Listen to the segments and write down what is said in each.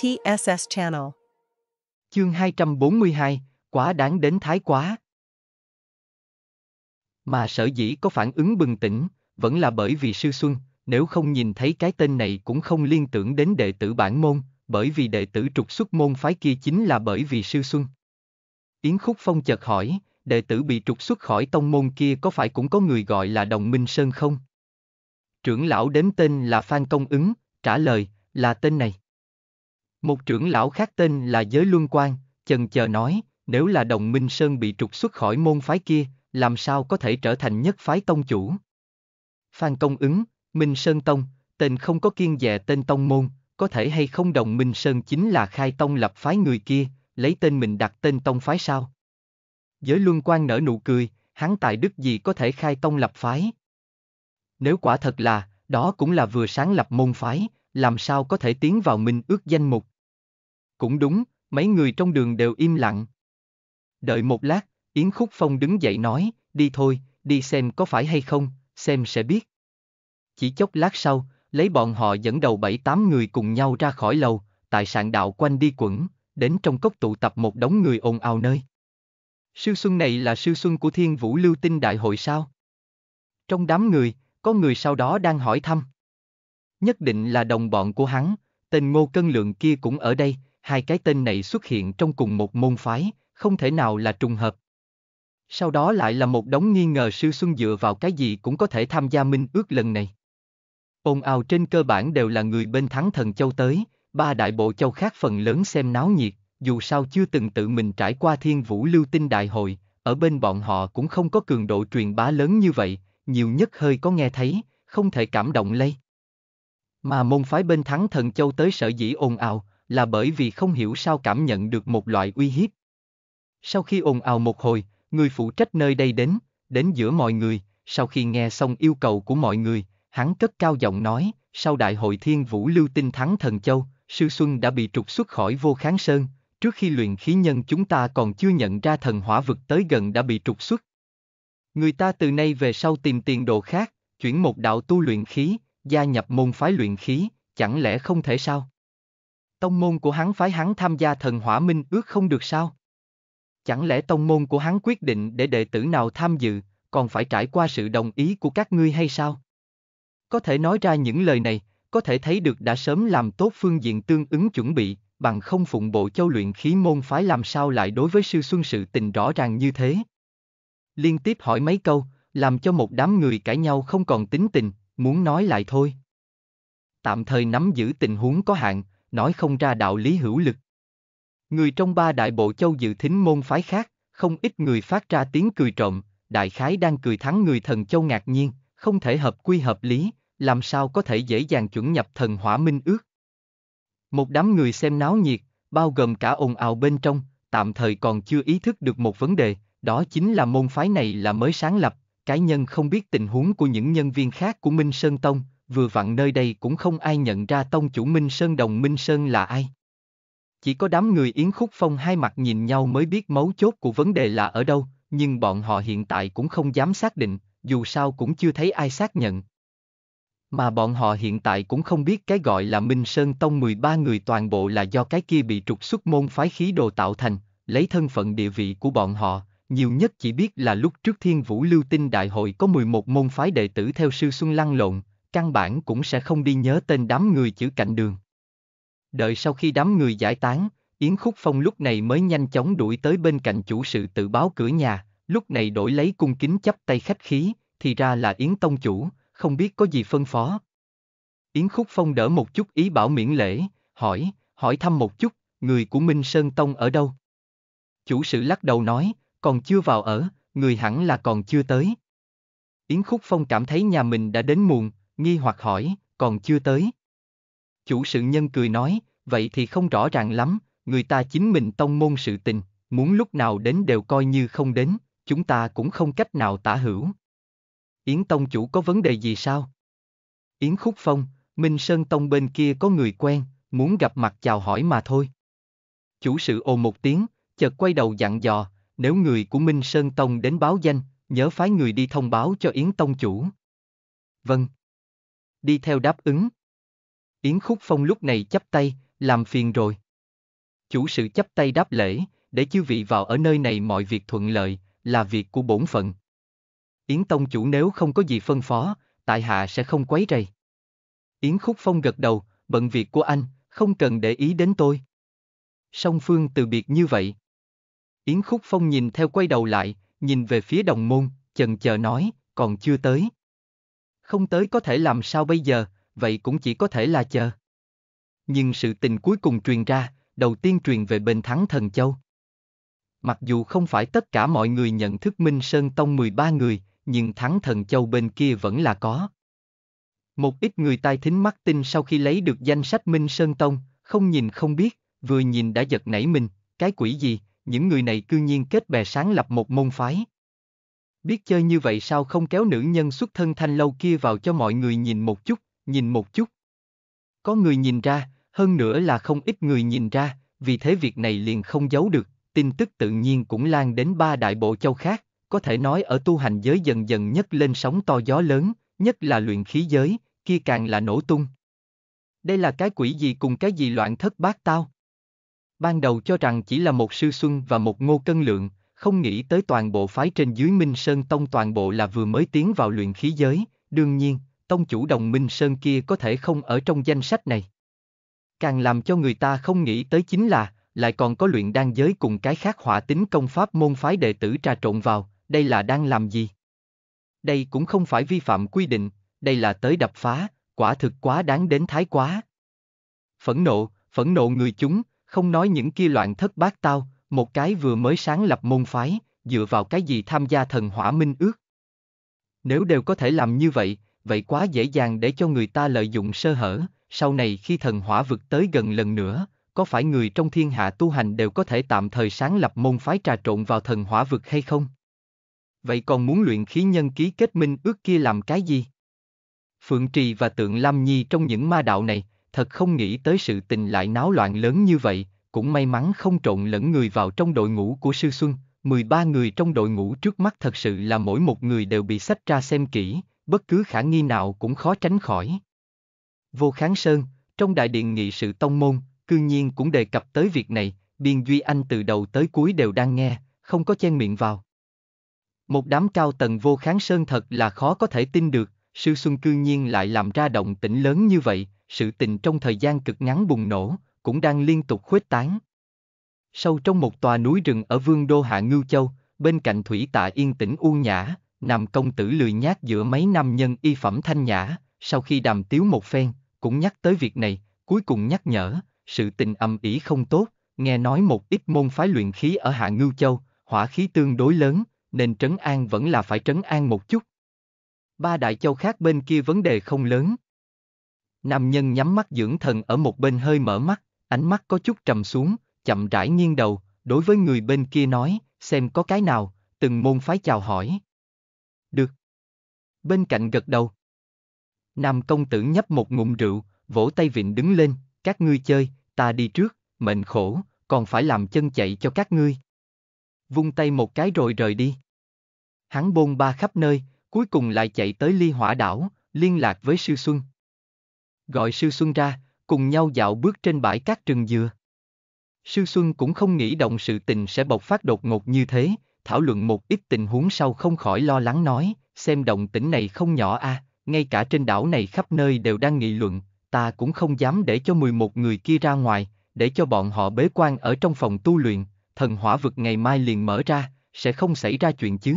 TSS Channel. Chương 242, quả đáng đến thái quá. Mà sở dĩ có phản ứng bừng tỉnh, vẫn là bởi vì sư xuân, nếu không nhìn thấy cái tên này cũng không liên tưởng đến đệ tử bản môn, bởi vì đệ tử trục xuất môn phái kia chính là bởi vì sư xuân. Yến Khúc Phong chợt hỏi, đệ tử bị trục xuất khỏi tông môn kia có phải cũng có người gọi là Đồng Minh Sơn không? Trưởng lão đếm tên là Phan Công ứng, trả lời, là tên này. Một trưởng lão khác tên là Giới Luân Quan, chần chờ nói, nếu là đồng minh Sơn bị trục xuất khỏi môn phái kia, làm sao có thể trở thành nhất phái tông chủ? Phan Công ứng, Minh Sơn Tông, tên không có kiên dè tên Tông Môn, có thể hay không đồng Minh Sơn chính là khai tông lập phái người kia, lấy tên mình đặt tên tông phái sao? Giới Luân Quan nở nụ cười, hắn tài đức gì có thể khai tông lập phái? Nếu quả thật là, đó cũng là vừa sáng lập môn phái, làm sao có thể tiến vào minh ước danh mục? Cũng đúng, mấy người trong đường đều im lặng. Đợi một lát, Yến Khúc Phong đứng dậy nói, đi thôi, đi xem có phải hay không, xem sẽ biết. Chỉ chốc lát sau, lấy bọn họ dẫn đầu bảy tám người cùng nhau ra khỏi lầu, tại sạn đạo quanh đi quẩn, đến trong cốc tụ tập một đống người ồn ào nơi. Sư xuân này là sư xuân của thiên vũ lưu tinh đại hội sao? Trong đám người, có người sau đó đang hỏi thăm. Nhất định là đồng bọn của hắn, tên ngô cân lượng kia cũng ở đây, hai cái tên này xuất hiện trong cùng một môn phái, không thể nào là trùng hợp. Sau đó lại là một đống nghi ngờ sư xuân dựa vào cái gì cũng có thể tham gia minh ước lần này. Ồn ào trên cơ bản đều là người bên thắng thần châu tới, ba đại bộ châu khác phần lớn xem náo nhiệt, dù sao chưa từng tự mình trải qua thiên vũ lưu tinh đại hội, ở bên bọn họ cũng không có cường độ truyền bá lớn như vậy, nhiều nhất hơi có nghe thấy, không thể cảm động lây. Mà môn phái bên thắng thần châu tới sở dĩ ồn ào, là bởi vì không hiểu sao cảm nhận được một loại uy hiếp. Sau khi ồn ào một hồi, người phụ trách nơi đây đến, đến giữa mọi người, sau khi nghe xong yêu cầu của mọi người, hắn cất cao giọng nói, sau đại hội thiên vũ lưu tinh thắng thần châu, sư xuân đã bị trục xuất khỏi vô kháng sơn, trước khi luyện khí nhân chúng ta còn chưa nhận ra thần hỏa vực tới gần đã bị trục xuất. Người ta từ nay về sau tìm tiền đồ khác, chuyển một đạo tu luyện khí, gia nhập môn phái luyện khí, chẳng lẽ không thể sao? Tông môn của hắn phái hắn tham gia thần hỏa minh ước không được sao? Chẳng lẽ tông môn của hắn quyết định để đệ tử nào tham dự, còn phải trải qua sự đồng ý của các ngươi hay sao? Có thể nói ra những lời này, có thể thấy được đã sớm làm tốt phương diện tương ứng chuẩn bị, bằng không phụng bộ châu luyện khí môn phái làm sao lại đối với sư xuân sự tình rõ ràng như thế. Liên tiếp hỏi mấy câu, làm cho một đám người cãi nhau không còn tính tình, muốn nói lại thôi. Tạm thời nắm giữ tình huống có hạn, nói không ra đạo lý hữu lực. Người trong ba đại bộ châu dự thính môn phái khác, không ít người phát ra tiếng cười trộm, đại khái đang cười thắng người thần châu ngạc nhiên, không thể hợp quy hợp lý, làm sao có thể dễ dàng chuẩn nhập thần hỏa minh ước. Một đám người xem náo nhiệt, bao gồm cả ồn ào bên trong, tạm thời còn chưa ý thức được một vấn đề, đó chính là môn phái này là mới sáng lập, cá nhân không biết tình huống của những nhân viên khác của Minh Sơn Tông, vừa vặn nơi đây cũng không ai nhận ra tông chủ Minh Sơn Đồng Minh Sơn là ai. Chỉ có đám người Yến Khúc Phong hai mặt nhìn nhau mới biết mấu chốt của vấn đề là ở đâu, nhưng bọn họ hiện tại cũng không dám xác định, dù sao cũng chưa thấy ai xác nhận. Mà bọn họ hiện tại cũng không biết cái gọi là Minh Sơn Tông 13 người toàn bộ là do cái kia bị trục xuất môn phái khí đồ tạo thành, lấy thân phận địa vị của bọn họ, nhiều nhất chỉ biết là lúc trước Thiên Vũ Lưu Tinh Đại hội có 11 môn phái đệ tử theo sư Xuân Lăng Lộn, căn bản cũng sẽ không đi nhớ tên đám người chữ cạnh đường. Đợi sau khi đám người giải tán, Yến Khúc Phong lúc này mới nhanh chóng đuổi tới bên cạnh chủ sự tự báo cửa nhà, lúc này đổi lấy cung kính chấp tay khách khí, thì ra là Yến Tông chủ, không biết có gì phân phó. Yến Khúc Phong đỡ một chút ý bảo miễn lễ, hỏi, hỏi thăm một chút, người của Minh Sơn Tông ở đâu? Chủ sự lắc đầu nói, còn chưa vào ở, người hẳn là còn chưa tới. Yến Khúc Phong cảm thấy nhà mình đã đến muộn, nghi hoặc hỏi, còn chưa tới. Chủ sự nhân cười nói, vậy thì không rõ ràng lắm, người ta chính mình tông môn sự tình, muốn lúc nào đến đều coi như không đến, chúng ta cũng không cách nào tả hữu. Yến Tông chủ có vấn đề gì sao? Yến Khúc Phong, Minh Sơn Tông bên kia có người quen, muốn gặp mặt chào hỏi mà thôi. Chủ sự ồ một tiếng, chợt quay đầu dặn dò, nếu người của Minh Sơn Tông đến báo danh, nhớ phái người đi thông báo cho Yến Tông chủ. Vâng đi theo đáp ứng. Yến Khúc Phong lúc này chắp tay, làm phiền rồi. Chủ sự chắp tay đáp lễ, để chư vị vào ở nơi này mọi việc thuận lợi, là việc của bổn phận. Yến Tông chủ nếu không có gì phân phó, tại hạ sẽ không quấy rầy. Yến Khúc Phong gật đầu, bận việc của anh, không cần để ý đến tôi. Song Phương từ biệt như vậy. Yến Khúc Phong nhìn theo quay đầu lại, nhìn về phía đồng môn, chần chờ nói, còn chưa tới không tới có thể làm sao bây giờ, vậy cũng chỉ có thể là chờ. Nhưng sự tình cuối cùng truyền ra, đầu tiên truyền về bên thắng thần châu. Mặc dù không phải tất cả mọi người nhận thức Minh Sơn Tông 13 người, nhưng thắng thần châu bên kia vẫn là có. Một ít người tai thính mắt tin sau khi lấy được danh sách Minh Sơn Tông, không nhìn không biết, vừa nhìn đã giật nảy mình, cái quỷ gì, những người này cư nhiên kết bè sáng lập một môn phái biết chơi như vậy sao không kéo nữ nhân xuất thân thanh lâu kia vào cho mọi người nhìn một chút, nhìn một chút. Có người nhìn ra, hơn nữa là không ít người nhìn ra, vì thế việc này liền không giấu được, tin tức tự nhiên cũng lan đến ba đại bộ châu khác, có thể nói ở tu hành giới dần dần nhất lên sóng to gió lớn, nhất là luyện khí giới, kia càng là nổ tung. Đây là cái quỷ gì cùng cái gì loạn thất bát tao? Ban đầu cho rằng chỉ là một sư xuân và một ngô cân lượng, không nghĩ tới toàn bộ phái trên dưới Minh Sơn Tông toàn bộ là vừa mới tiến vào luyện khí giới, đương nhiên, tông chủ đồng Minh Sơn kia có thể không ở trong danh sách này. Càng làm cho người ta không nghĩ tới chính là, lại còn có luyện đan giới cùng cái khác hỏa tính công pháp môn phái đệ tử trà trộn vào, đây là đang làm gì? Đây cũng không phải vi phạm quy định, đây là tới đập phá, quả thực quá đáng đến thái quá. Phẫn nộ, phẫn nộ người chúng, không nói những kia loạn thất bát tao, một cái vừa mới sáng lập môn phái, dựa vào cái gì tham gia thần hỏa minh ước. Nếu đều có thể làm như vậy, vậy quá dễ dàng để cho người ta lợi dụng sơ hở, sau này khi thần hỏa vực tới gần lần nữa, có phải người trong thiên hạ tu hành đều có thể tạm thời sáng lập môn phái trà trộn vào thần hỏa vực hay không? Vậy còn muốn luyện khí nhân ký kết minh ước kia làm cái gì? Phượng Trì và Tượng Lam Nhi trong những ma đạo này, thật không nghĩ tới sự tình lại náo loạn lớn như vậy, cũng may mắn không trộn lẫn người vào trong đội ngũ của Sư Xuân, 13 người trong đội ngũ trước mắt thật sự là mỗi một người đều bị sách ra xem kỹ, bất cứ khả nghi nào cũng khó tránh khỏi. Vô Kháng Sơn, trong đại điện nghị sự tông môn, cư nhiên cũng đề cập tới việc này, Biên Duy Anh từ đầu tới cuối đều đang nghe, không có chen miệng vào. Một đám cao tầng Vô Kháng Sơn thật là khó có thể tin được, Sư Xuân cư nhiên lại làm ra động tĩnh lớn như vậy, sự tình trong thời gian cực ngắn bùng nổ, cũng đang liên tục khuếch tán. Sâu trong một tòa núi rừng ở vương đô Hạ Ngưu Châu, bên cạnh thủy tạ yên tĩnh u nhã, nằm công tử lười nhát giữa mấy nam nhân y phẩm thanh nhã, sau khi đàm tiếu một phen, cũng nhắc tới việc này, cuối cùng nhắc nhở, sự tình âm ỉ không tốt, nghe nói một ít môn phái luyện khí ở Hạ Ngưu Châu, hỏa khí tương đối lớn, nên trấn an vẫn là phải trấn an một chút. Ba đại châu khác bên kia vấn đề không lớn. Nam nhân nhắm mắt dưỡng thần ở một bên hơi mở mắt, ánh mắt có chút trầm xuống, chậm rãi nghiêng đầu, đối với người bên kia nói, xem có cái nào, từng môn phái chào hỏi. Được. Bên cạnh gật đầu. Nam công tử nhấp một ngụm rượu, vỗ tay vịn đứng lên, các ngươi chơi, ta đi trước, mệnh khổ, còn phải làm chân chạy cho các ngươi. Vung tay một cái rồi rời đi. Hắn bôn ba khắp nơi, cuối cùng lại chạy tới ly hỏa đảo, liên lạc với sư Xuân. Gọi sư Xuân ra, cùng nhau dạo bước trên bãi cát rừng dừa. Sư Xuân cũng không nghĩ động sự tình sẽ bộc phát đột ngột như thế, thảo luận một ít tình huống sau không khỏi lo lắng nói, xem động tĩnh này không nhỏ a, à, ngay cả trên đảo này khắp nơi đều đang nghị luận, ta cũng không dám để cho 11 người kia ra ngoài, để cho bọn họ bế quan ở trong phòng tu luyện, thần hỏa vực ngày mai liền mở ra, sẽ không xảy ra chuyện chứ.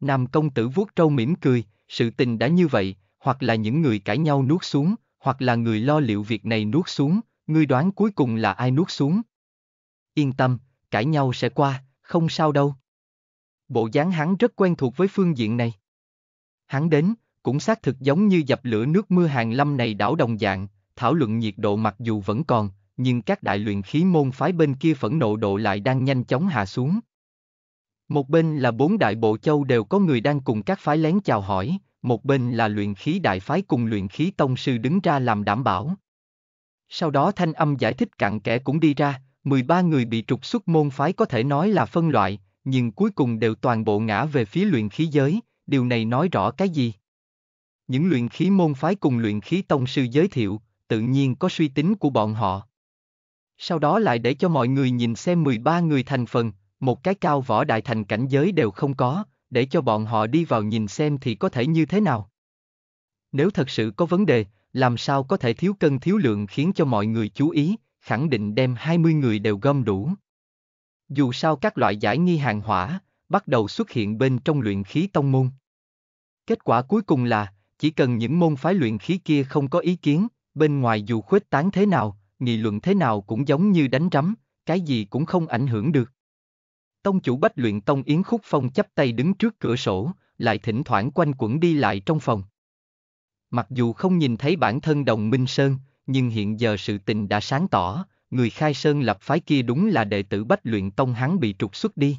Nam công tử vuốt trâu mỉm cười, sự tình đã như vậy, hoặc là những người cãi nhau nuốt xuống, hoặc là người lo liệu việc này nuốt xuống, ngươi đoán cuối cùng là ai nuốt xuống. Yên tâm, cãi nhau sẽ qua, không sao đâu. Bộ dáng hắn rất quen thuộc với phương diện này. Hắn đến, cũng xác thực giống như dập lửa nước mưa hàng lâm này đảo đồng dạng, thảo luận nhiệt độ mặc dù vẫn còn, nhưng các đại luyện khí môn phái bên kia phẫn nộ độ lại đang nhanh chóng hạ xuống. Một bên là bốn đại bộ châu đều có người đang cùng các phái lén chào hỏi, một bên là luyện khí đại phái cùng luyện khí tông sư đứng ra làm đảm bảo. Sau đó thanh âm giải thích cặn kẽ cũng đi ra, 13 người bị trục xuất môn phái có thể nói là phân loại, nhưng cuối cùng đều toàn bộ ngã về phía luyện khí giới, điều này nói rõ cái gì? Những luyện khí môn phái cùng luyện khí tông sư giới thiệu, tự nhiên có suy tính của bọn họ. Sau đó lại để cho mọi người nhìn xem 13 người thành phần, một cái cao võ đại thành cảnh giới đều không có, để cho bọn họ đi vào nhìn xem thì có thể như thế nào. Nếu thật sự có vấn đề, làm sao có thể thiếu cân thiếu lượng khiến cho mọi người chú ý, khẳng định đem 20 người đều gom đủ. Dù sao các loại giải nghi hàng hỏa, bắt đầu xuất hiện bên trong luyện khí tông môn. Kết quả cuối cùng là, chỉ cần những môn phái luyện khí kia không có ý kiến, bên ngoài dù khuếch tán thế nào, nghị luận thế nào cũng giống như đánh rắm, cái gì cũng không ảnh hưởng được. Tông chủ Bách Luyện Tông Yến Khúc Phong chắp tay đứng trước cửa sổ, lại thỉnh thoảng quanh quẩn đi lại trong phòng. Mặc dù không nhìn thấy bản thân đồng Minh Sơn, nhưng hiện giờ sự tình đã sáng tỏ, người khai sơn lập phái kia đúng là đệ tử Bách Luyện Tông hắn bị trục xuất đi.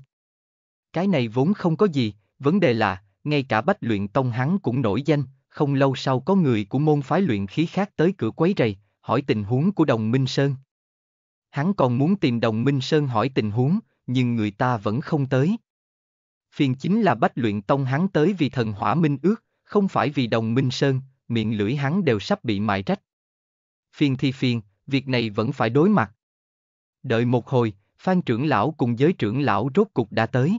Cái này vốn không có gì, vấn đề là, ngay cả Bách Luyện Tông hắn cũng nổi danh, không lâu sau có người của môn phái luyện khí khác tới cửa quấy rầy, hỏi tình huống của đồng Minh Sơn. Hắn còn muốn tìm đồng Minh Sơn hỏi tình huống, nhưng người ta vẫn không tới. Phiền chính là bách luyện tông hắn tới vì thần hỏa minh ước, không phải vì đồng minh sơn, miệng lưỡi hắn đều sắp bị mại trách. Phiền thì phiền, việc này vẫn phải đối mặt. Đợi một hồi, Phan trưởng lão cùng giới trưởng lão rốt cục đã tới.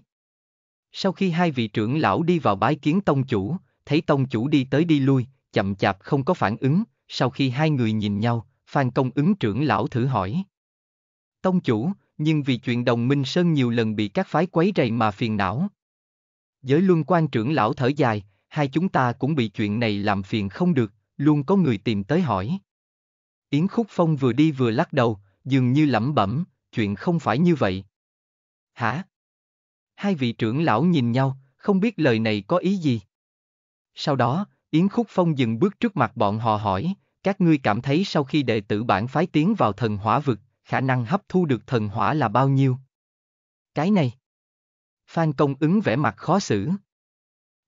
Sau khi hai vị trưởng lão đi vào bái kiến tông chủ, thấy tông chủ đi tới đi lui, chậm chạp không có phản ứng, sau khi hai người nhìn nhau, Phan công ứng trưởng lão thử hỏi. Tông chủ, nhưng vì chuyện đồng minh sơn nhiều lần bị các phái quấy rầy mà phiền não. Giới luân quan trưởng lão thở dài, hai chúng ta cũng bị chuyện này làm phiền không được, luôn có người tìm tới hỏi. Yến Khúc Phong vừa đi vừa lắc đầu, dường như lẩm bẩm, chuyện không phải như vậy. Hả? Hai vị trưởng lão nhìn nhau, không biết lời này có ý gì. Sau đó, Yến Khúc Phong dừng bước trước mặt bọn họ hỏi, các ngươi cảm thấy sau khi đệ tử bản phái tiến vào thần hỏa vực, khả năng hấp thu được thần hỏa là bao nhiêu? Cái này. Phan Công ứng vẻ mặt khó xử.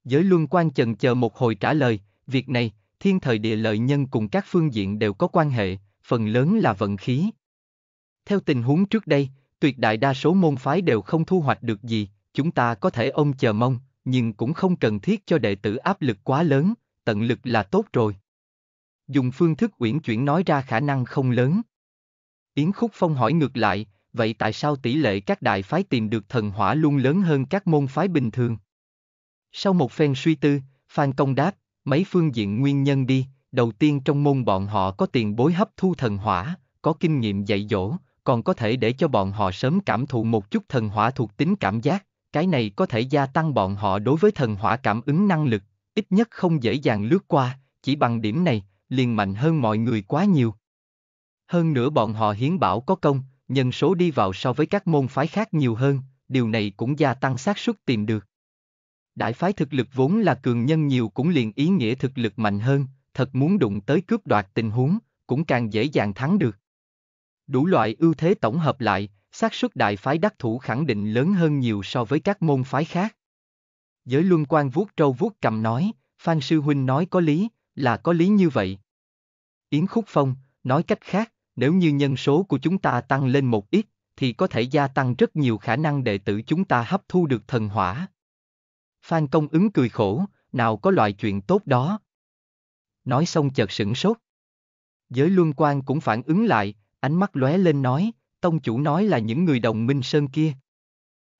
Giới luân quan chần chờ một hồi trả lời, việc này, thiên thời địa lợi nhân cùng các phương diện đều có quan hệ, phần lớn là vận khí. Theo tình huống trước đây, tuyệt đại đa số môn phái đều không thu hoạch được gì, chúng ta có thể ông chờ mong, nhưng cũng không cần thiết cho đệ tử áp lực quá lớn, tận lực là tốt rồi. Dùng phương thức uyển chuyển nói ra khả năng không lớn. Yến Khúc Phong hỏi ngược lại, vậy tại sao tỷ lệ các đại phái tìm được thần hỏa luôn lớn hơn các môn phái bình thường? Sau một phen suy tư, Phan Công đáp, mấy phương diện nguyên nhân đi, đầu tiên trong môn bọn họ có tiền bối hấp thu thần hỏa, có kinh nghiệm dạy dỗ, còn có thể để cho bọn họ sớm cảm thụ một chút thần hỏa thuộc tính cảm giác, cái này có thể gia tăng bọn họ đối với thần hỏa cảm ứng năng lực, ít nhất không dễ dàng lướt qua, chỉ bằng điểm này, liền mạnh hơn mọi người quá nhiều. Hơn nữa bọn họ hiến bảo có công, nhân số đi vào so với các môn phái khác nhiều hơn, điều này cũng gia tăng xác suất tìm được. Đại phái thực lực vốn là cường nhân nhiều cũng liền ý nghĩa thực lực mạnh hơn, thật muốn đụng tới cướp đoạt tình huống, cũng càng dễ dàng thắng được. Đủ loại ưu thế tổng hợp lại, xác suất đại phái đắc thủ khẳng định lớn hơn nhiều so với các môn phái khác. Giới luân quan vuốt trâu vuốt cầm nói, Phan Sư Huynh nói có lý, là có lý như vậy. Yến Khúc Phong, nói cách khác, nếu như nhân số của chúng ta tăng lên một ít, thì có thể gia tăng rất nhiều khả năng đệ tử chúng ta hấp thu được thần hỏa. Phan Công ứng cười khổ, nào có loại chuyện tốt đó. Nói xong chợt sửng sốt. Giới Luân Quan cũng phản ứng lại, ánh mắt lóe lên nói, tông chủ nói là những người đồng minh sơn kia.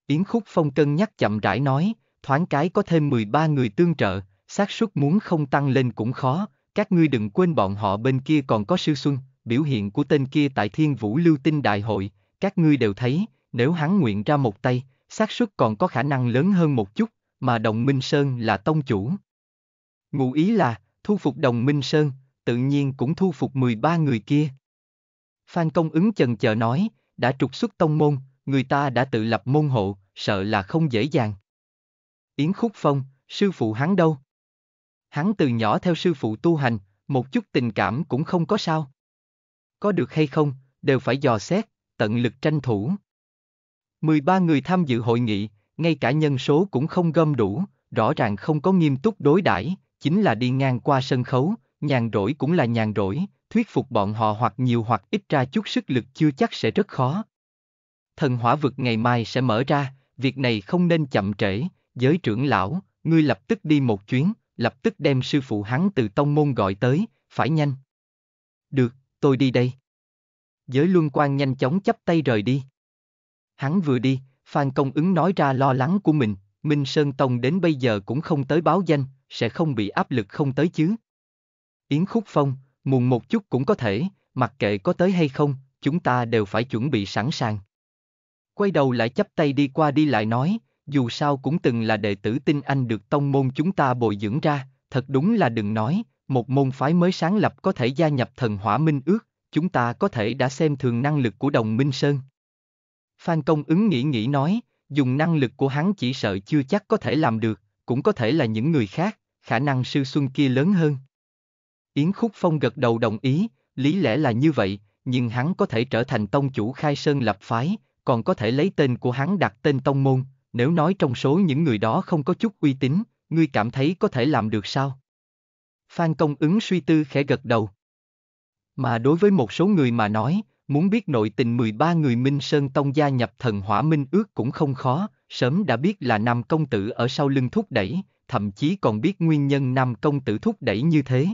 Yến Khúc Phong cân nhắc chậm rãi nói, thoáng cái có thêm 13 người tương trợ, xác suất muốn không tăng lên cũng khó, các ngươi đừng quên bọn họ bên kia còn có sư xuân, biểu hiện của tên kia tại Thiên Vũ Lưu Tinh Đại hội, các ngươi đều thấy, nếu hắn nguyện ra một tay, xác suất còn có khả năng lớn hơn một chút, mà Đồng Minh Sơn là tông chủ. Ngụ ý là, thu phục Đồng Minh Sơn, tự nhiên cũng thu phục 13 người kia. Phan Công ứng chần chờ nói, đã trục xuất tông môn, người ta đã tự lập môn hộ, sợ là không dễ dàng. Yến Khúc Phong, sư phụ hắn đâu? Hắn từ nhỏ theo sư phụ tu hành, một chút tình cảm cũng không có sao, có được hay không, đều phải dò xét, tận lực tranh thủ. 13 người tham dự hội nghị, ngay cả nhân số cũng không gom đủ, rõ ràng không có nghiêm túc đối đãi, chính là đi ngang qua sân khấu, nhàn rỗi cũng là nhàn rỗi, thuyết phục bọn họ hoặc nhiều hoặc ít ra chút sức lực chưa chắc sẽ rất khó. Thần hỏa vực ngày mai sẽ mở ra, việc này không nên chậm trễ, giới trưởng lão, ngươi lập tức đi một chuyến, lập tức đem sư phụ hắn từ tông môn gọi tới, phải nhanh. Được, tôi đi đây. Giới luân quan nhanh chóng chấp tay rời đi. Hắn vừa đi, Phan Công ứng nói ra lo lắng của mình, Minh Sơn Tông đến bây giờ cũng không tới báo danh, sẽ không bị áp lực không tới chứ. Yến Khúc Phong, muộn một chút cũng có thể, mặc kệ có tới hay không, chúng ta đều phải chuẩn bị sẵn sàng. Quay đầu lại chấp tay đi qua đi lại nói, dù sao cũng từng là đệ tử tinh anh được tông môn chúng ta bồi dưỡng ra, thật đúng là đừng nói, một môn phái mới sáng lập có thể gia nhập thần hỏa minh ước, chúng ta có thể đã xem thường năng lực của đồng minh sơn. Phan Công ứng nghĩ nghĩ nói, dùng năng lực của hắn chỉ sợ chưa chắc có thể làm được, cũng có thể là những người khác, khả năng sư xuân kia lớn hơn. Yến Khúc Phong gật đầu đồng ý, lý lẽ là như vậy, nhưng hắn có thể trở thành tông chủ khai sơn lập phái, còn có thể lấy tên của hắn đặt tên tông môn, nếu nói trong số những người đó không có chút uy tín, ngươi cảm thấy có thể làm được sao? Phan Công ứng suy tư khẽ gật đầu. Mà đối với một số người mà nói, muốn biết nội tình 13 người Minh Sơn Tông gia nhập thần hỏa minh ước cũng không khó, sớm đã biết là Nam Công Tử ở sau lưng thúc đẩy, thậm chí còn biết nguyên nhân Nam Công Tử thúc đẩy như thế.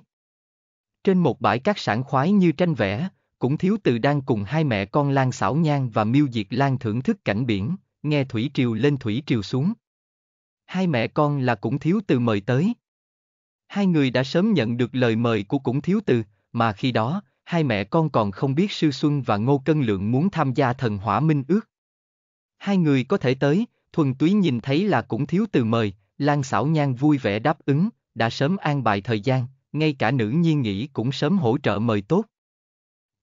Trên một bãi các sản khoái như tranh vẽ, cũng thiếu từ đang cùng hai mẹ con Lan Xảo Nhan và Miêu Diệt Lan thưởng thức cảnh biển, nghe thủy triều lên thủy triều xuống. Hai mẹ con là cũng thiếu từ mời tới hai người đã sớm nhận được lời mời của Cũng Thiếu Từ, mà khi đó, hai mẹ con còn không biết Sư Xuân và Ngô Cân Lượng muốn tham gia thần hỏa minh ước. Hai người có thể tới, thuần túy nhìn thấy là Cũng Thiếu Từ mời, Lan Sảo Nhan vui vẻ đáp ứng, đã sớm an bài thời gian, ngay cả nữ nhiên nghĩ cũng sớm hỗ trợ mời tốt.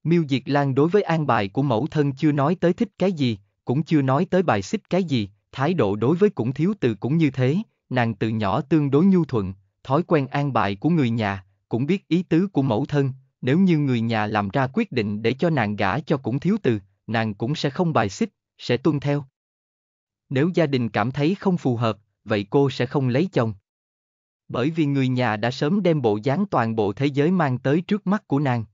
Miêu Diệt Lan đối với an bài của mẫu thân chưa nói tới thích cái gì, cũng chưa nói tới bài xích cái gì, thái độ đối với cũng thiếu từ cũng như thế, nàng từ nhỏ tương đối nhu thuận, thói quen an bài của người nhà, cũng biết ý tứ của mẫu thân, nếu như người nhà làm ra quyết định để cho nàng gả cho cũng thiếu từ, nàng cũng sẽ không bài xích, sẽ tuân theo. Nếu gia đình cảm thấy không phù hợp, vậy cô sẽ không lấy chồng. Bởi vì người nhà đã sớm đem bộ dáng toàn bộ thế giới mang tới trước mắt của nàng.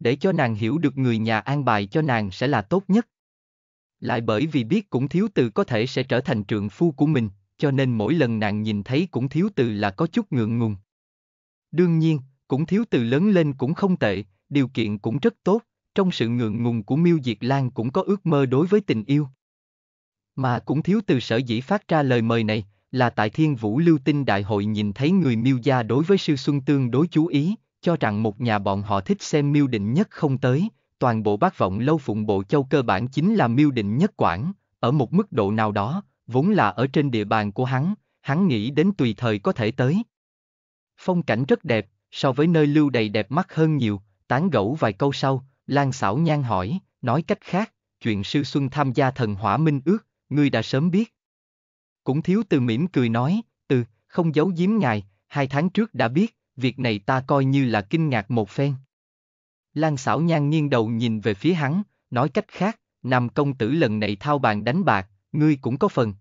Để cho nàng hiểu được người nhà an bài cho nàng sẽ là tốt nhất. Lại bởi vì biết cũng thiếu từ có thể sẽ trở thành trượng phu của mình, cho nên mỗi lần nàng nhìn thấy cũng thiếu từ là có chút ngượng ngùng. Đương nhiên, cũng thiếu từ lớn lên cũng không tệ, điều kiện cũng rất tốt, trong sự ngượng ngùng của Miêu Diệt Lan cũng có ước mơ đối với tình yêu. Mà cũng thiếu từ sở dĩ phát ra lời mời này, là tại Thiên Vũ Lưu Tinh Đại hội nhìn thấy người Miêu gia đối với Sư Xuân Tương đối chú ý, cho rằng một nhà bọn họ thích xem Miêu Định nhất không tới, toàn bộ bác vọng lâu phụng bộ châu cơ bản chính là Miêu Định nhất quản, ở một mức độ nào đó, vốn là ở trên địa bàn của hắn, hắn nghĩ đến tùy thời có thể tới. Phong cảnh rất đẹp, so với nơi lưu đầy đẹp mắt hơn nhiều, tán gẫu vài câu sau, Lan Sảo nhan hỏi, nói cách khác, chuyện sư Xuân tham gia thần hỏa minh ước, ngươi đã sớm biết. Cũng thiếu từ mỉm cười nói, từ, không giấu giếm ngài, hai tháng trước đã biết, việc này ta coi như là kinh ngạc một phen. Lan Sảo nhan nghiêng đầu nhìn về phía hắn, nói cách khác, nam công tử lần này thao bàn đánh bạc, ngươi cũng có phần.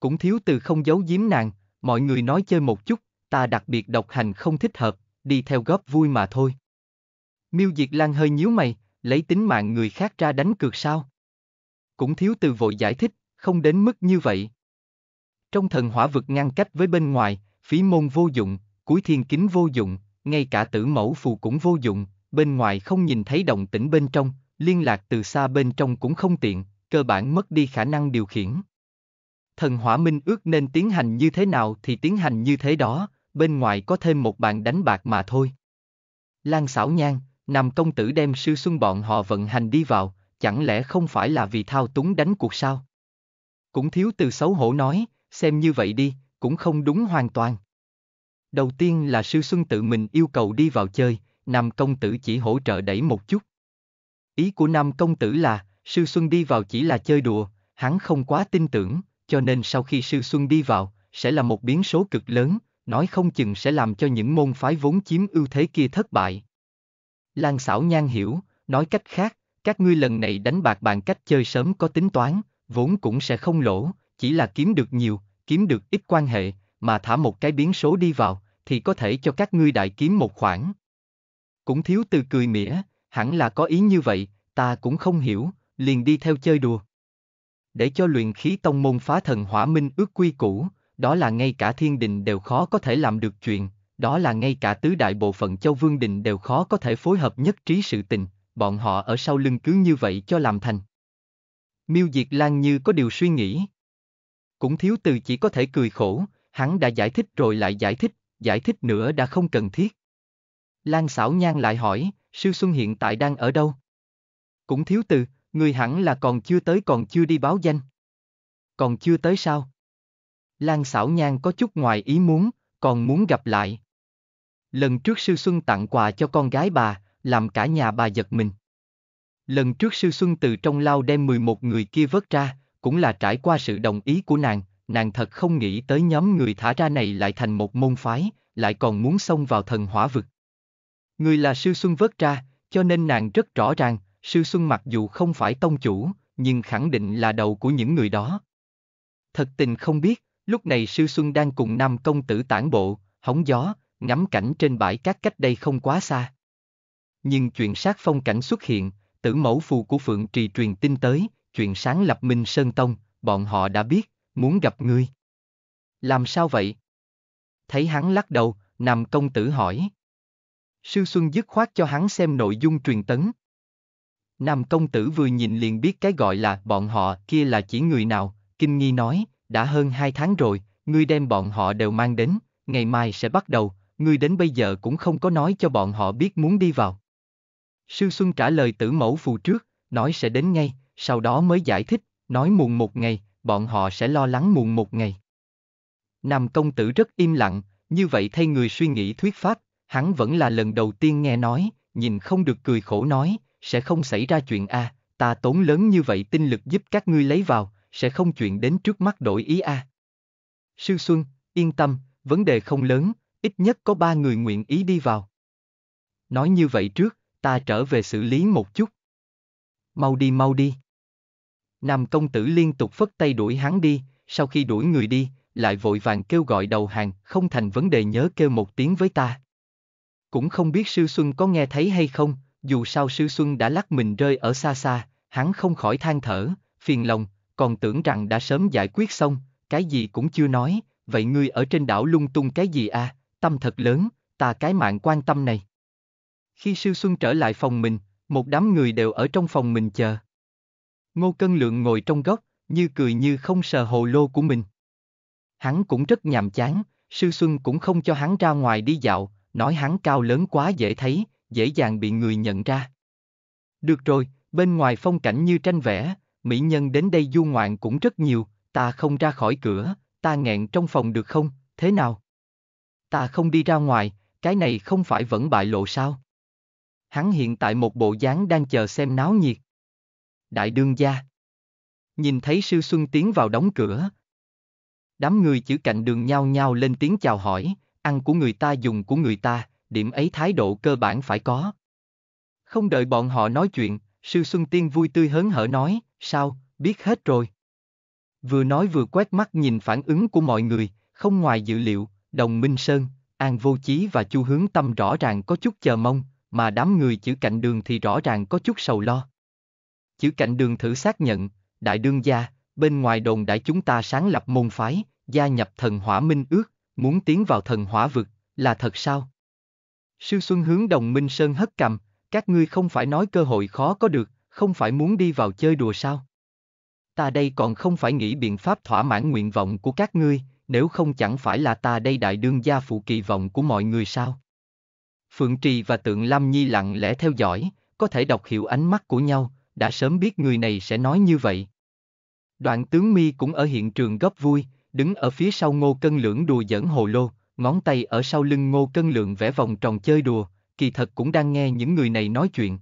Cũng thiếu từ không giấu giếm nàng, mọi người nói chơi một chút, ta đặc biệt độc hành không thích hợp, đi theo góp vui mà thôi. Miêu Diệt Lan hơi nhíu mày, lấy tính mạng người khác ra đánh cược sao? Cũng thiếu từ vội giải thích, không đến mức như vậy. Trong thần hỏa vực ngăn cách với bên ngoài, phí môn vô dụng, cuối thiên kính vô dụng, ngay cả tử mẫu phù cũng vô dụng, bên ngoài không nhìn thấy động tĩnh bên trong, liên lạc từ xa bên trong cũng không tiện, cơ bản mất đi khả năng điều khiển. Thần hỏa minh ước nên tiến hành như thế nào thì tiến hành như thế đó, bên ngoài có thêm một bàn đánh bạc mà thôi. Lan xảo Nhan, nam công tử đem sư xuân bọn họ vận hành đi vào, chẳng lẽ không phải là vì thao túng đánh cuộc sao? Cũng thiếu từ xấu hổ nói, xem như vậy đi, cũng không đúng hoàn toàn. Đầu tiên là sư xuân tự mình yêu cầu đi vào chơi, nam công tử chỉ hỗ trợ đẩy một chút. Ý của nam công tử là, Sư Xuân đi vào chỉ là chơi đùa, hắn không quá tin tưởng, cho nên sau khi Sư Xuân đi vào, sẽ là một biến số cực lớn, nói không chừng sẽ làm cho những môn phái vốn chiếm ưu thế kia thất bại. Lan xảo nhan hiểu, nói cách khác, các ngươi lần này đánh bạc bàn cách chơi sớm có tính toán, vốn cũng sẽ không lỗ, chỉ là kiếm được nhiều, kiếm được ít quan hệ, mà thả một cái biến số đi vào, thì có thể cho các ngươi đại kiếm một khoản. Cũng thiếu từ cười mỉa, hẳn là có ý như vậy, ta cũng không hiểu, liền đi theo chơi đùa. Để cho luyện khí tông môn phá thần hỏa minh ước quy cũ, đó là ngay cả thiên đình đều khó có thể làm được chuyện, đó là ngay cả tứ đại bộ phận châu vương đình đều khó có thể phối hợp nhất trí sự tình, bọn họ ở sau lưng cứ như vậy cho làm thành. Miêu Diệt Lan như có điều suy nghĩ. Cũng thiếu từ chỉ có thể cười khổ, hắn đã giải thích rồi lại giải thích, giải thích nữa đã không cần thiết. Lan xảo nhan lại hỏi, sư Xuân hiện tại đang ở đâu? Cũng thiếu từ, người hẳn là còn chưa tới còn chưa đi báo danh. Còn chưa tới sao? Lan xảo nhan có chút ngoài ý muốn, còn muốn gặp lại. Lần trước sư Xuân tặng quà cho con gái bà, làm cả nhà bà giật mình. Lần trước sư Xuân từ trong lao đem 11 người kia vớt ra, cũng là trải qua sự đồng ý của nàng, nàng thật không nghĩ tới nhóm người thả ra này lại thành một môn phái, lại còn muốn xông vào thần hỏa vực. Người là sư Xuân vớt ra, cho nên nàng rất rõ ràng, Sư Xuân mặc dù không phải tông chủ, nhưng khẳng định là đầu của những người đó. Thật tình không biết, lúc này Sư Xuân đang cùng Nam công tử tản bộ, hóng gió, ngắm cảnh trên bãi cát cách đây không quá xa. Nhưng chuyện sát phong cảnh xuất hiện, tử mẫu phù của Phượng Trì truyền tin tới, chuyện sáng lập Minh Sơn Tông, bọn họ đã biết, muốn gặp ngươi. Làm sao vậy? Thấy hắn lắc đầu, nam công tử hỏi. Sư Xuân dứt khoát cho hắn xem nội dung truyền tấn, Nam công tử vừa nhìn liền biết cái gọi là bọn họ kia là chỉ người nào, kinh nghi nói, đã hơn hai tháng rồi, ngươi đem bọn họ đều mang đến, ngày mai sẽ bắt đầu, ngươi đến bây giờ cũng không có nói cho bọn họ biết muốn đi vào. Sư Xuân trả lời tử mẫu phù trước, nói sẽ đến ngay, sau đó mới giải thích, nói muộn một ngày, bọn họ sẽ lo lắng muộn một ngày. Nam công tử rất im lặng, như vậy thay người suy nghĩ thuyết pháp, hắn vẫn là lần đầu tiên nghe nói, nhìn không được cười khổ nói, sẽ không xảy ra chuyện a, à, ta tốn lớn như vậy tinh lực giúp các ngươi lấy vào, sẽ không chuyện đến trước mắt đổi ý a. À. Sư Xuân, yên tâm, vấn đề không lớn, ít nhất có ba người nguyện ý đi vào. Nói như vậy trước, ta trở về xử lý một chút. Mau đi mau đi. Nam công tử liên tục phất tay đuổi hắn đi, sau khi đuổi người đi, lại vội vàng kêu gọi đầu hàng, không thành vấn đề nhớ kêu một tiếng với ta. Cũng không biết sư Xuân có nghe thấy hay không, dù sao sư Xuân đã lắc mình rơi ở xa xa, hắn không khỏi than thở, phiền lòng, còn tưởng rằng đã sớm giải quyết xong, cái gì cũng chưa nói, vậy ngươi ở trên đảo lung tung cái gì à, tâm thật lớn, ta cái mạng quan tâm này. Khi sư Xuân trở lại phòng mình, một đám người đều ở trong phòng mình chờ. Ngô Cân Lượng ngồi trong góc, như cười như không sờ hồ lô của mình. Hắn cũng rất nhàm chán, sư Xuân cũng không cho hắn ra ngoài đi dạo, nói hắn cao lớn quá dễ thấy, dễ dàng bị người nhận ra. Được rồi, bên ngoài phong cảnh như tranh vẽ, mỹ nhân đến đây du ngoạn cũng rất nhiều, ta không ra khỏi cửa, ta nghẹn trong phòng được không, thế nào? Ta không đi ra ngoài, cái này không phải vẫn bại lộ sao? Hắn hiện tại một bộ dáng đang chờ xem náo nhiệt. Đại đương gia. Nhìn thấy sư xuân tiến vào đóng cửa. Đám người chữ cạnh đường nhau nhau lên tiếng chào hỏi, ăn của người ta dùng của người ta, điểm ấy thái độ cơ bản phải có. Không đợi bọn họ nói chuyện, Sư Xuân Tiên vui tươi hớn hở nói, sao, biết hết rồi. Vừa nói vừa quét mắt nhìn phản ứng của mọi người, không ngoài dự liệu, Đồng Minh Sơn, An Vô Chí và Chu Hướng Tâm rõ ràng có chút chờ mong, mà đám người chữ cạnh đường thì rõ ràng có chút sầu lo. Chữ cạnh đường thử xác nhận, đại đương gia, bên ngoài đồn đại chúng ta sáng lập môn phái, gia nhập thần hỏa minh ước, muốn tiến vào thần hỏa vực, là thật sao? Sư Xuân hướng đồng Minh Sơn hất cầm, các ngươi không phải nói cơ hội khó có được, không phải muốn đi vào chơi đùa sao? Ta đây còn không phải nghĩ biện pháp thỏa mãn nguyện vọng của các ngươi, nếu không chẳng phải là ta đây đại đương gia phụ kỳ vọng của mọi người sao? Phượng Trì và Tượng Lam Nhi lặng lẽ theo dõi, có thể đọc hiểu ánh mắt của nhau, đã sớm biết người này sẽ nói như vậy. Đoạn tướng mi cũng ở hiện trường góp vui, đứng ở phía sau ngô cân lưỡng đùa giỡn hồ lô, ngón tay ở sau lưng ngô cân lượng vẽ vòng tròn chơi đùa, kỳ thật cũng đang nghe những người này nói chuyện.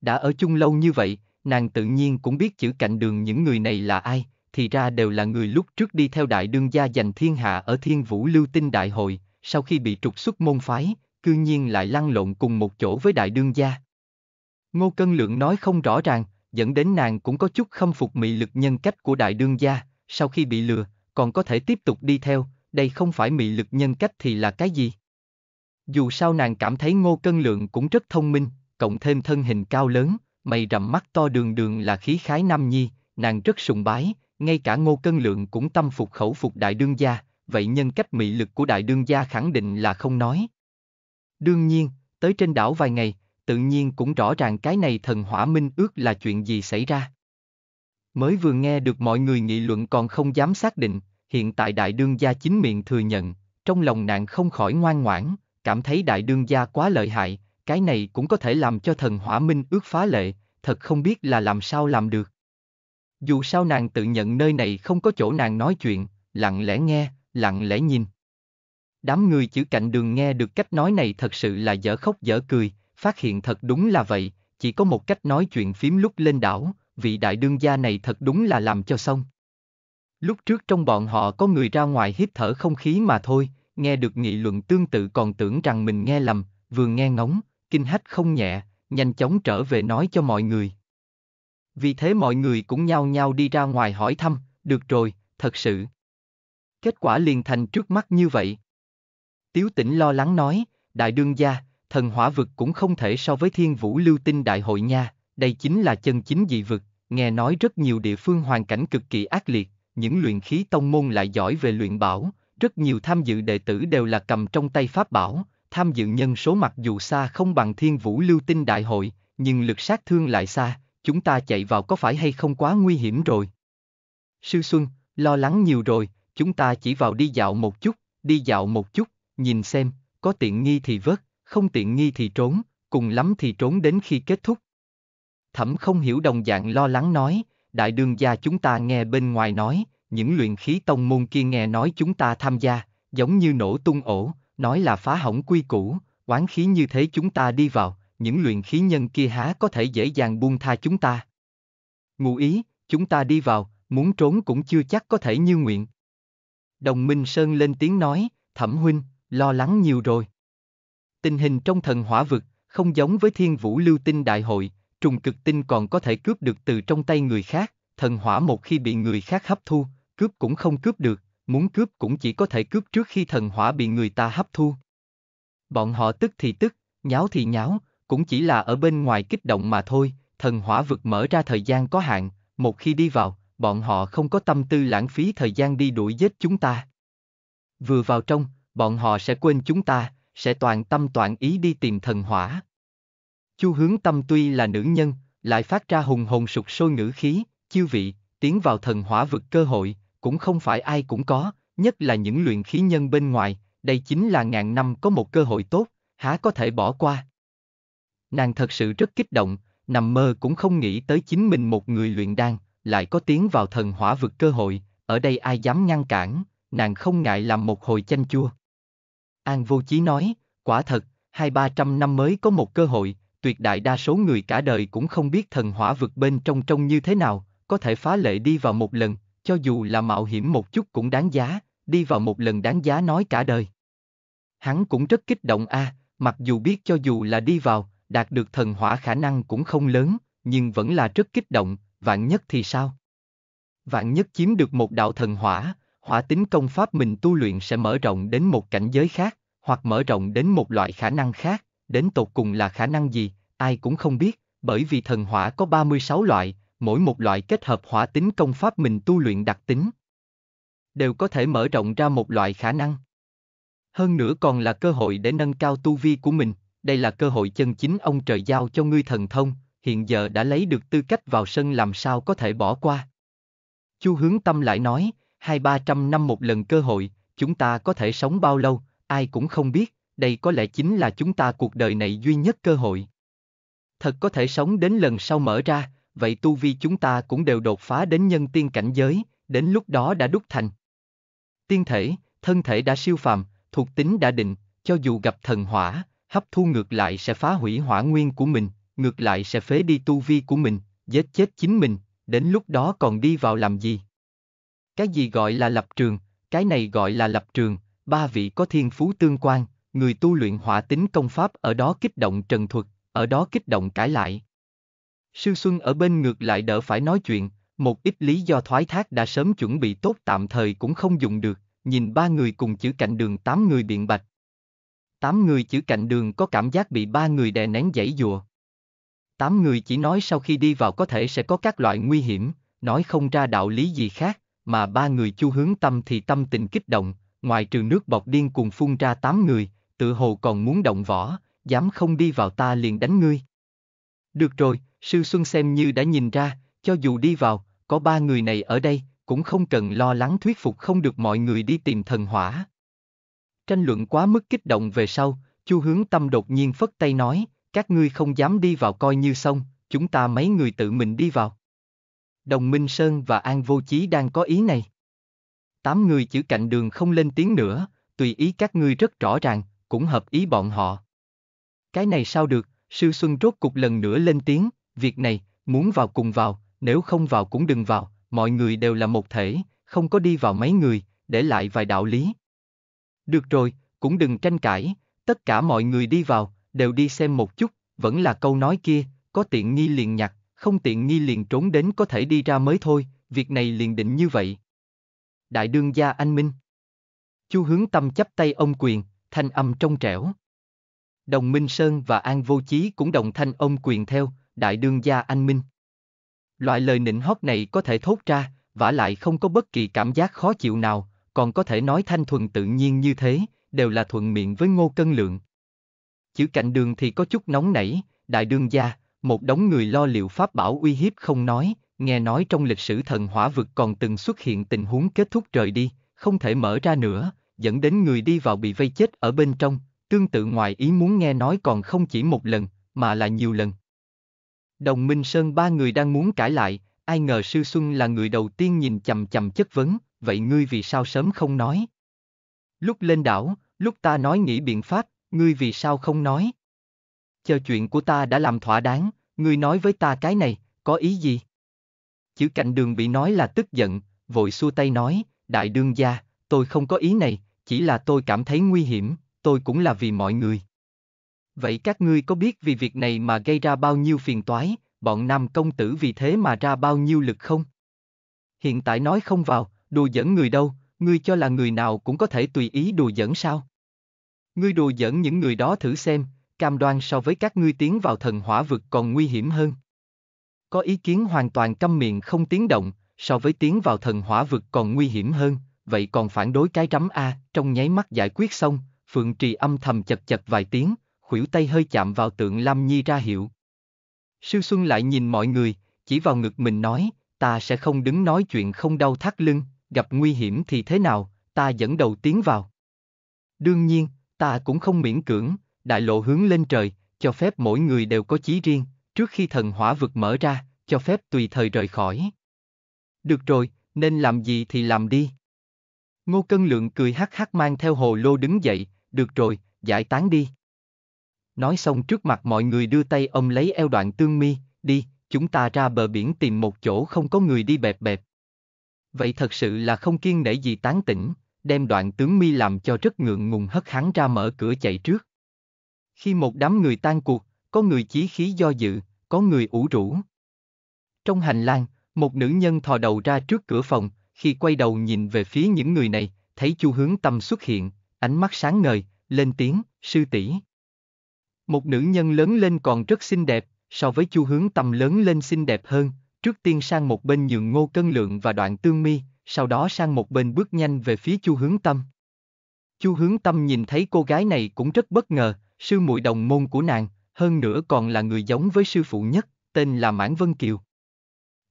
Đã ở chung lâu như vậy, nàng tự nhiên cũng biết chữ cạnh đường những người này là ai, thì ra đều là người lúc trước đi theo đại đương gia giành thiên hạ ở thiên vũ lưu tinh đại hội, sau khi bị trục xuất môn phái, cư nhiên lại lăn lộn cùng một chỗ với đại đương gia. Ngô Cân Lượng nói không rõ ràng, dẫn đến nàng cũng có chút khâm phục mị lực nhân cách của đại đương gia, sau khi bị lừa, còn có thể tiếp tục đi theo, đây không phải mị lực nhân cách thì là cái gì? Dù sao nàng cảm thấy ngô cân lượng cũng rất thông minh, cộng thêm thân hình cao lớn, mày rậm mắt to đường đường là khí khái nam nhi, nàng rất sùng bái, ngay cả ngô cân lượng cũng tâm phục khẩu phục đại đương gia, vậy nhân cách mị lực của đại đương gia khẳng định là không nói. Đương nhiên, tới trên đảo vài ngày, tự nhiên cũng rõ ràng cái này thần hỏa minh ước là chuyện gì xảy ra. Mới vừa nghe được mọi người nghị luận còn không dám xác định, hiện tại đại đương gia chính miệng thừa nhận, trong lòng nàng không khỏi ngoan ngoãn, cảm thấy đại đương gia quá lợi hại, cái này cũng có thể làm cho thần hỏa minh ước phá lệ, thật không biết là làm sao làm được. Dù sao nàng tự nhận nơi này không có chỗ nàng nói chuyện, lặng lẽ nghe, lặng lẽ nhìn. Đám người chữ cạnh đường nghe được cách nói này thật sự là dở khóc dở cười, phát hiện thật đúng là vậy, chỉ có một cách nói chuyện phím lúc lên đảo, vị đại đương gia này thật đúng là làm cho xong. Lúc trước trong bọn họ có người ra ngoài hít thở không khí mà thôi, nghe được nghị luận tương tự còn tưởng rằng mình nghe lầm, vừa nghe ngóng, kinh hách không nhẹ, nhanh chóng trở về nói cho mọi người. Vì thế mọi người cũng nhao nhao đi ra ngoài hỏi thăm, được rồi, thật sự. Kết quả liền thành trước mắt như vậy. Tiếu tỉnh lo lắng nói, đại đương gia, thần hỏa vực cũng không thể so với thiên vũ lưu tinh đại hội nha, đây chính là chân chính dị vực, nghe nói rất nhiều địa phương hoàn cảnh cực kỳ ác liệt, những luyện khí tông môn lại giỏi về luyện bảo, rất nhiều tham dự đệ tử đều là cầm trong tay pháp bảo, tham dự nhân số mặc dù xa không bằng thiên vũ lưu tinh đại hội, nhưng lực sát thương lại xa, chúng ta chạy vào có phải hay không quá nguy hiểm rồi. Sư Xuân, lo lắng nhiều rồi, chúng ta chỉ vào đi dạo một chút, đi dạo một chút, nhìn xem, có tiện nghi thì vớt, không tiện nghi thì trốn, cùng lắm thì trốn đến khi kết thúc. Thẩm không hiểu đồng dạng lo lắng nói, đại đương gia chúng ta nghe bên ngoài nói, những luyện khí tông môn kia nghe nói chúng ta tham gia, giống như nổ tung ổ, nói là phá hỏng quy củ, oán khí như thế chúng ta đi vào, những luyện khí nhân kia há có thể dễ dàng buông tha chúng ta. Ngụ ý, chúng ta đi vào, muốn trốn cũng chưa chắc có thể như nguyện. Đồng Minh Sơn lên tiếng nói, Thẩm Huynh, lo lắng nhiều rồi. Tình hình trong thần hỏa vực, không giống với thiên vũ lưu tinh đại hội, trùng cực tinh còn có thể cướp được từ trong tay người khác, thần hỏa một khi bị người khác hấp thu, cướp cũng không cướp được, muốn cướp cũng chỉ có thể cướp trước khi thần hỏa bị người ta hấp thu. Bọn họ tức thì tức, nháo thì nháo, cũng chỉ là ở bên ngoài kích động mà thôi, thần hỏa vực mở ra thời gian có hạn, một khi đi vào, bọn họ không có tâm tư lãng phí thời gian đi đuổi giết chúng ta. Vừa vào trong, bọn họ sẽ quên chúng ta, sẽ toàn tâm toàn ý đi tìm thần hỏa, Chu hướng tâm tuy là nữ nhân, lại phát ra hùng hồn sục sôi ngữ khí, chiêu vị, tiến vào thần hỏa vực cơ hội, cũng không phải ai cũng có, nhất là những luyện khí nhân bên ngoài, đây chính là ngàn năm có một cơ hội tốt, há có thể bỏ qua. Nàng thật sự rất kích động, nằm mơ cũng không nghĩ tới chính mình một người luyện đan, lại có tiến vào thần hỏa vực cơ hội, ở đây ai dám ngăn cản, nàng không ngại làm một hồi chanh chua. An vô chí nói, quả thật, hai ba trăm năm mới có một cơ hội, tuyệt đại đa số người cả đời cũng không biết thần hỏa vực bên trong trông như thế nào, có thể phá lệ đi vào một lần, cho dù là mạo hiểm một chút cũng đáng giá, đi vào một lần đáng giá nói cả đời. Hắn cũng rất kích động a, à, mặc dù biết cho dù là đi vào, đạt được thần hỏa khả năng cũng không lớn, nhưng vẫn là rất kích động, vạn nhất thì sao? Vạn nhất chiếm được một đạo thần hỏa, hỏa tính công pháp mình tu luyện sẽ mở rộng đến một cảnh giới khác, hoặc mở rộng đến một loại khả năng khác, đến tột cùng là khả năng gì, ai cũng không biết, bởi vì thần hỏa có 36 loại, mỗi một loại kết hợp hỏa tính công pháp mình tu luyện đặc tính. Đều có thể mở rộng ra một loại khả năng. Hơn nữa còn là cơ hội để nâng cao tu vi của mình, đây là cơ hội chân chính ông trời giao cho ngươi thần thông, hiện giờ đã lấy được tư cách vào sân làm sao có thể bỏ qua. Chu hướng tâm lại nói, hai ba trăm năm một lần cơ hội, chúng ta có thể sống bao lâu, ai cũng không biết, đây có lẽ chính là chúng ta cuộc đời này duy nhất cơ hội. Thật có thể sống đến lần sau mở ra, vậy tu vi chúng ta cũng đều đột phá đến nhân tiên cảnh giới, đến lúc đó đã đúc thành. Tiên thể, thân thể đã siêu phàm, thuộc tính đã định, cho dù gặp thần hỏa, hấp thu ngược lại sẽ phá hủy hỏa nguyên của mình, ngược lại sẽ phế đi tu vi của mình, giết chết chính mình, đến lúc đó còn đi vào làm gì? Cái gì gọi là lập trường, cái này gọi là lập trường, ba vị có thiên phú tương quan, người tu luyện hỏa tính công pháp ở đó kích động trần thuật, ở đó kích động cãi lại. Sư Xuân ở bên ngược lại đỡ phải nói chuyện, một ít lý do thoái thác đã sớm chuẩn bị tốt tạm thời cũng không dùng được, nhìn ba người cùng chữ cạnh đường tám người biện bạch. Tám người chữ cạnh đường có cảm giác bị ba người đè nén dãy dùa. Tám người chỉ nói sau khi đi vào có thể sẽ có các loại nguy hiểm, nói không ra đạo lý gì khác, mà ba người chu hướng tâm thì tâm tình kích động, ngoài trừ nước bọc điên cùng phun ra tám người, tự hồ còn muốn động võ, dám không đi vào ta liền đánh ngươi. Được rồi, sư Xuân xem như đã nhìn ra, cho dù đi vào, có ba người này ở đây, cũng không cần lo lắng thuyết phục không được mọi người đi tìm thần hỏa. Tranh luận quá mức kích động về sau, Chu Hướng Tâm đột nhiên phất tay nói, các ngươi không dám đi vào coi như xong, chúng ta mấy người tự mình đi vào. Đồng Minh Sơn và An Vô Chí đang có ý này. Tám người chữ cạnh đường không lên tiếng nữa, tùy ý các ngươi rất rõ ràng, cũng hợp ý bọn họ. Cái này sao được, sư Xuân rốt cục lần nữa lên tiếng, việc này, muốn vào cùng vào, nếu không vào cũng đừng vào, mọi người đều là một thể, không có đi vào mấy người, để lại vài đạo lý. Được rồi, cũng đừng tranh cãi, tất cả mọi người đi vào, đều đi xem một chút, vẫn là câu nói kia, có tiện nghi liền nhặt, không tiện nghi liền trốn đến có thể đi ra mới thôi, việc này liền định như vậy. Đại đương gia anh Minh Chu hướng tâm chấp tay ông quyền, thanh âm trong trẻo. Đồng Minh Sơn và An Vô Chí cũng đồng thanh ôm quyền theo, đại đương gia anh Minh. Loại lời nịnh hót này có thể thốt ra, vả lại không có bất kỳ cảm giác khó chịu nào, còn có thể nói thanh thuần tự nhiên như thế, đều là thuận miệng với ngô cân lượng. Chữ cạnh đường thì có chút nóng nảy, đại đương gia, một đống người lo liệu pháp bảo uy hiếp không nói, nghe nói trong lịch sử thần hỏa vực còn từng xuất hiện tình huống kết thúc trời đi, không thể mở ra nữa, dẫn đến người đi vào bị vây chết ở bên trong, tương tự ngoài ý muốn nghe nói còn không chỉ một lần, mà là nhiều lần. Đồng Minh Sơn ba người đang muốn cãi lại, ai ngờ Sư Xuân là người đầu tiên nhìn chầm chầm chất vấn, vậy ngươi vì sao sớm không nói? Lúc lên đảo, lúc ta nói nghĩ biện pháp, ngươi vì sao không nói? Chờ chuyện của ta đã làm thỏa đáng, ngươi nói với ta cái này, có ý gì? Chữ cạnh đường bị nói là tức giận, vội xua tay nói, đại đương gia, tôi không có ý này, chỉ là tôi cảm thấy nguy hiểm, tôi cũng là vì mọi người. Vậy các ngươi có biết vì việc này mà gây ra bao nhiêu phiền toái, bọn nam công tử vì thế mà ra bao nhiêu lực không? Hiện tại nói không vào, đùa giỡn người đâu, ngươi cho là người nào cũng có thể tùy ý đùa giỡn sao? Ngươi đùa giỡn những người đó thử xem, cam đoan so với các ngươi tiến vào thần hỏa vực còn nguy hiểm hơn. Có ý kiến hoàn toàn câm miệng không tiếng động, so với tiến vào thần hỏa vực còn nguy hiểm hơn, vậy còn phản đối cái rắm a, trong nháy mắt giải quyết xong, Phượng Trì âm thầm chật chật vài tiếng, khuỷu tay hơi chạm vào tượng Lam Nhi ra hiệu. Sư Xuân lại nhìn mọi người, chỉ vào ngực mình nói, ta sẽ không đứng nói chuyện không đau thắt lưng, gặp nguy hiểm thì thế nào, ta dẫn đầu tiến vào. Đương nhiên, ta cũng không miễn cưỡng, đại lộ hướng lên trời, cho phép mỗi người đều có chí riêng, trước khi thần hỏa vực mở ra, cho phép tùy thời rời khỏi. Được rồi, nên làm gì thì làm đi. Ngô Cân Lượng cười hắc hắc mang theo hồ lô đứng dậy, được rồi, giải tán đi. Nói xong trước mặt mọi người đưa tay ông lấy eo đoạn tương mi, đi, chúng ta ra bờ biển tìm một chỗ không có người đi bẹp bẹp. Vậy thật sự là không kiên nể gì tán tỉnh, đem đoạn tướng mi làm cho rất ngượng ngùng hất hắn ra mở cửa chạy trước. Khi một đám người tan cuộc, có người chí khí do dự, có người ủ rũ. Trong hành lang, một nữ nhân thò đầu ra trước cửa phòng, khi quay đầu nhìn về phía những người này, thấy Chu Hướng Tâm xuất hiện, ánh mắt sáng ngời, lên tiếng, sư tỷ. Một nữ nhân lớn lên còn rất xinh đẹp, so với Chu Hướng Tâm lớn lên xinh đẹp hơn, trước tiên sang một bên nhường Ngô Cân Lượng và Đoạn Tương Mi, sau đó sang một bên bước nhanh về phía Chu Hướng Tâm. Chu Hướng Tâm nhìn thấy cô gái này cũng rất bất ngờ, sư muội đồng môn của nàng, hơn nữa còn là người giống với sư phụ nhất, tên là Mãn Vân Kiều.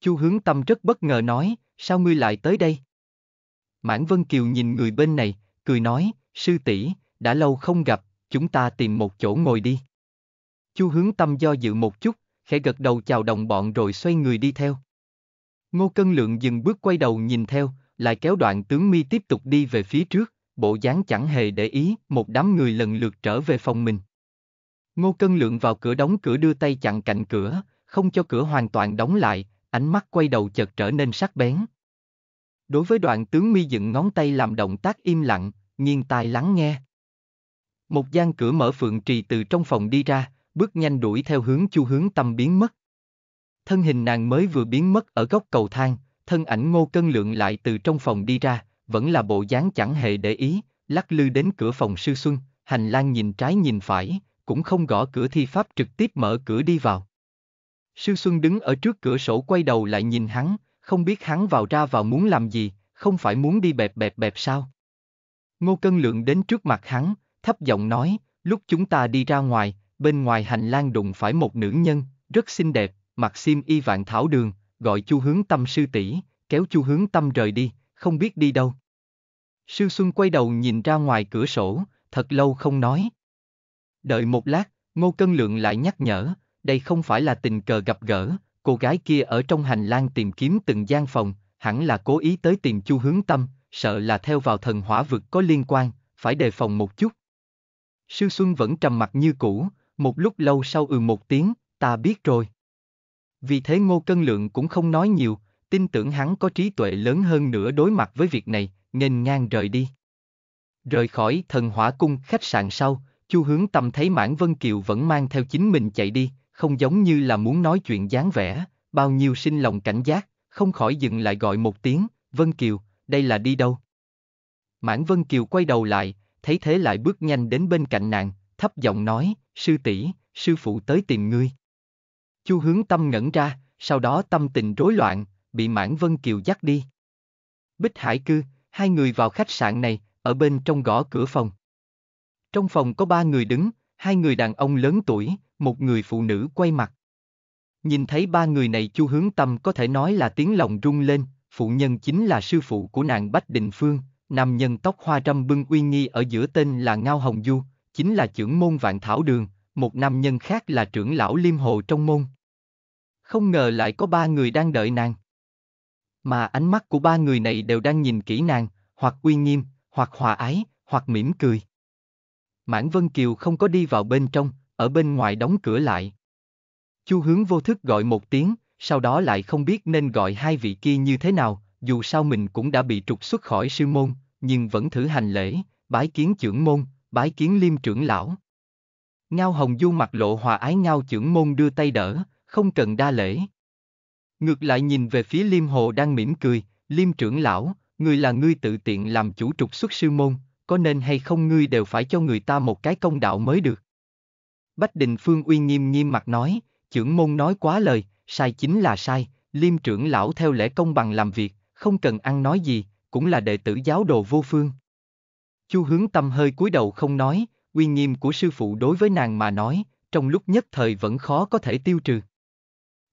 Chu Hướng Tâm rất bất ngờ nói, sao ngươi lại tới đây? Mãn Vân Kiều nhìn người bên này, cười nói, sư tỷ, đã lâu không gặp, chúng ta tìm một chỗ ngồi đi. Chu hướng tâm do dự một chút, khẽ gật đầu chào đồng bọn rồi xoay người đi theo. Ngô Cân Lượng dừng bước quay đầu nhìn theo, lại kéo đoạn tướng mi tiếp tục đi về phía trước, bộ dáng chẳng hề để ý, một đám người lần lượt trở về phòng mình. Ngô Cân Lượng vào cửa đóng cửa đưa tay chặn cạnh cửa, không cho cửa hoàn toàn đóng lại, ánh mắt quay đầu chợt trở nên sắc bén. Đối với đoạn tướng mi dựng ngón tay làm động tác im lặng, nghiêng tai lắng nghe. Một gian cửa mở phượng trì từ trong phòng đi ra, bước nhanh đuổi theo hướng chu hướng tâm biến mất. Thân hình nàng mới vừa biến mất ở góc cầu thang, thân ảnh ngô cân lượng lại từ trong phòng đi ra, vẫn là bộ dáng chẳng hề để ý, lắc lư đến cửa phòng sư xuân, hành lang nhìn trái nhìn phải, cũng không gõ cửa thi pháp trực tiếp mở cửa đi vào. Sư Xuân đứng ở trước cửa sổ quay đầu lại nhìn hắn, không biết hắn vào ra vào muốn làm gì, không phải muốn đi bẹp bẹp bẹp sao. Ngô Cân Lượng đến trước mặt hắn, thấp giọng nói, lúc chúng ta đi ra ngoài, bên ngoài hành lang đụng phải một nữ nhân, rất xinh đẹp, mặc sim y vạn thảo đường, gọi chu hướng tâm sư tỷ, kéo chu hướng tâm rời đi, không biết đi đâu. Sư Xuân quay đầu nhìn ra ngoài cửa sổ, thật lâu không nói. Đợi một lát, Ngô Cân Lượng lại nhắc nhở, đây không phải là tình cờ gặp gỡ, cô gái kia ở trong hành lang tìm kiếm từng gian phòng, hẳn là cố ý tới tìm chu hướng tâm, sợ là theo vào thần hỏa vực có liên quan, phải đề phòng một chút. Sư Xuân vẫn trầm mặt như cũ, một lúc lâu sau ừ một tiếng, ta biết rồi. Vì thế Ngô Cân Lượng cũng không nói nhiều, tin tưởng hắn có trí tuệ lớn hơn nữa đối mặt với việc này, nghênh ngang rời đi. Rời khỏi thần hỏa cung khách sạn sau, Chu Hướng Tâm thấy Mãn Vân Kiều vẫn mang theo chính mình chạy đi, không giống như là muốn nói chuyện dáng vẻ, bao nhiêu sinh lòng cảnh giác, không khỏi dừng lại gọi một tiếng, Vân Kiều, đây là đi đâu? Mãn Vân Kiều quay đầu lại, thấy thế lại bước nhanh đến bên cạnh nàng, thấp giọng nói, sư tỷ, sư phụ tới tìm ngươi. Chu hướng tâm ngẩn ra, sau đó tâm tình rối loạn, bị Mãn Vân Kiều dắt đi. Bích Hải Cư, hai người vào khách sạn này, ở bên trong gõ cửa phòng. Trong phòng có ba người đứng, hai người đàn ông lớn tuổi, một người phụ nữ quay mặt. Nhìn thấy ba người này chu hướng tâm có thể nói là tiếng lòng rung lên, phụ nhân chính là sư phụ của nàng Bách Định Phương, nam nhân tóc hoa râm bưng uy nghi ở giữa tên là Ngao Hồng Du, chính là trưởng môn Vạn Thảo Đường, một nam nhân khác là trưởng lão Liêm Hồ trong môn. Không ngờ lại có ba người đang đợi nàng. Mà ánh mắt của ba người này đều đang nhìn kỹ nàng, hoặc uy nghiêm, hoặc hòa ái, hoặc mỉm cười. Mãn Vân Kiều không có đi vào bên trong, ở bên ngoài đóng cửa lại. Chu hướng vô thức gọi một tiếng, sau đó lại không biết nên gọi hai vị kia như thế nào, dù sao mình cũng đã bị trục xuất khỏi sư môn, nhưng vẫn thử hành lễ, bái kiến trưởng môn, bái kiến liêm trưởng lão. Ngao Hồng Du mặt lộ hòa ái Ngao trưởng môn đưa tay đỡ, không cần đa lễ. Ngược lại nhìn về phía Liêm Hồ đang mỉm cười, Liêm trưởng lão, ngươi là ngươi tự tiện làm chủ trục xuất sư môn, có nên hay không ngươi đều phải cho người ta một cái công đạo mới được. Bách Đình Phương uy nghiêm nghiêm mặt nói, trưởng môn nói quá lời, sai chính là sai, liêm trưởng lão theo lễ công bằng làm việc, không cần ăn nói gì, cũng là đệ tử giáo đồ vô phương. Chu hướng tâm hơi cúi đầu không nói, uy nghiêm của sư phụ đối với nàng mà nói, trong lúc nhất thời vẫn khó có thể tiêu trừ.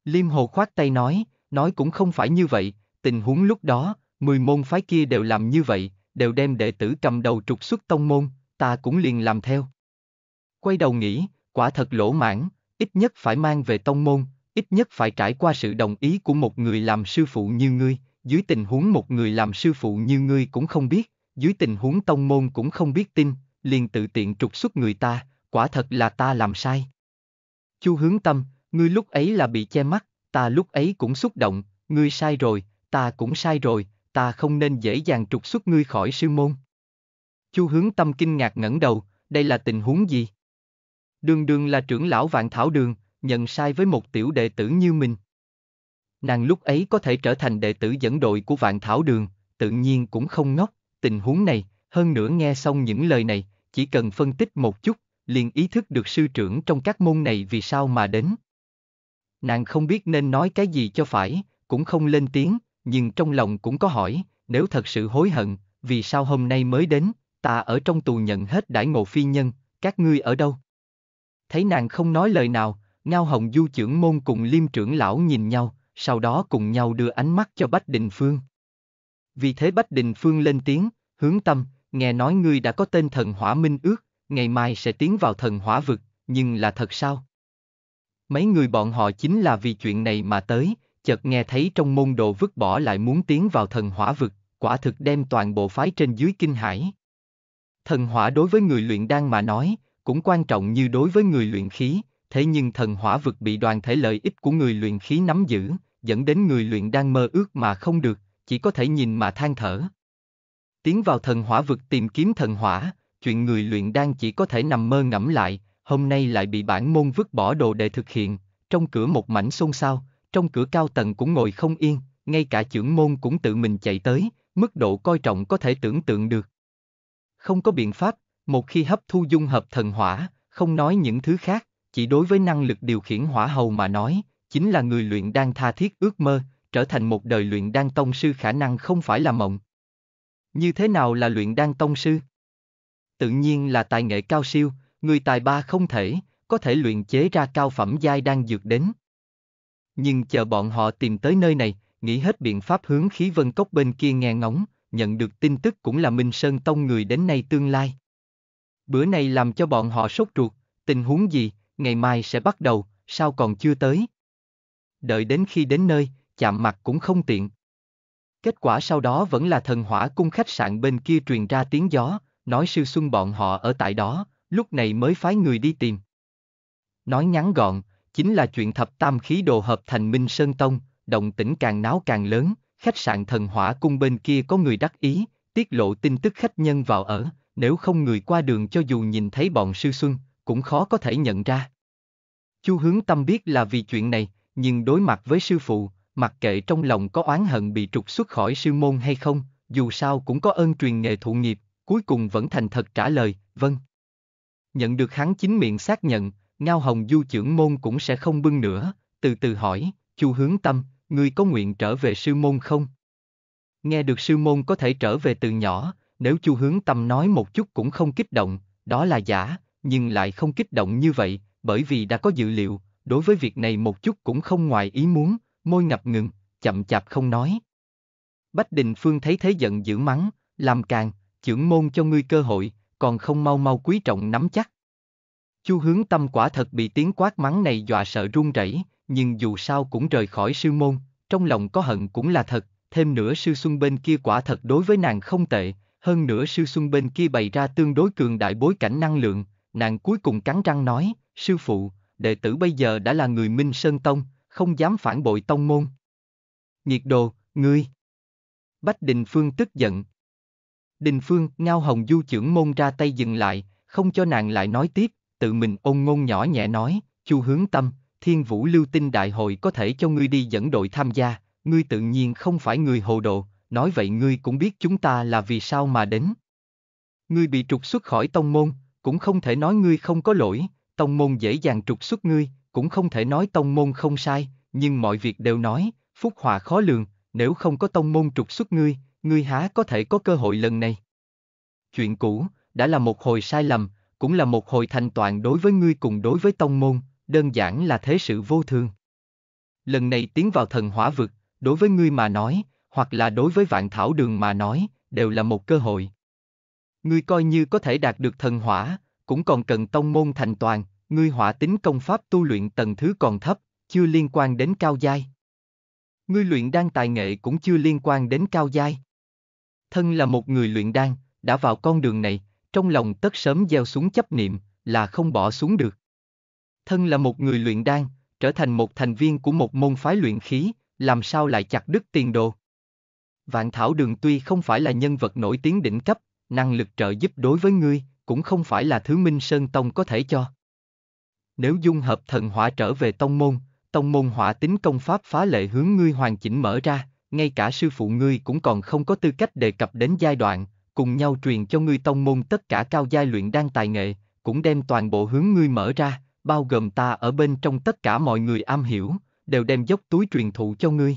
Liêm hồ khoát tay nói, nói cũng không phải như vậy, tình huống lúc đó, mười môn phái kia đều làm như vậy, đều đem đệ tử cầm đầu trục xuất tông môn, ta cũng liền làm theo. Quay đầu nghĩ, quả thật lỗ mãn, ít nhất phải mang về tông môn, ít nhất phải trải qua sự đồng ý của một người làm sư phụ như ngươi, dưới tình huống một người làm sư phụ như ngươi cũng không biết, dưới tình huống tông môn cũng không biết tin, liền tự tiện trục xuất người ta, quả thật là ta làm sai. Chu hướng tâm, ngươi lúc ấy là bị che mắt, ta lúc ấy cũng xúc động, ngươi sai rồi, ta cũng sai rồi, ta không nên dễ dàng trục xuất ngươi khỏi sư môn. Chu hướng tâm kinh ngạc ngẩng đầu, đây là tình huống gì? đường đường là trưởng lão vạn thảo đường, nhận sai với một tiểu đệ tử như mình. Nàng lúc ấy có thể trở thành đệ tử dẫn đội của vạn thảo đường, tự nhiên cũng không ngốc, tình huống này, hơn nữa nghe xong những lời này, chỉ cần phân tích một chút, liền ý thức được sư trưởng trong các môn này vì sao mà đến. Nàng không biết nên nói cái gì cho phải, cũng không lên tiếng, nhưng trong lòng cũng có hỏi, nếu thật sự hối hận, vì sao hôm nay mới đến, ta ở trong tù nhận hết đãi ngộ phi nhân, các ngươi ở đâu? thấy nàng không nói lời nào, Ngao Hồng Du trưởng môn cùng Liêm trưởng lão nhìn nhau, sau đó cùng nhau đưa ánh mắt cho Bách Đình Phương. Vì thế Bách Đình Phương lên tiếng, hướng tâm, nghe nói ngươi đã có tên thần hỏa minh ước, ngày mai sẽ tiến vào thần hỏa vực, nhưng là thật sao? Mấy người bọn họ chính là vì chuyện này mà tới, chợt nghe thấy trong môn đồ vứt bỏ lại muốn tiến vào thần hỏa vực, quả thực đem toàn bộ phái trên dưới kinh hải. Thần hỏa đối với người luyện đan mà nói, cũng quan trọng như đối với người luyện khí, thế nhưng thần hỏa vực bị đoàn thể lợi ích của người luyện khí nắm giữ, dẫn đến người luyện đang mơ ước mà không được, chỉ có thể nhìn mà than thở. Tiến vào thần hỏa vực tìm kiếm thần hỏa, chuyện người luyện đang chỉ có thể nằm mơ ngẫm lại, hôm nay lại bị bản môn vứt bỏ đồ để thực hiện, trong cửa một mảnh xôn xao, trong cửa cao tầng cũng ngồi không yên, ngay cả trưởng môn cũng tự mình chạy tới, mức độ coi trọng có thể tưởng tượng được. Không có biện pháp, một khi hấp thu dung hợp thần hỏa, không nói những thứ khác, chỉ đối với năng lực điều khiển hỏa hầu mà nói, chính là người luyện đan tha thiết ước mơ, trở thành một đời luyện đan tông sư khả năng không phải là mộng. Như thế nào là luyện đan tông sư? Tự nhiên là tài nghệ cao siêu, người tài ba không thể, có thể luyện chế ra cao phẩm giai đan dược đến. Nhưng chờ bọn họ tìm tới nơi này, nghĩ hết biện pháp hướng khí vân cốc bên kia nghe ngóng, nhận được tin tức cũng là Minh Sơn Tông người đến nay tương lai. Bữa nay làm cho bọn họ sốt ruột, tình huống gì, ngày mai sẽ bắt đầu, sao còn chưa tới. Đợi đến khi đến nơi, chạm mặt cũng không tiện. Kết quả sau đó vẫn là thần hỏa cung khách sạn bên kia truyền ra tiếng gió, nói sư xuân bọn họ ở tại đó, lúc này mới phái người đi tìm. Nói ngắn gọn, chính là chuyện thập tam khí đồ hợp thành Minh Sơn Tông, động tĩnh càng náo càng lớn, khách sạn thần hỏa cung bên kia có người đắc ý, tiết lộ tin tức khách nhân vào ở, nếu không người qua đường cho dù nhìn thấy bọn sư xuân, cũng khó có thể nhận ra. Chu hướng tâm biết là vì chuyện này, nhưng đối mặt với sư phụ, mặc kệ trong lòng có oán hận bị trục xuất khỏi sư môn hay không, dù sao cũng có ơn truyền nghề thụ nghiệp, cuối cùng vẫn thành thật trả lời, vâng. Nhận được hắn chính miệng xác nhận, Ngao Hồng Du trưởng môn cũng sẽ không bưng nữa, từ từ hỏi, Chu hướng tâm, ngươi có nguyện trở về sư môn không? Nghe được sư môn có thể trở về từ nhỏ, nếu Chu Hướng Tâm nói một chút cũng không kích động, đó là giả, nhưng lại không kích động như vậy, bởi vì đã có dự liệu, đối với việc này một chút cũng không ngoài ý muốn, môi ngập ngừng, chậm chạp không nói. Bách Đình Phương thấy thế giận dữ mắng, làm càng, trưởng môn cho ngươi cơ hội, còn không mau mau quý trọng nắm chắc. Chu hướng tâm quả thật bị tiếng quát mắng này dọa sợ run rẩy, nhưng dù sao cũng rời khỏi sư môn, trong lòng có hận cũng là thật, thêm nữa sư xuân bên kia quả thật đối với nàng không tệ, hơn nữa sư Xuân bên kia bày ra tương đối cường đại bối cảnh năng lượng, nàng cuối cùng cắn răng nói, sư phụ, đệ tử bây giờ đã là người Minh Sơn Tông, không dám phản bội tông môn. Nhiệt đồ, ngươi. Bách Đình Phương tức giận. Đình Phương, Ngao Hồng Du trưởng môn ra tay dừng lại, không cho nàng lại nói tiếp, tự mình ôn ngôn nhỏ nhẹ nói, chu hướng tâm, thiên vũ lưu tinh đại hội có thể cho ngươi đi dẫn đội tham gia, ngươi tự nhiên không phải người hồ đồ, nói vậy ngươi cũng biết chúng ta là vì sao mà đến. Ngươi bị trục xuất khỏi tông môn, cũng không thể nói ngươi không có lỗi, tông môn dễ dàng trục xuất ngươi, cũng không thể nói tông môn không sai, nhưng mọi việc đều nói, phúc hòa khó lường, nếu không có tông môn trục xuất ngươi, ngươi há có thể có cơ hội lần này. Chuyện cũ, đã là một hồi sai lầm, cũng là một hồi thành toàn đối với ngươi cùng đối với tông môn, đơn giản là thế sự vô thường. Lần này tiến vào thần hỏa vực, đối với ngươi mà nói, hoặc là đối với vạn thảo đường mà nói, đều là một cơ hội. Ngươi coi như có thể đạt được thần hỏa, cũng còn cần tông môn thành toàn, ngươi hỏa tính công pháp tu luyện tầng thứ còn thấp, chưa liên quan đến cao giai. Ngươi luyện đan tài nghệ cũng chưa liên quan đến cao giai. Thân là một người luyện đan, đã vào con đường này, trong lòng tất sớm gieo xuống chấp niệm, là không bỏ xuống được. Thân là một người luyện đan, trở thành một thành viên của một môn phái luyện khí, làm sao lại chặt đứt tiền đồ? Vạn Thảo Đường tuy không phải là nhân vật nổi tiếng đỉnh cấp, năng lực trợ giúp đối với ngươi cũng không phải là thứ Minh Sơn Tông có thể cho. Nếu dung hợp thần hỏa trở về tông môn, tông môn hỏa tính công pháp phá lệ hướng ngươi hoàn chỉnh mở ra, ngay cả sư phụ ngươi cũng còn không có tư cách đề cập đến giai đoạn, cùng nhau truyền cho ngươi tông môn tất cả cao giai luyện đan tài nghệ, cũng đem toàn bộ hướng ngươi mở ra, bao gồm ta ở bên trong tất cả mọi người am hiểu, đều đem dốc túi truyền thụ cho ngươi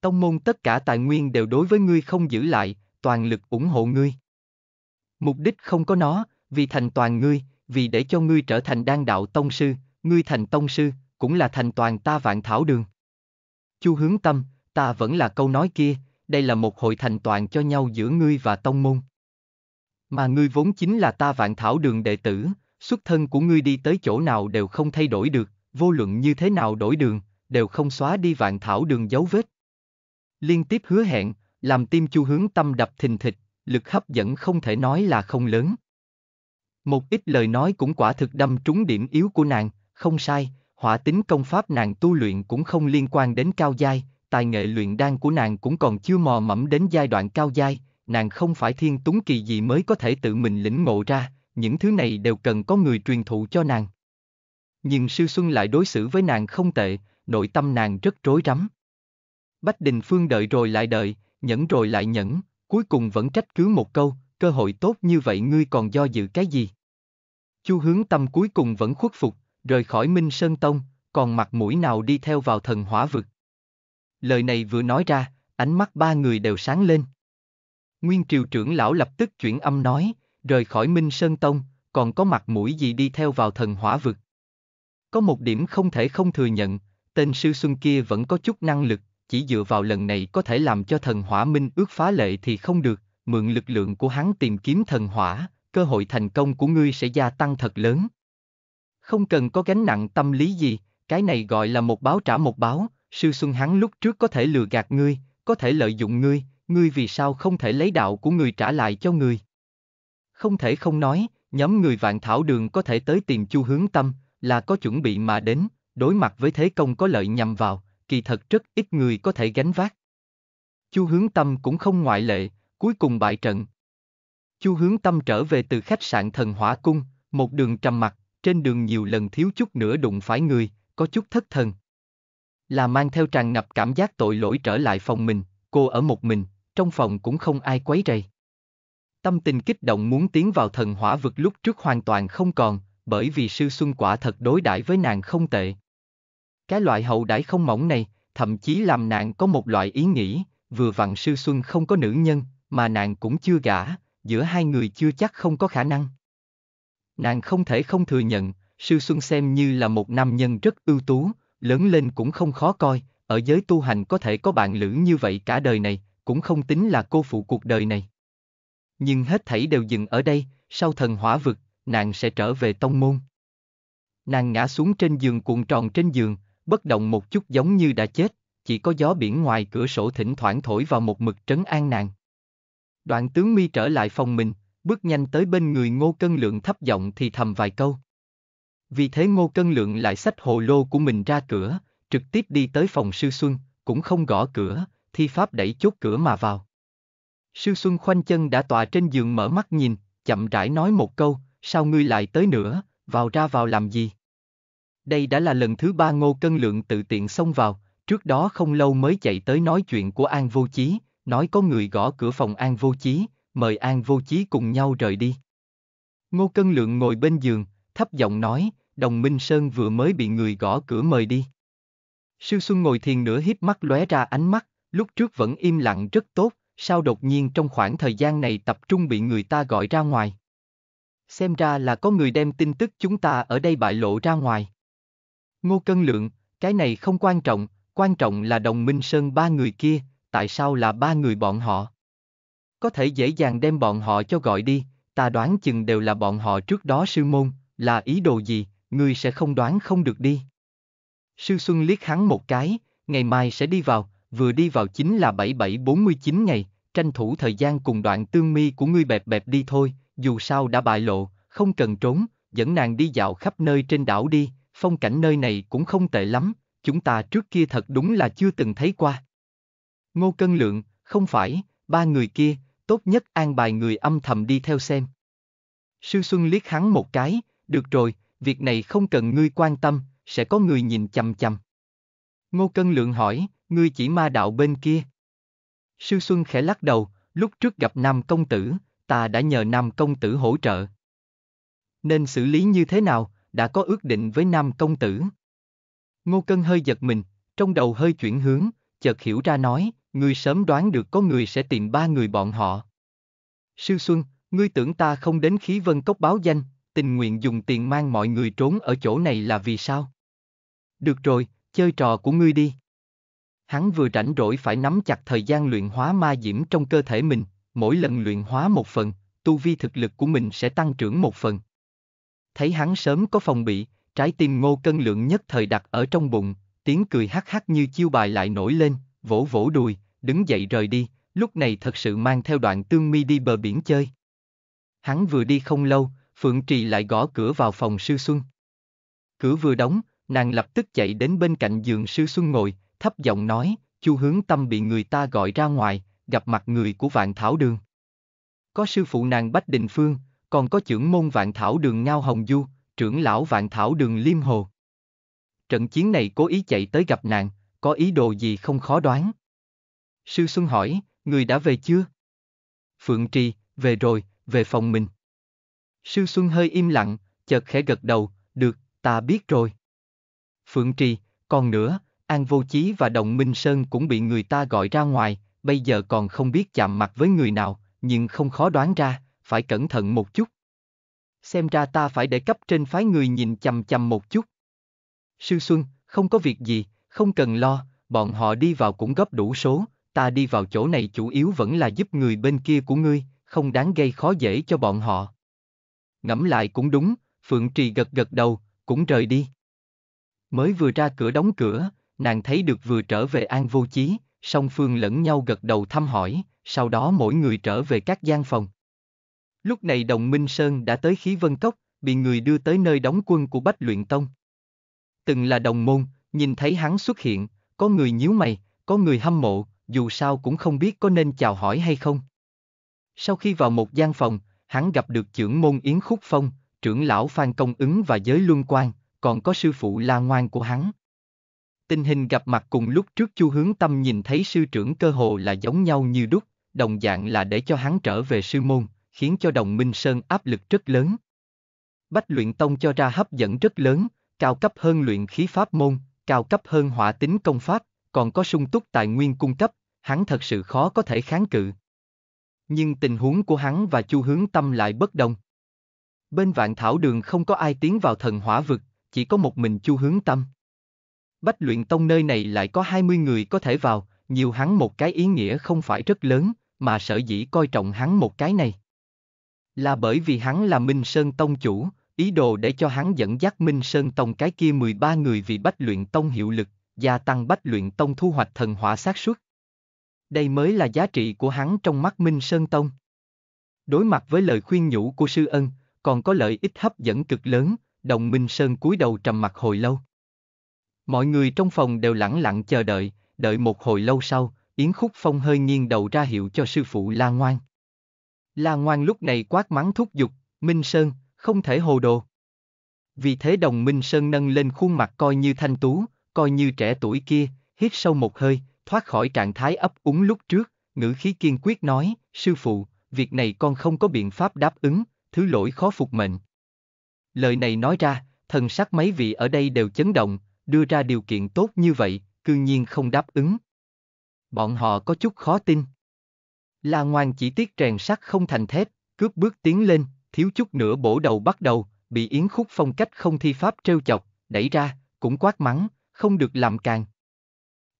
tông môn tất cả tài nguyên đều đối với ngươi không giữ lại, toàn lực ủng hộ ngươi. Mục đích không có nó, vì thành toàn ngươi, vì để cho ngươi trở thành đan đạo tông sư, ngươi thành tông sư, cũng là thành toàn ta vạn thảo đường. Chu hướng tâm, ta vẫn là câu nói kia, đây là một hội thành toàn cho nhau giữa ngươi và tông môn. Mà ngươi vốn chính là ta vạn thảo đường đệ tử, xuất thân của ngươi đi tới chỗ nào đều không thay đổi được, vô luận như thế nào đổi đường, đều không xóa đi vạn thảo đường dấu vết liên tiếp hứa hẹn, làm tim chu hướng tâm đập thình thịch, lực hấp dẫn không thể nói là không lớn. Một ít lời nói cũng quả thực đâm trúng điểm yếu của nàng, không sai, hỏa tính công pháp nàng tu luyện cũng không liên quan đến cao giai, tài nghệ luyện đan của nàng cũng còn chưa mò mẫm đến giai đoạn cao giai, nàng không phải thiên túng kỳ gì mới có thể tự mình lĩnh ngộ ra, những thứ này đều cần có người truyền thụ cho nàng. Nhưng sư xuân lại đối xử với nàng không tệ, nội tâm nàng rất rối rắm. Bách Đình Phương đợi rồi lại đợi, nhẫn rồi lại nhẫn, cuối cùng vẫn trách cứ một câu, cơ hội tốt như vậy ngươi còn do dự cái gì? Chu hướng tâm cuối cùng vẫn khuất phục, rời khỏi Minh Sơn Tông, còn mặt mũi nào đi theo vào thần hỏa vực. Lời này vừa nói ra, ánh mắt ba người đều sáng lên. Nguyên triều trưởng lão lập tức chuyển âm nói, rời khỏi Minh Sơn Tông, còn có mặt mũi gì đi theo vào thần hỏa vực. Có một điểm không thể không thừa nhận, tên sư xuân kia vẫn có chút năng lực, chỉ dựa vào lần này có thể làm cho thần hỏa minh ước phá lệ thì không được, mượn lực lượng của hắn tìm kiếm thần hỏa, cơ hội thành công của ngươi sẽ gia tăng thật lớn. Không cần có gánh nặng tâm lý gì, cái này gọi là một báo trả một báo, sư xuân hắn lúc trước có thể lừa gạt ngươi, có thể lợi dụng ngươi, ngươi vì sao không thể lấy đạo của người trả lại cho ngươi. Không thể không nói, nhóm người vạn thảo đường có thể tới tìm chu hướng tâm, là có chuẩn bị mà đến, đối mặt với thế công có lợi nhằm vào, kỳ thật rất ít người có thể gánh vác. Chu Hướng Tâm cũng không ngoại lệ, cuối cùng bại trận. Chu Hướng Tâm trở về từ khách sạn Thần Hỏa Cung, một đường trầm mặc, trên đường nhiều lần thiếu chút nữa đụng phải người, có chút thất thần. Là mang theo tràn ngập cảm giác tội lỗi trở lại phòng mình, cô ở một mình, trong phòng cũng không ai quấy rầy. Tâm tình kích động muốn tiến vào thần hỏa vực lúc trước hoàn toàn không còn, bởi vì sư xuân quả thật đối đãi với nàng không tệ. Cái loại hậu đãi không mỏng này, thậm chí làm nạn có một loại ý nghĩ, vừa vặn sư xuân không có nữ nhân, mà nàng cũng chưa gả, giữa hai người chưa chắc không có khả năng. Nàng không thể không thừa nhận, sư xuân xem như là một nam nhân rất ưu tú, lớn lên cũng không khó coi, ở giới tu hành có thể có bạn lữ như vậy cả đời này, cũng không tính là cô phụ cuộc đời này. Nhưng hết thảy đều dừng ở đây, sau thần hỏa vực, nàng sẽ trở về tông môn. Nàng ngã xuống trên giường cuộn tròn trên giường, bất động một chút giống như đã chết, chỉ có gió biển ngoài cửa sổ thỉnh thoảng thổi vào một mực trấn an nàng. Đoạn tướng mi trở lại phòng mình, bước nhanh tới bên người ngô cân lượng thấp giọng thì thầm vài câu. Vì thế ngô cân lượng lại xách hồ lô của mình ra cửa, trực tiếp đi tới phòng sư xuân, cũng không gõ cửa, thi pháp đẩy chốt cửa mà vào. Sư Xuân khoanh chân đã tòa trên giường mở mắt nhìn, chậm rãi nói một câu, sao ngươi lại tới nữa, vào ra vào làm gì? Đây đã là lần thứ ba Ngô Cân Lượng tự tiện xông vào, trước đó không lâu mới chạy tới nói chuyện của An Vô Chí, nói có người gõ cửa phòng An Vô Chí, mời An Vô Chí cùng nhau rời đi. Ngô Cân Lượng ngồi bên giường, thấp giọng nói, đồng Minh Sơn vừa mới bị người gõ cửa mời đi. Sư Xuân ngồi thiền nửa híp mắt lóe ra ánh mắt, lúc trước vẫn im lặng rất tốt, sao đột nhiên trong khoảng thời gian này tập trung bị người ta gọi ra ngoài. Xem ra là có người đem tin tức chúng ta ở đây bại lộ ra ngoài. Ngô Cân Lượng, cái này không quan trọng, quan trọng là đồng minh sơn ba người kia, tại sao là ba người bọn họ? Có thể dễ dàng đem bọn họ cho gọi đi, ta đoán chừng đều là bọn họ trước đó sư môn, là ý đồ gì, ngươi sẽ không đoán không được đi. Sư Xuân liếc hắn một cái, ngày mai sẽ đi vào, vừa đi vào chính là 7749 ngày, tranh thủ thời gian cùng đoạn tương mi của ngươi bẹp bẹp đi thôi, dù sao đã bại lộ, không cần trốn, dẫn nàng đi dạo khắp nơi trên đảo đi, phong cảnh nơi này cũng không tệ lắm, chúng ta trước kia thật đúng là chưa từng thấy qua. Ngô Cân Lượng, không phải, ba người kia, tốt nhất an bài người âm thầm đi theo xem. Sư Xuân liếc hắn một cái, được rồi, việc này không cần ngươi quan tâm, sẽ có người nhìn chằm chằm. Ngô Cân Lượng hỏi, ngươi chỉ ma đạo bên kia. Sư Xuân khẽ lắc đầu, lúc trước gặp Nam Công Tử, ta đã nhờ Nam Công Tử hỗ trợ. Nên xử lý như thế nào, đã có ước định với nam công tử. Ngô Cân hơi giật mình, trong đầu hơi chuyển hướng, chợt hiểu ra nói, ngươi sớm đoán được có người sẽ tìm ba người bọn họ. Sư Xuân, ngươi tưởng ta không đến khí vân cốc báo danh, tình nguyện dùng tiền mang mọi người trốn ở chỗ này là vì sao? Được rồi, chơi trò của ngươi đi. Hắn vừa rảnh rỗi phải nắm chặt thời gian luyện hóa ma diễm trong cơ thể mình, mỗi lần luyện hóa một phần, tu vi thực lực của mình sẽ tăng trưởng một phần thấy hắn sớm có phòng bị, trái tim ngô cân lượng nhất thời đặt ở trong bụng, tiếng cười hắc hắc như chiêu bài lại nổi lên, vỗ vỗ đùi, đứng dậy rời đi, lúc này thật sự mang theo đoạn tương mi đi bờ biển chơi. Hắn vừa đi không lâu, Phượng Trì lại gõ cửa vào phòng sư Xuân. Cửa vừa đóng, nàng lập tức chạy đến bên cạnh giường sư Xuân ngồi, thấp giọng nói, chu hướng tâm bị người ta gọi ra ngoài, gặp mặt người của vạn thảo đường. Có sư phụ nàng Bách Đình Phương, còn có trưởng môn vạn thảo đường Ngao Hồng Du, trưởng lão vạn thảo đường Liêm Hồ. Trận chiến này cố ý chạy tới gặp nàng, có ý đồ gì không khó đoán. Sư Xuân hỏi, người đã về chưa? Phượng Trì, về rồi, về phòng mình. Sư Xuân hơi im lặng, chợt khẽ gật đầu, được, ta biết rồi. Phượng Trì, còn nữa, An Vô Chí và Đồng Minh Sơn cũng bị người ta gọi ra ngoài, bây giờ còn không biết chạm mặt với người nào, nhưng không khó đoán ra, phải cẩn thận một chút. Xem ra ta phải để cấp trên phái người nhìn chằm chằm một chút. Sư Xuân, không có việc gì, không cần lo, bọn họ đi vào cũng gấp đủ số, ta đi vào chỗ này chủ yếu vẫn là giúp người bên kia của ngươi, không đáng gây khó dễ cho bọn họ. Ngẫm lại cũng đúng, Phượng Trì gật gật đầu, cũng rời đi. Mới vừa ra cửa đóng cửa, nàng thấy được vừa trở về An Vô Chí, song phương lẫn nhau gật đầu thăm hỏi, sau đó mỗi người trở về các gian phòng. Lúc này đồng Minh Sơn đã tới khí vân cốc, bị người đưa tới nơi đóng quân của Bách Luyện Tông. Từng là đồng môn, nhìn thấy hắn xuất hiện, có người nhíu mày, có người hâm mộ, dù sao cũng không biết có nên chào hỏi hay không. Sau khi vào một gian phòng, hắn gặp được trưởng môn Yến Khúc Phong, trưởng lão Phan Công Ứng và giới Luân Quan, còn có sư phụ La Ngoan của hắn. Tình hình gặp mặt cùng lúc trước Chu Hướng Tâm nhìn thấy sư trưởng cơ hồ là giống nhau như đúc, đồng dạng là để cho hắn trở về sư môn, khiến cho đồng minh sơn áp lực rất lớn. Bách luyện tông cho ra hấp dẫn rất lớn, cao cấp hơn luyện khí pháp môn, cao cấp hơn hỏa tính công pháp, còn có sung túc tài nguyên cung cấp, hắn thật sự khó có thể kháng cự. Nhưng tình huống của hắn và chu hướng tâm lại bất đồng. Bên vạn thảo đường không có ai tiến vào thần hỏa vực, chỉ có một mình chu hướng tâm. Bách luyện tông nơi này lại có 20 người có thể vào, nhiều hắn một cái ý nghĩa không phải rất lớn, mà sở dĩ coi trọng hắn một cái này. Là bởi vì hắn là Minh Sơn Tông chủ, ý đồ để cho hắn dẫn dắt Minh Sơn Tông cái kia 13 người vì bách luyện tông hiệu lực, gia tăng bách luyện tông thu hoạch thần hỏa sát suất. Đây mới là giá trị của hắn trong mắt Minh Sơn Tông. Đối mặt với lời khuyên nhủ của sư ân, còn có lợi ích hấp dẫn cực lớn, đồng Minh Sơn cúi đầu trầm mặt hồi lâu. Mọi người trong phòng đều lặng lặng chờ đợi, đợi một hồi lâu sau, Yến Khúc Phong hơi nghiêng đầu ra hiệu cho sư phụ la ngoan. La Ngoan lúc này quát mắng thúc giục, Minh Sơn, không thể hồ đồ. Vì thế đồng Minh Sơn nâng lên khuôn mặt coi như thanh tú, coi như trẻ tuổi kia, hít sâu một hơi, thoát khỏi trạng thái ấp úng lúc trước, ngữ khí kiên quyết nói, sư phụ, việc này con không có biện pháp đáp ứng, thứ lỗi khó phục mệnh. Lời này nói ra, thần sắc mấy vị ở đây đều chấn động, đưa ra điều kiện tốt như vậy, cư nhiên không đáp ứng. Bọn họ có chút khó tin. La Ngoan chỉ tiếc rèn sắt không thành thép, cướp bước tiến lên, thiếu chút nữa bổ đầu bắt đầu, bị Yến Khúc phong cách không thi pháp trêu chọc, đẩy ra, cũng quát mắng, không được làm càng.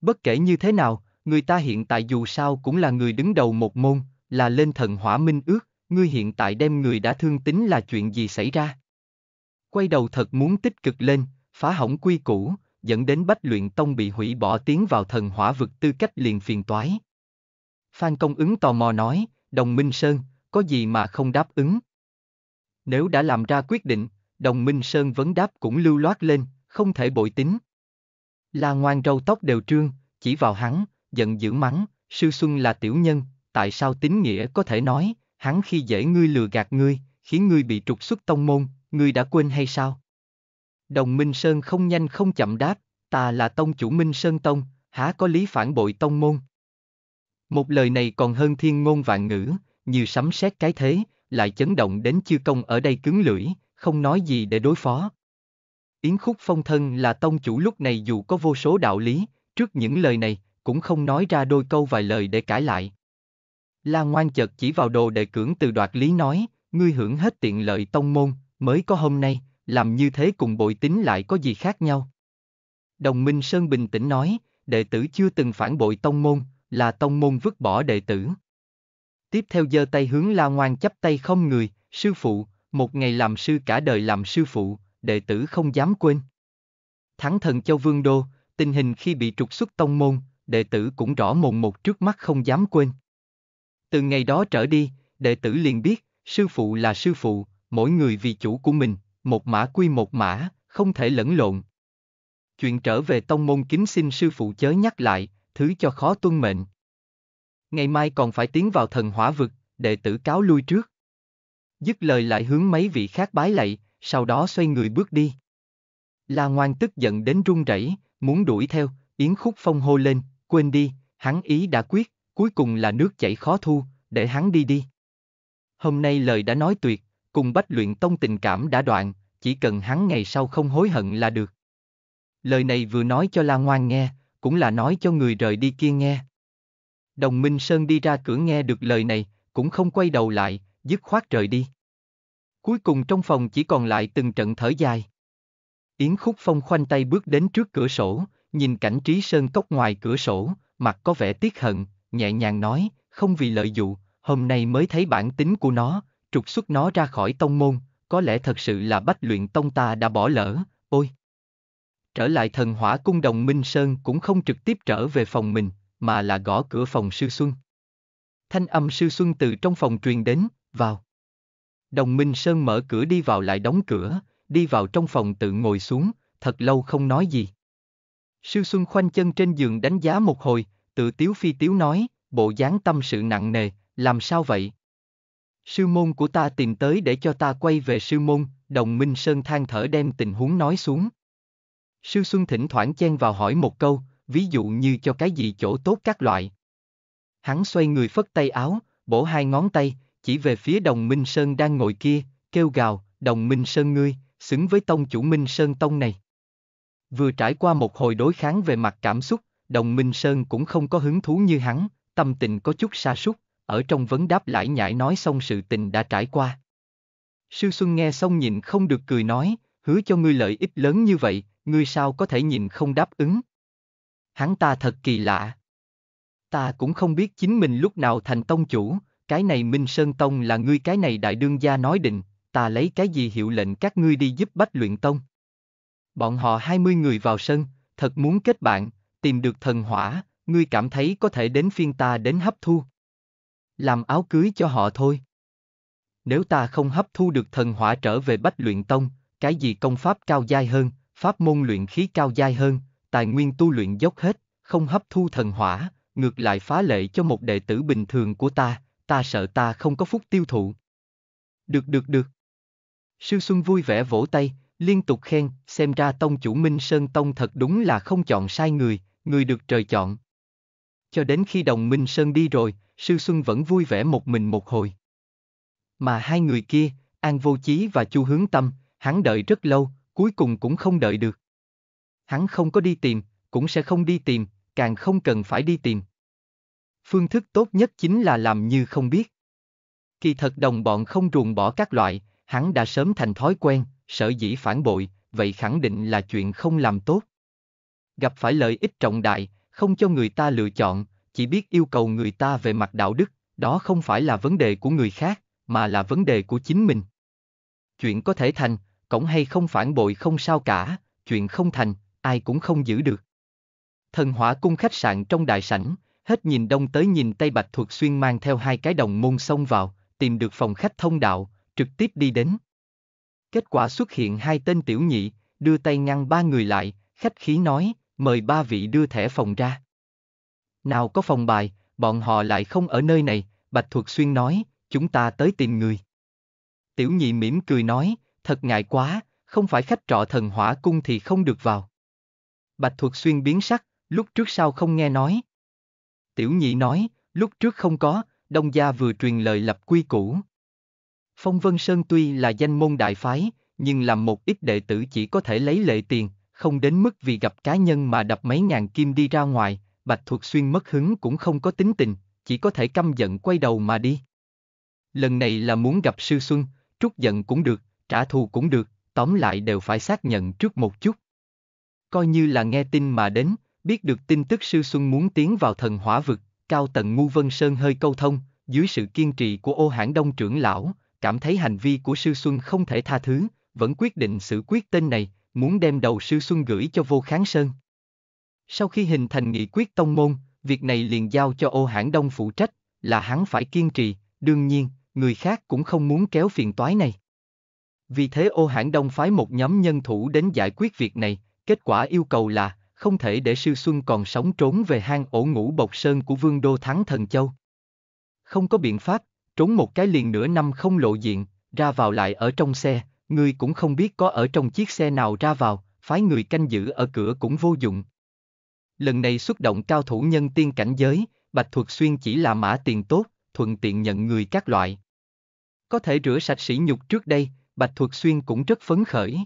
Bất kể như thế nào, người ta hiện tại dù sao cũng là người đứng đầu một môn, là lên thần hỏa minh ước, ngươi hiện tại đem người đã thương tính là chuyện gì xảy ra. Quay đầu thật muốn tích cực lên, phá hỏng quy củ, dẫn đến bách luyện tông bị hủy bỏ tiến vào thần hỏa vực tư cách liền phiền toái. Phan Công ứng tò mò nói, Đồng Minh Sơn, có gì mà không đáp ứng? Nếu đã làm ra quyết định, Đồng Minh Sơn vấn đáp cũng lưu loát lên, không thể bội tính. La ngoan râu tóc đều trương, chỉ vào hắn, giận dữ mắng, sư xuân là tiểu nhân, tại sao tín nghĩa có thể nói, hắn khi dễ ngươi lừa gạt ngươi, khiến ngươi bị trục xuất tông môn, ngươi đã quên hay sao? Đồng Minh Sơn không nhanh không chậm đáp, ta là tông chủ Minh Sơn Tông, há có lý phản bội tông môn. Một lời này còn hơn thiên ngôn vạn ngữ, như sấm sét cái thế, lại chấn động đến chư công ở đây cứng lưỡi, không nói gì để đối phó. Yến Khúc Phong thân là tông chủ lúc này dù có vô số đạo lý, trước những lời này, cũng không nói ra đôi câu vài lời để cãi lại. La Ngoan chợt chỉ vào đồ đệ cưỡng từ đoạt lý nói, ngươi hưởng hết tiện lợi tông môn, mới có hôm nay, làm như thế cùng bội tính lại có gì khác nhau. Đồng Minh Sơn bình tĩnh nói, đệ tử chưa từng phản bội tông môn, là tông môn vứt bỏ đệ tử. Tiếp theo giơ tay hướng La Ngoan chắp tay không người, sư phụ, một ngày làm sư cả đời làm sư phụ, đệ tử không dám quên. Thắng thần châu vương đô, tình hình khi bị trục xuất tông môn, đệ tử cũng rõ mồn một trước mắt không dám quên. Từ ngày đó trở đi, đệ tử liền biết, sư phụ là sư phụ, mỗi người vì chủ của mình, một mã quy một mã, không thể lẫn lộn. Chuyện trở về tông môn kính xin sư phụ chớ nhắc lại, thứ cho khó tuân mệnh. Ngày mai còn phải tiến vào thần hỏa vực, đệ tử cáo lui trước. Dứt lời lại hướng mấy vị khác bái lạy, sau đó xoay người bước đi. La Ngoan tức giận đến run rẩy, muốn đuổi theo, Yến Khúc Phong hô lên, quên đi, hắn ý đã quyết, cuối cùng là nước chảy khó thu, để hắn đi đi. Hôm nay lời đã nói tuyệt, cùng bách luyện tông tình cảm đã đoạn, chỉ cần hắn ngày sau không hối hận là được. Lời này vừa nói cho La Ngoan nghe, cũng là nói cho người rời đi kia nghe. Đồng Minh Sơn đi ra cửa nghe được lời này, cũng không quay đầu lại, dứt khoát rời đi. Cuối cùng trong phòng chỉ còn lại từng trận thở dài. Yến Khúc Phong khoanh tay bước đến trước cửa sổ, nhìn cảnh trí sơn cốc ngoài cửa sổ, mặt có vẻ tiếc hận, nhẹ nhàng nói, không vì lợi dụ, hôm nay mới thấy bản tính của nó, trục xuất nó ra khỏi tông môn, có lẽ thật sự là bách luyện tông ta đã bỏ lỡ, ôi! Trở lại thần hỏa cung đồng Minh Sơn cũng không trực tiếp trở về phòng mình, mà là gõ cửa phòng sư xuân. Thanh âm sư xuân từ trong phòng truyền đến, vào. Đồng Minh Sơn mở cửa đi vào lại đóng cửa, đi vào trong phòng tự ngồi xuống, thật lâu không nói gì. Sư Xuân khoanh chân trên giường đánh giá một hồi, tự tiếu phi tiếu nói, bộ dáng tâm sự nặng nề, làm sao vậy? Sư môn của ta tìm tới để cho ta quay về sư môn, đồng Minh Sơn than thở đem tình huống nói xuống. Sư Xuân thỉnh thoảng chen vào hỏi một câu, ví dụ như cho cái gì chỗ tốt các loại. Hắn xoay người phất tay áo, bổ hai ngón tay, chỉ về phía đồng Minh Sơn đang ngồi kia, kêu gào, đồng Minh Sơn ngươi, xứng với tông chủ Minh Sơn tông này. Vừa trải qua một hồi đối kháng về mặt cảm xúc, đồng Minh Sơn cũng không có hứng thú như hắn, tâm tình có chút xa sút ở trong vấn đáp lại nhải nói xong sự tình đã trải qua. Sư Xuân nghe xong nhìn không được cười nói, hứa cho ngươi lợi ích lớn như vậy, ngươi sao có thể nhìn không đáp ứng? Hắn ta thật kỳ lạ. Ta cũng không biết chính mình lúc nào thành tông chủ, cái này Minh Sơn Tông là ngươi cái này đại đương gia nói định, ta lấy cái gì hiệu lệnh các ngươi đi giúp bách luyện tông. Bọn họ 20 người vào sân, thật muốn kết bạn, tìm được thần hỏa, ngươi cảm thấy có thể đến phiên ta đến hấp thu. Làm áo cưới cho họ thôi. Nếu ta không hấp thu được thần hỏa trở về bách luyện tông, cái gì công pháp cao dai hơn, Pháp môn luyện khí cao dai hơn, tài nguyên tu luyện dốc hết, không hấp thu thần hỏa, ngược lại phá lệ cho một đệ tử bình thường của ta, ta sợ ta không có phúc tiêu thụ. Được được được. Sư Xuân vui vẻ vỗ tay, liên tục khen, xem ra tông chủ Minh Sơn Tông thật đúng là không chọn sai người, người được trời chọn. Cho đến khi đồng Minh Sơn đi rồi, Sư Xuân vẫn vui vẻ một mình một hồi. Mà hai người kia, An Vô Chí và Chu Hướng Tâm, hắn đợi rất lâu, cuối cùng cũng không đợi được. Hắn không có đi tìm, cũng sẽ không đi tìm, càng không cần phải đi tìm. Phương thức tốt nhất chính là làm như không biết. Kỳ thật đồng bọn không ruồng bỏ các loại, hắn đã sớm thành thói quen, sợ dĩ phản bội, vậy khẳng định là chuyện không làm tốt. Gặp phải lợi ích trọng đại, không cho người ta lựa chọn, chỉ biết yêu cầu người ta về mặt đạo đức, đó không phải là vấn đề của người khác, mà là vấn đề của chính mình. Chuyện có thể thành, cổng hay không phản bội không sao cả, chuyện không thành, ai cũng không giữ được. Thần hỏa cung khách sạn trong đại sảnh, hết nhìn đông tới nhìn tây Bạch Thuật Xuyên mang theo hai cái đồng môn xông vào, tìm được phòng khách thông đạo, trực tiếp đi đến. Kết quả xuất hiện hai tên tiểu nhị, đưa tay ngăn ba người lại, khách khí nói, mời ba vị đưa thẻ phòng ra. Nào có phòng bài, bọn họ lại không ở nơi này, Bạch Thuật Xuyên nói, chúng ta tới tìm người. Tiểu nhị mỉm cười nói, thật ngại quá, không phải khách trọ thần hỏa cung thì không được vào. Bạch Thuật Xuyên biến sắc, lúc trước sao không nghe nói. Tiểu nhị nói, lúc trước không có, Đông Gia vừa truyền lời lập quy củ. Phong Vân Sơn tuy là danh môn đại phái, nhưng làm một ít đệ tử chỉ có thể lấy lệ tiền, không đến mức vì gặp cá nhân mà đập mấy ngàn kim đi ra ngoài, Bạch Thuật Xuyên mất hứng cũng không có tính tình, chỉ có thể căm giận quay đầu mà đi. Lần này là muốn gặp Sư Xuân, trút giận cũng được, trả thù cũng được, tóm lại đều phải xác nhận trước một chút. Coi như là nghe tin mà đến, biết được tin tức sư Xuân muốn tiến vào thần hỏa vực, cao tận ngu vân sơn hơi câu thông, dưới sự kiên trì của ô hãng đông trưởng lão, cảm thấy hành vi của sư Xuân không thể tha thứ, vẫn quyết định xử quyết tên này, muốn đem đầu sư Xuân gửi cho vô kháng sơn. Sau khi hình thành nghị quyết tông môn, việc này liền giao cho ô hãng đông phụ trách, là hắn phải kiên trì, đương nhiên, người khác cũng không muốn kéo phiền toái này. Vì thế ô hãng đông phái một nhóm nhân thủ đến giải quyết việc này, kết quả yêu cầu là không thể để sư xuân còn sống trốn về hang ổ ngũ bộc sơn của vương đô thắng thần châu. Không có biện pháp, trốn một cái liền nửa năm không lộ diện, ra vào lại ở trong xe, người cũng không biết có ở trong chiếc xe nào ra vào, phái người canh giữ ở cửa cũng vô dụng. Lần này xuất động cao thủ nhân tiên cảnh giới, Bạch Thuật Xuyên chỉ là mã tiền tốt, thuận tiện nhận người các loại. Có thể rửa sạch sỉ nhục trước đây, Bạch Thuật Xuyên cũng rất phấn khởi.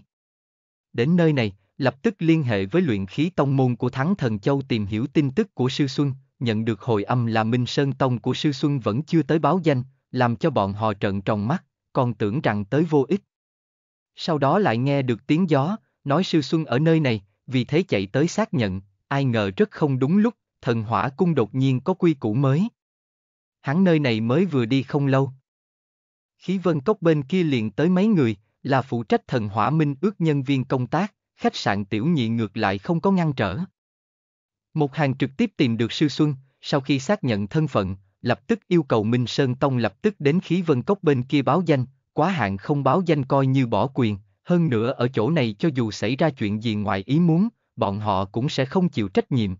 Đến nơi này, lập tức liên hệ với luyện khí tông môn của Thắng Thần Châu tìm hiểu tin tức của Sư Xuân, nhận được hồi âm là Minh Sơn Tông của Sư Xuân vẫn chưa tới báo danh, làm cho bọn họ trợn tròn mắt, còn tưởng rằng tới vô ích. Sau đó lại nghe được tiếng gió, nói Sư Xuân ở nơi này, vì thế chạy tới xác nhận, ai ngờ rất không đúng lúc, thần hỏa cung đột nhiên có quy củ mới. Hắn nơi này mới vừa đi không lâu khí vân cốc bên kia liền tới mấy người, là phụ trách thần hỏa minh ước nhân viên công tác, khách sạn tiểu nhị ngược lại không có ngăn trở. Một hàng trực tiếp tìm được sư xuân, sau khi xác nhận thân phận, lập tức yêu cầu Minh Sơn Tông lập tức đến khí vân cốc bên kia báo danh, quá hạn không báo danh coi như bỏ quyền, hơn nữa ở chỗ này cho dù xảy ra chuyện gì ngoài ý muốn, bọn họ cũng sẽ không chịu trách nhiệm.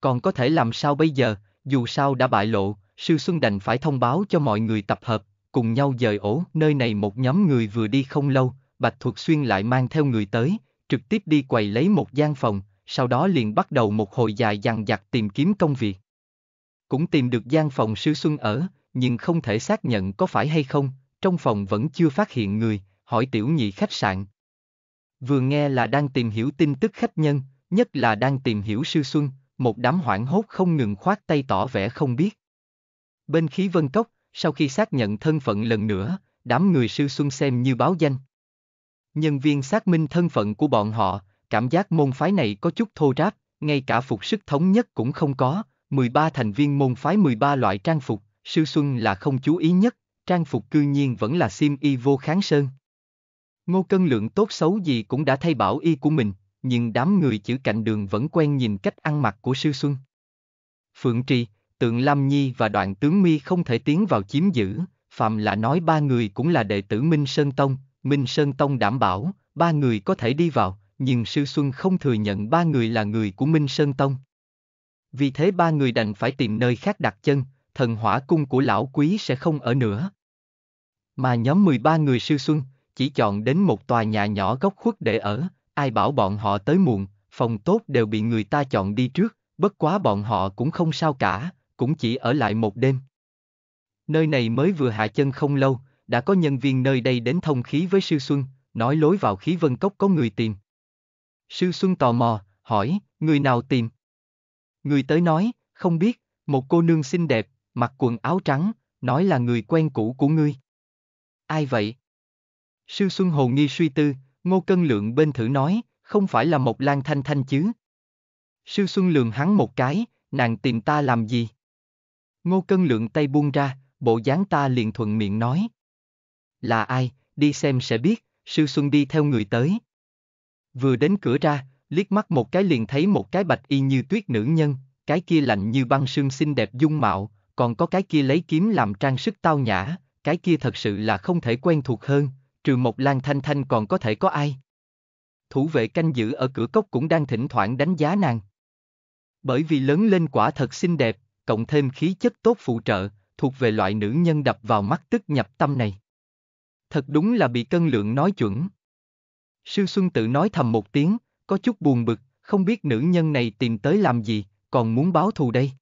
Còn có thể làm sao bây giờ, dù sao đã bại lộ, Sư Xuân đành phải thông báo cho mọi người tập hợp, cùng nhau dời ổ. Nơi này một nhóm người vừa đi không lâu, Bạch Thuật Xuyên lại mang theo người tới, trực tiếp đi quầy lấy một gian phòng, sau đó liền bắt đầu một hồi dài dằn dặt tìm kiếm công việc. Cũng tìm được gian phòng Sư Xuân ở, nhưng không thể xác nhận có phải hay không, trong phòng vẫn chưa phát hiện người, hỏi tiểu nhị khách sạn. Vừa nghe là đang tìm hiểu tin tức khách nhân, nhất là đang tìm hiểu Sư Xuân, một đám hoảng hốt không ngừng khoát tay tỏ vẻ không biết. Bên khí vân cốc, sau khi xác nhận thân phận lần nữa, đám người sư xuân xem như báo danh. Nhân viên xác minh thân phận của bọn họ, cảm giác môn phái này có chút thô ráp, ngay cả phục sức thống nhất cũng không có, 13 thành viên môn phái 13 loại trang phục, sư xuân là không chú ý nhất, trang phục cư nhiên vẫn là sim y vô kháng sơn. Ngô Cân Lượng tốt xấu gì cũng đã thay bảo y của mình, nhưng đám người chữ cạnh đường vẫn quen nhìn cách ăn mặc của sư xuân. Phượng Trì, Tượng Lam Nhi và đoạn tướng mi không thể tiến vào chiếm giữ, Phạm là nói ba người cũng là đệ tử Minh Sơn Tông, Minh Sơn Tông đảm bảo, ba người có thể đi vào, nhưng Sư Xuân không thừa nhận ba người là người của Minh Sơn Tông. Vì thế ba người đành phải tìm nơi khác đặt chân, thần hỏa cung của lão quý sẽ không ở nữa. Mà nhóm 13 người Sư Xuân, chỉ chọn đến một tòa nhà nhỏ góc khuất để ở, ai bảo bọn họ tới muộn, phòng tốt đều bị người ta chọn đi trước, bất quá bọn họ cũng không sao cả, cũng chỉ ở lại một đêm. Nơi này mới vừa hạ chân không lâu, đã có nhân viên nơi đây đến thông khí với Sư Xuân, nói lối vào khí vân cốc có người tìm. Sư Xuân tò mò, hỏi, người nào tìm? Người tới nói, không biết, một cô nương xinh đẹp, mặc quần áo trắng, nói là người quen cũ của ngươi. Ai vậy? Sư Xuân Hồ nghi suy tư, Ngô Cân Lượng bên thử nói, không phải là một Lan Thanh Thanh chứ. Sư Xuân lường hắn một cái, nàng tìm ta làm gì? Ngô Cân Lượng tay buông ra, bộ dáng ta liền thuận miệng nói. Là ai, đi xem sẽ biết, Sư Xuân đi theo người tới. Vừa đến cửa ra, liếc mắt một cái liền thấy một cái bạch y như tuyết nữ nhân, cái kia lạnh như băng sương xinh đẹp dung mạo, còn có cái kia lấy kiếm làm trang sức tao nhã, cái kia thật sự là không thể quen thuộc hơn, trừ một lan thanh thanh còn có thể có ai. Thủ vệ canh giữ ở cửa cốc cũng đang thỉnh thoảng đánh giá nàng. Bởi vì lớn lên quả thật xinh đẹp, cộng thêm khí chất tốt phụ trợ, thuộc về loại nữ nhân đập vào mắt tức nhập tâm này. Thật đúng là bị cân lượng nói chuẩn. Sư Xuân tự nói thầm một tiếng, có chút buồn bực, không biết nữ nhân này tìm tới làm gì, còn muốn báo thù đây.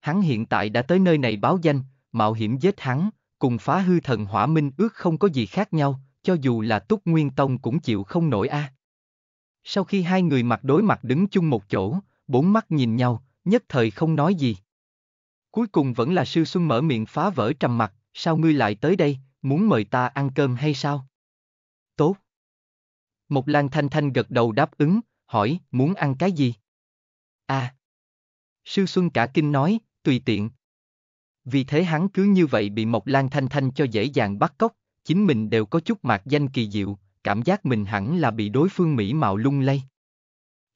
Hắn hiện tại đã tới nơi này báo danh, mạo hiểm giết hắn, cùng phá hư thần hỏa minh ước không có gì khác nhau, cho dù là Túc Nguyên Tông cũng chịu không nổi a. À. Sau khi hai người mặt đối mặt đứng chung một chỗ, bốn mắt nhìn nhau, nhất thời không nói gì. Cuối cùng vẫn là sư Xuân mở miệng phá vỡ trầm mặc, sao ngươi lại tới đây, muốn mời ta ăn cơm hay sao? Tốt. Một Lan Thanh Thanh gật đầu đáp ứng, hỏi, muốn ăn cái gì? À. Sư Xuân cả kinh nói, tùy tiện. Vì thế hắn cứ như vậy bị Mộc Lan Thanh Thanh cho dễ dàng bắt cóc, chính mình đều có chút mạc danh kỳ diệu, cảm giác mình hẳn là bị đối phương mỹ mạo lung lay.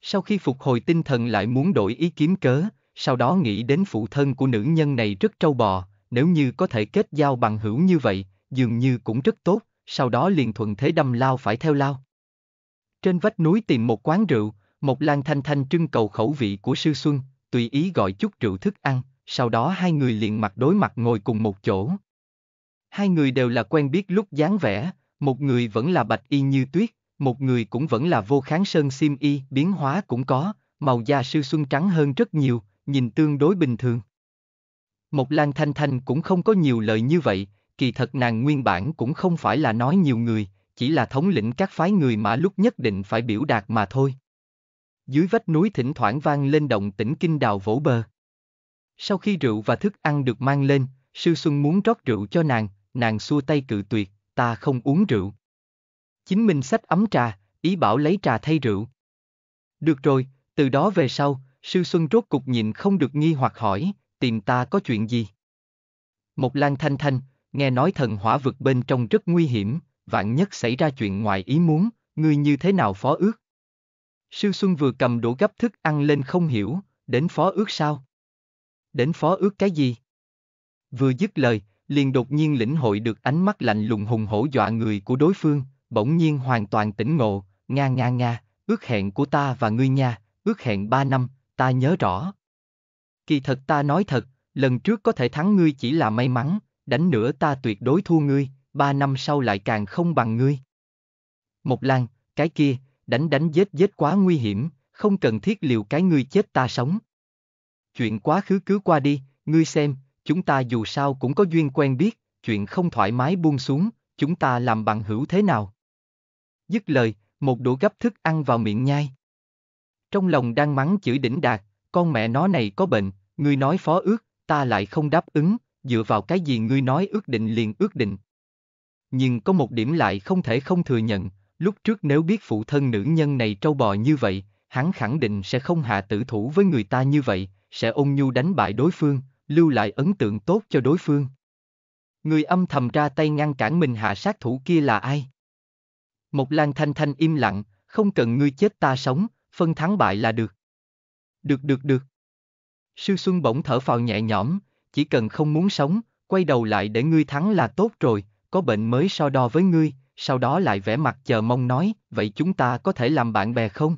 Sau khi phục hồi tinh thần lại muốn đổi ý kiếm cớ, sau đó nghĩ đến phụ thân của nữ nhân này rất trâu bò, nếu như có thể kết giao bằng hữu như vậy, dường như cũng rất tốt, sau đó liền thuận thế đâm lao phải theo lao. Trên vách núi tìm một quán rượu, một lan thanh thanh trưng cầu khẩu vị của sư xuân, tùy ý gọi chút rượu thức ăn, sau đó hai người liền mặt đối mặt ngồi cùng một chỗ. Hai người đều là quen biết lúc dáng vẻ, một người vẫn là bạch y như tuyết, một người cũng vẫn là vô kháng sơn sim y, biến hóa cũng có, màu da sư xuân trắng hơn rất nhiều, nhìn tương đối bình thường. Một Lan Thanh Thanh cũng không có nhiều lời như vậy, kỳ thật nàng nguyên bản cũng không phải là nói nhiều người, chỉ là thống lĩnh các phái người mà lúc nhất định phải biểu đạt mà thôi. Dưới vách núi thỉnh thoảng vang lên động tĩnh kinh đào vỗ bờ. Sau khi rượu và thức ăn được mang lên, Sư Xuân muốn rót rượu cho nàng, nàng xua tay cự tuyệt, ta không uống rượu. Chính mình xách ấm trà, ý bảo lấy trà thay rượu. Được rồi, từ đó về sau, Sư Xuân rốt cục nhìn không được nghi hoặc hỏi, tìm ta có chuyện gì? Một lan thanh thanh, nghe nói thần hỏa vực bên trong rất nguy hiểm, vạn nhất xảy ra chuyện ngoài ý muốn, ngươi như thế nào phó ước? Sư Xuân vừa cầm đũa gấp thức ăn lên không hiểu, đến phó ước sao? Đến phó ước cái gì? Vừa dứt lời, liền đột nhiên lĩnh hội được ánh mắt lạnh lùng hùng hổ dọa người của đối phương, bỗng nhiên hoàn toàn tỉnh ngộ, nga nga nga, ước hẹn của ta và ngươi nha, ước hẹn ba năm, ta nhớ rõ. Kỳ thật ta nói thật, lần trước có thể thắng ngươi chỉ là may mắn, đánh nữa ta tuyệt đối thua ngươi, ba năm sau lại càng không bằng ngươi. Một lan, cái kia, đánh đánh giết giết quá nguy hiểm, không cần thiết liều cái ngươi chết ta sống. Chuyện quá khứ cứ qua đi, ngươi xem, chúng ta dù sao cũng có duyên quen biết, chuyện không thoải mái buông xuống, chúng ta làm bằng hữu thế nào? Dứt lời, một đũa gấp thức ăn vào miệng nhai trong lòng đang mắng chửi đỉnh đạt, con mẹ nó này có bệnh, ngươi nói phó ước, ta lại không đáp ứng, dựa vào cái gì ngươi nói ước định liền ước định. Nhưng có một điểm lại không thể không thừa nhận, lúc trước nếu biết phụ thân nữ nhân này trâu bò như vậy, hắn khẳng định sẽ không hạ tử thủ với người ta như vậy, sẽ ôn nhu đánh bại đối phương, lưu lại ấn tượng tốt cho đối phương. Người âm thầm ra tay ngăn cản mình hạ sát thủ kia là ai? Một lan thanh thanh im lặng, không cần ngươi chết ta sống, phân thắng bại là được. Được được được. Sư Xuân bỗng thở phào nhẹ nhõm, chỉ cần không muốn sống, quay đầu lại để ngươi thắng là tốt rồi, có bệnh mới so đo với ngươi, sau đó lại vẽ mặt chờ mong nói, vậy chúng ta có thể làm bạn bè không?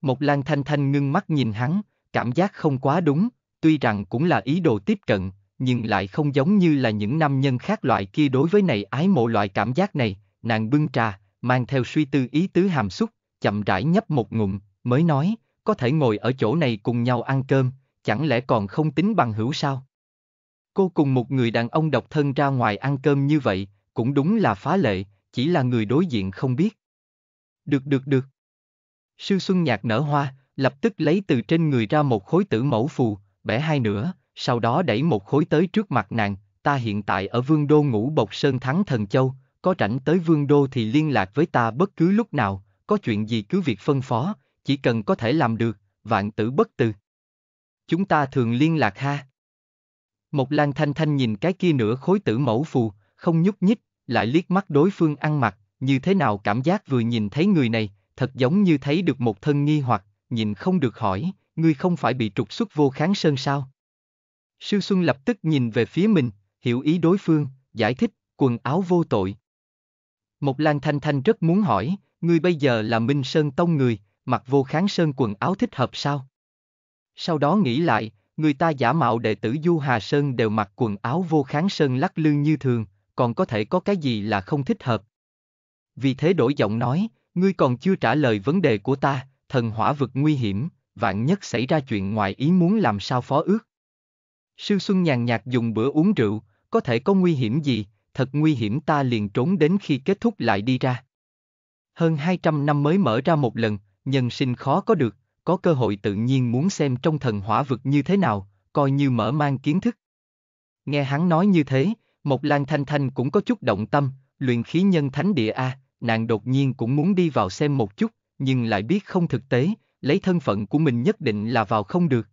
Một Lan Thanh Thanh ngưng mắt nhìn hắn, cảm giác không quá đúng, tuy rằng cũng là ý đồ tiếp cận, nhưng lại không giống như là những nam nhân khác loại kia đối với này ái mộ loại cảm giác này, nàng bưng trà, mang theo suy tư ý tứ hàm xúc, chậm rãi nhấp một ngụm, mới nói, có thể ngồi ở chỗ này cùng nhau ăn cơm, chẳng lẽ còn không tính bằng hữu sao? Cô cùng một người đàn ông độc thân ra ngoài ăn cơm như vậy, cũng đúng là phá lệ, chỉ là người đối diện không biết. Được được được. Sư Xuân Nhạc nở hoa, lập tức lấy từ trên người ra một khối tử mẫu phù, bẻ hai nửa, sau đó đẩy một khối tới trước mặt nàng, ta hiện tại ở vương đô ngũ bộc sơn thắng thần châu, có rảnh tới vương đô thì liên lạc với ta bất cứ lúc nào, có chuyện gì cứ việc phân phó, chỉ cần có thể làm được, vạn tử bất từ. Chúng ta thường liên lạc ha. Một Lan Thanh Thanh nhìn cái kia nửa khối tử mẫu phù, không nhúc nhích, lại liếc mắt đối phương ăn mặc, như thế nào cảm giác vừa nhìn thấy người này, thật giống như thấy được một thân nghi hoặc, nhìn không được hỏi, ngươi không phải bị trục xuất vô kháng sơn sao? Sư Xuân lập tức nhìn về phía mình, hiểu ý đối phương, giải thích, quần áo vô tội. Một Lan Thanh Thanh rất muốn hỏi, ngươi bây giờ là Minh Sơn Tông người, mặc vô kháng sơn quần áo thích hợp sao? Sau đó nghĩ lại, người ta giả mạo đệ tử Du Hà Sơn đều mặc quần áo vô kháng sơn lắc lư như thường, còn có thể có cái gì là không thích hợp. Vì thế đổi giọng nói, ngươi còn chưa trả lời vấn đề của ta, thần hỏa vực nguy hiểm, vạn nhất xảy ra chuyện ngoài ý muốn làm sao phó ước. Sư Xuân nhàn nhạt dùng bữa uống rượu, có thể có nguy hiểm gì, thật nguy hiểm ta liền trốn đến khi kết thúc lại đi ra. Hơn 200 năm mới mở ra một lần, nhân sinh khó có được, có cơ hội tự nhiên muốn xem trong thần hỏa vực như thế nào, coi như mở mang kiến thức. Nghe hắn nói như thế, một Lan Thanh Thanh cũng có chút động tâm, luyện khí nhân thánh địa A, nàng đột nhiên cũng muốn đi vào xem một chút, nhưng lại biết không thực tế, lấy thân phận của mình nhất định là vào không được.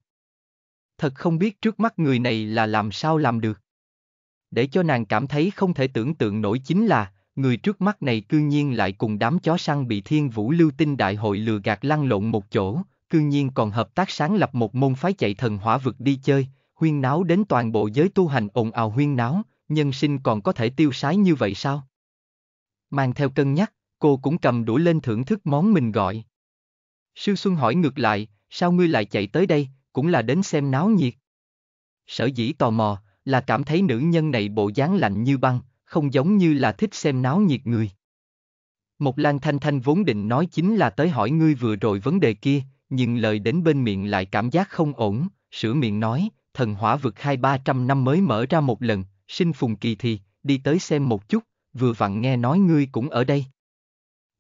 Thật không biết trước mắt người này là làm sao làm được. Để cho nàng cảm thấy không thể tưởng tượng nổi chính là, người trước mắt này cư nhiên lại cùng đám chó săn bị thiên vũ lưu tinh đại hội lừa gạt lăn lộn một chỗ, cư nhiên còn hợp tác sáng lập một môn phái chạy thần hỏa vực đi chơi, huyên náo đến toàn bộ giới tu hành ồn ào huyên náo, nhân sinh còn có thể tiêu sái như vậy sao? Mang theo cân nhắc, cô cũng cầm đũa lên thưởng thức món mình gọi. Sư Xuân hỏi ngược lại, sao ngươi lại chạy tới đây, cũng là đến xem náo nhiệt. Sở dĩ tò mò, là cảm thấy nữ nhân này bộ dáng lạnh như băng, không giống như là thích xem náo nhiệt người. Một Lan Thanh Thanh vốn định nói chính là tới hỏi ngươi vừa rồi vấn đề kia, nhưng lời đến bên miệng lại cảm giác không ổn, sửa miệng nói, thần hỏa vực hai ba trăm năm mới mở ra một lần, sinh phùng kỳ thì, đi tới xem một chút, vừa vặn nghe nói ngươi cũng ở đây.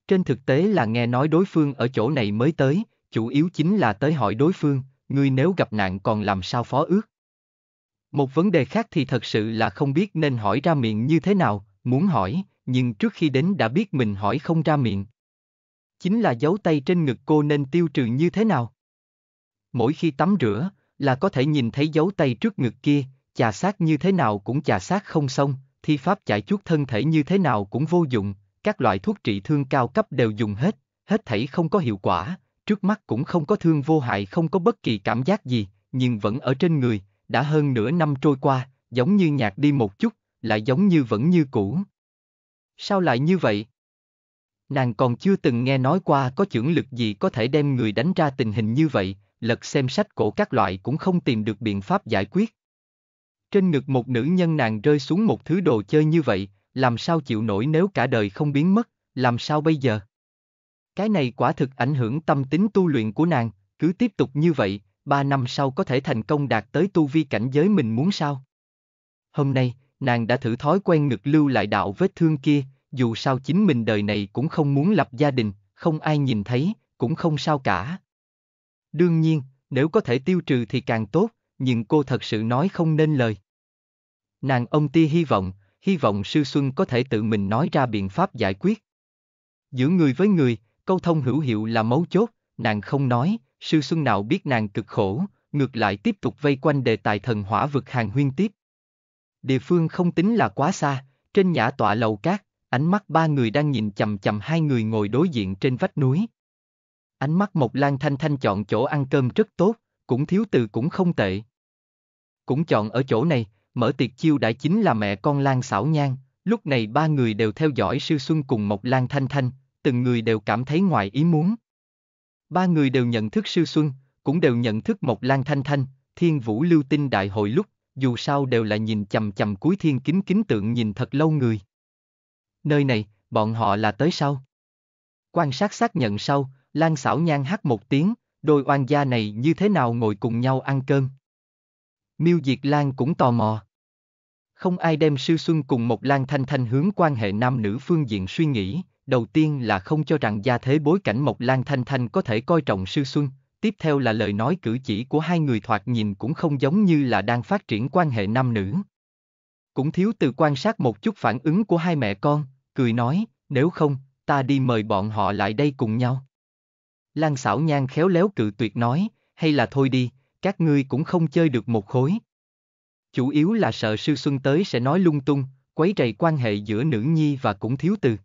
Trên thực tế là nghe nói đối phương ở chỗ này mới tới, chủ yếu chính là tới hỏi đối phương, ngươi nếu gặp nạn còn làm sao phó ước. Một vấn đề khác thì thật sự là không biết nên hỏi ra miệng như thế nào, muốn hỏi, nhưng trước khi đến đã biết mình hỏi không ra miệng. Chính là dấu tay trên ngực cô nên tiêu trừ như thế nào? Mỗi khi tắm rửa, là có thể nhìn thấy dấu tay trước ngực kia, chà sát như thế nào cũng chà sát không xong, thi pháp chạy chuốt thân thể như thế nào cũng vô dụng, các loại thuốc trị thương cao cấp đều dùng hết, hết thảy không có hiệu quả, trước mắt cũng không có thương vô hại không có bất kỳ cảm giác gì, nhưng vẫn ở trên người, đã hơn nửa năm trôi qua, giống như nhạt đi một chút, lại giống như vẫn như cũ. Sao lại như vậy? Nàng còn chưa từng nghe nói qua có chưởng lực gì có thể đem người đánh ra tình hình như vậy, lật xem sách cổ các loại cũng không tìm được biện pháp giải quyết. Trên ngực một nữ nhân nàng rơi xuống một thứ đồ chơi như vậy, làm sao chịu nổi nếu cả đời không biến mất, làm sao bây giờ? Cái này quả thực ảnh hưởng tâm tính tu luyện của nàng, cứ tiếp tục như vậy, ba năm sau có thể thành công đạt tới tu vi cảnh giới mình muốn sao. Hôm nay, nàng đã thử thói quen ngực lưu lại đạo vết thương kia, dù sao chính mình đời này cũng không muốn lập gia đình, không ai nhìn thấy, cũng không sao cả. Đương nhiên, nếu có thể tiêu trừ thì càng tốt, nhưng cô thật sự nói không nên lời. Nàng ông ti hy vọng, hy vọng sư Xuân có thể tự mình nói ra biện pháp giải quyết. Giữa người với người, câu thông hữu hiệu là mấu chốt, nàng không nói, sư Xuân nào biết nàng cực khổ, ngược lại tiếp tục vây quanh đề tài thần hỏa vực hàng huyên tiếp. Địa phương không tính là quá xa, trên nhã tọa lầu cát, ánh mắt ba người đang nhìn chầm chầm hai người ngồi đối diện trên vách núi. Ánh mắt Mộc Lan Thanh Thanh chọn chỗ ăn cơm rất tốt, cũng thiếu từ cũng không tệ. Cũng chọn ở chỗ này, mở tiệc chiêu đãi chính là mẹ con Lan xảo nhang, lúc này ba người đều theo dõi sư xuân cùng Mộc Lan Thanh Thanh, từng người đều cảm thấy ngoài ý muốn. Ba người đều nhận thức Sư Xuân, cũng đều nhận thức Mộc Lan Thanh Thanh, Thiên Vũ Lưu Tinh Đại hội lúc, dù sao đều là nhìn chầm chầm cuối thiên kính kính tượng nhìn thật lâu người. Nơi này, bọn họ là tới sau. Quan sát xác nhận sau, Lan xảo nhan hát một tiếng, đôi oan gia này như thế nào ngồi cùng nhau ăn cơm. Miêu Diệt Lan cũng tò mò. Không ai đem Sư Xuân cùng một Lan Thanh Thanh hướng quan hệ nam nữ phương diện suy nghĩ, đầu tiên là không cho rằng gia thế bối cảnh Mộc Lan Thanh Thanh có thể coi trọng Sư Xuân, tiếp theo là lời nói cử chỉ của hai người thoạt nhìn cũng không giống như là đang phát triển quan hệ nam nữ. Cũng thiếu từ quan sát một chút phản ứng của hai mẹ con, cười nói, nếu không, ta đi mời bọn họ lại đây cùng nhau. Lan xảo nhan khéo léo cự tuyệt nói, hay là thôi đi, các ngươi cũng không chơi được một khối. Chủ yếu là sợ sư xuân tới sẽ nói lung tung, quấy rầy quan hệ giữa nữ nhi và cũng thiếu từ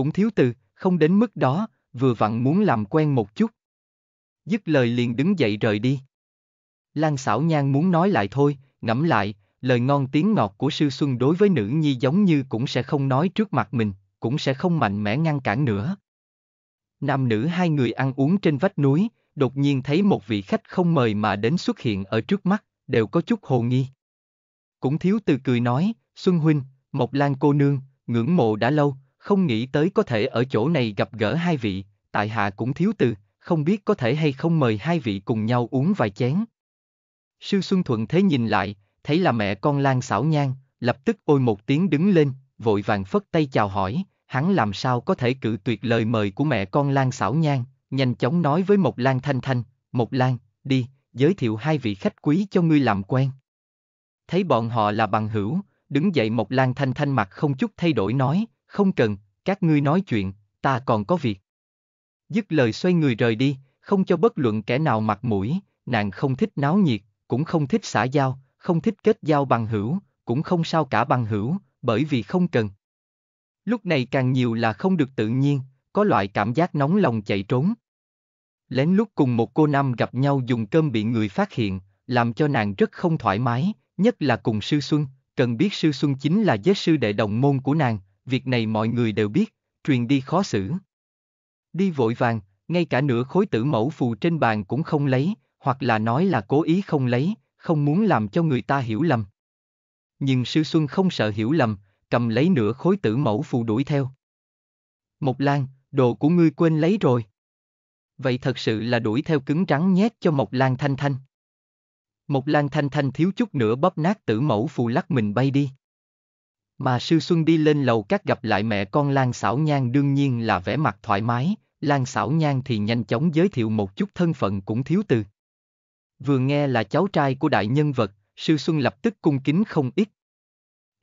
cũng thiếu từ, không đến mức đó, vừa vặn muốn làm quen một chút. Dứt lời liền đứng dậy rời đi. Lan xảo nhan muốn nói lại thôi, ngẫm lại, lời ngon tiếng ngọt của sư xuân đối với nữ nhi giống như cũng sẽ không nói trước mặt mình, cũng sẽ không mạnh mẽ ngăn cản nữa. Nam nữ hai người ăn uống trên vách núi, đột nhiên thấy một vị khách không mời mà đến xuất hiện ở trước mắt, đều có chút hồ nghi. Cũng thiếu từ cười nói, Xuân Huynh, Mộc Lan cô nương, ngưỡng mộ đã lâu, không nghĩ tới có thể ở chỗ này gặp gỡ hai vị, tại hạ cũng thiếu từ, không biết có thể hay không mời hai vị cùng nhau uống vài chén. Sư Xuân Thuận thế nhìn lại, thấy là mẹ con Lan xảo nhang, lập tức ôi một tiếng đứng lên, vội vàng phất tay chào hỏi, hắn làm sao có thể cự tuyệt lời mời của mẹ con Lan xảo nhang, nhanh chóng nói với một Lan thanh thanh, một Lan, đi, giới thiệu hai vị khách quý cho ngươi làm quen. Thấy bọn họ là bằng hữu, đứng dậy một Lan thanh thanh mặt không chút thay đổi nói, không cần, các ngươi nói chuyện, ta còn có việc. Dứt lời xoay người rời đi, không cho bất luận kẻ nào mặt mũi, nàng không thích náo nhiệt, cũng không thích xã giao, không thích kết giao bằng hữu, cũng không sao cả bằng hữu, bởi vì không cần. Lúc này càng nhiều là không được tự nhiên, có loại cảm giác nóng lòng chạy trốn. Lén lúc cùng một cô năm gặp nhau dùng cơm bị người phát hiện, làm cho nàng rất không thoải mái, nhất là cùng sư xuân, cần biết sư xuân chính là giới sư đệ đồng môn của nàng, việc này mọi người đều biết, truyền đi khó xử. Đi vội vàng, ngay cả nửa khối tử mẫu phù trên bàn cũng không lấy, hoặc là nói là cố ý không lấy, không muốn làm cho người ta hiểu lầm. Nhưng sư Xuân không sợ hiểu lầm, cầm lấy nửa khối tử mẫu phù đuổi theo. Mộc Lan, đồ của ngươi quên lấy rồi. Vậy thật sự là đuổi theo cứng rắn nhét cho Mộc Lan Thanh Thanh. Mộc Lan Thanh Thanh thiếu chút nữa bóp nát tử mẫu phù lắc mình bay đi. Mà Sư Xuân đi lên lầu các gặp lại mẹ con Lan Sảo Nhan đương nhiên là vẻ mặt thoải mái, Lan Sảo Nhan thì nhanh chóng giới thiệu một chút thân phận cũng thiếu từ. Vừa nghe là cháu trai của đại nhân vật, Sư Xuân lập tức cung kính không ít.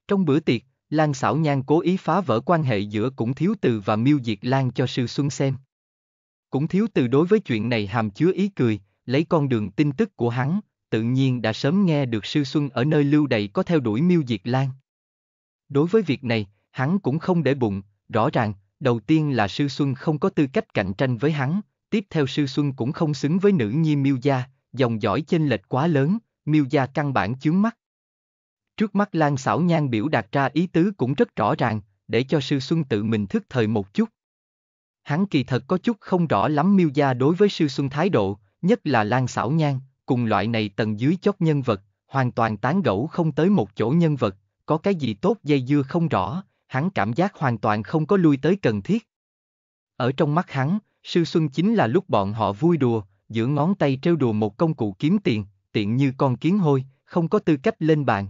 Trong bữa tiệc, Lan Sảo Nhan cố ý phá vỡ quan hệ giữa Cũng Thiếu Từ và Miêu Diệt Lan cho Sư Xuân xem. Cũng Thiếu Từ đối với chuyện này hàm chứa ý cười, lấy con đường tin tức của hắn, tự nhiên đã sớm nghe được Sư Xuân ở nơi lưu đầy có theo đuổi Miêu Diệt Lan. Đối với việc này, hắn cũng không để bụng, rõ ràng, đầu tiên là Sư Xuân không có tư cách cạnh tranh với hắn, tiếp theo Sư Xuân cũng không xứng với nữ nhi Miêu Gia, dòng dõi chênh lệch quá lớn, Miêu Gia căn bản chướng mắt. Trước mắt Lan xảo nhan biểu đạt ra ý tứ cũng rất rõ ràng, để cho Sư Xuân tự mình thức thời một chút. Hắn kỳ thật có chút không rõ lắm Miêu Gia đối với Sư Xuân thái độ, nhất là Lan xảo nhan, cùng loại này tầng dưới chót nhân vật, hoàn toàn tán gẫu không tới một chỗ nhân vật, có cái gì tốt dây dưa không rõ, hắn cảm giác hoàn toàn không có lui tới cần thiết. Ở trong mắt hắn, sư xuân chính là lúc bọn họ vui đùa, giữa ngón tay trêu đùa một công cụ kiếm tiền, tiện như con kiến hôi, không có tư cách lên bàn.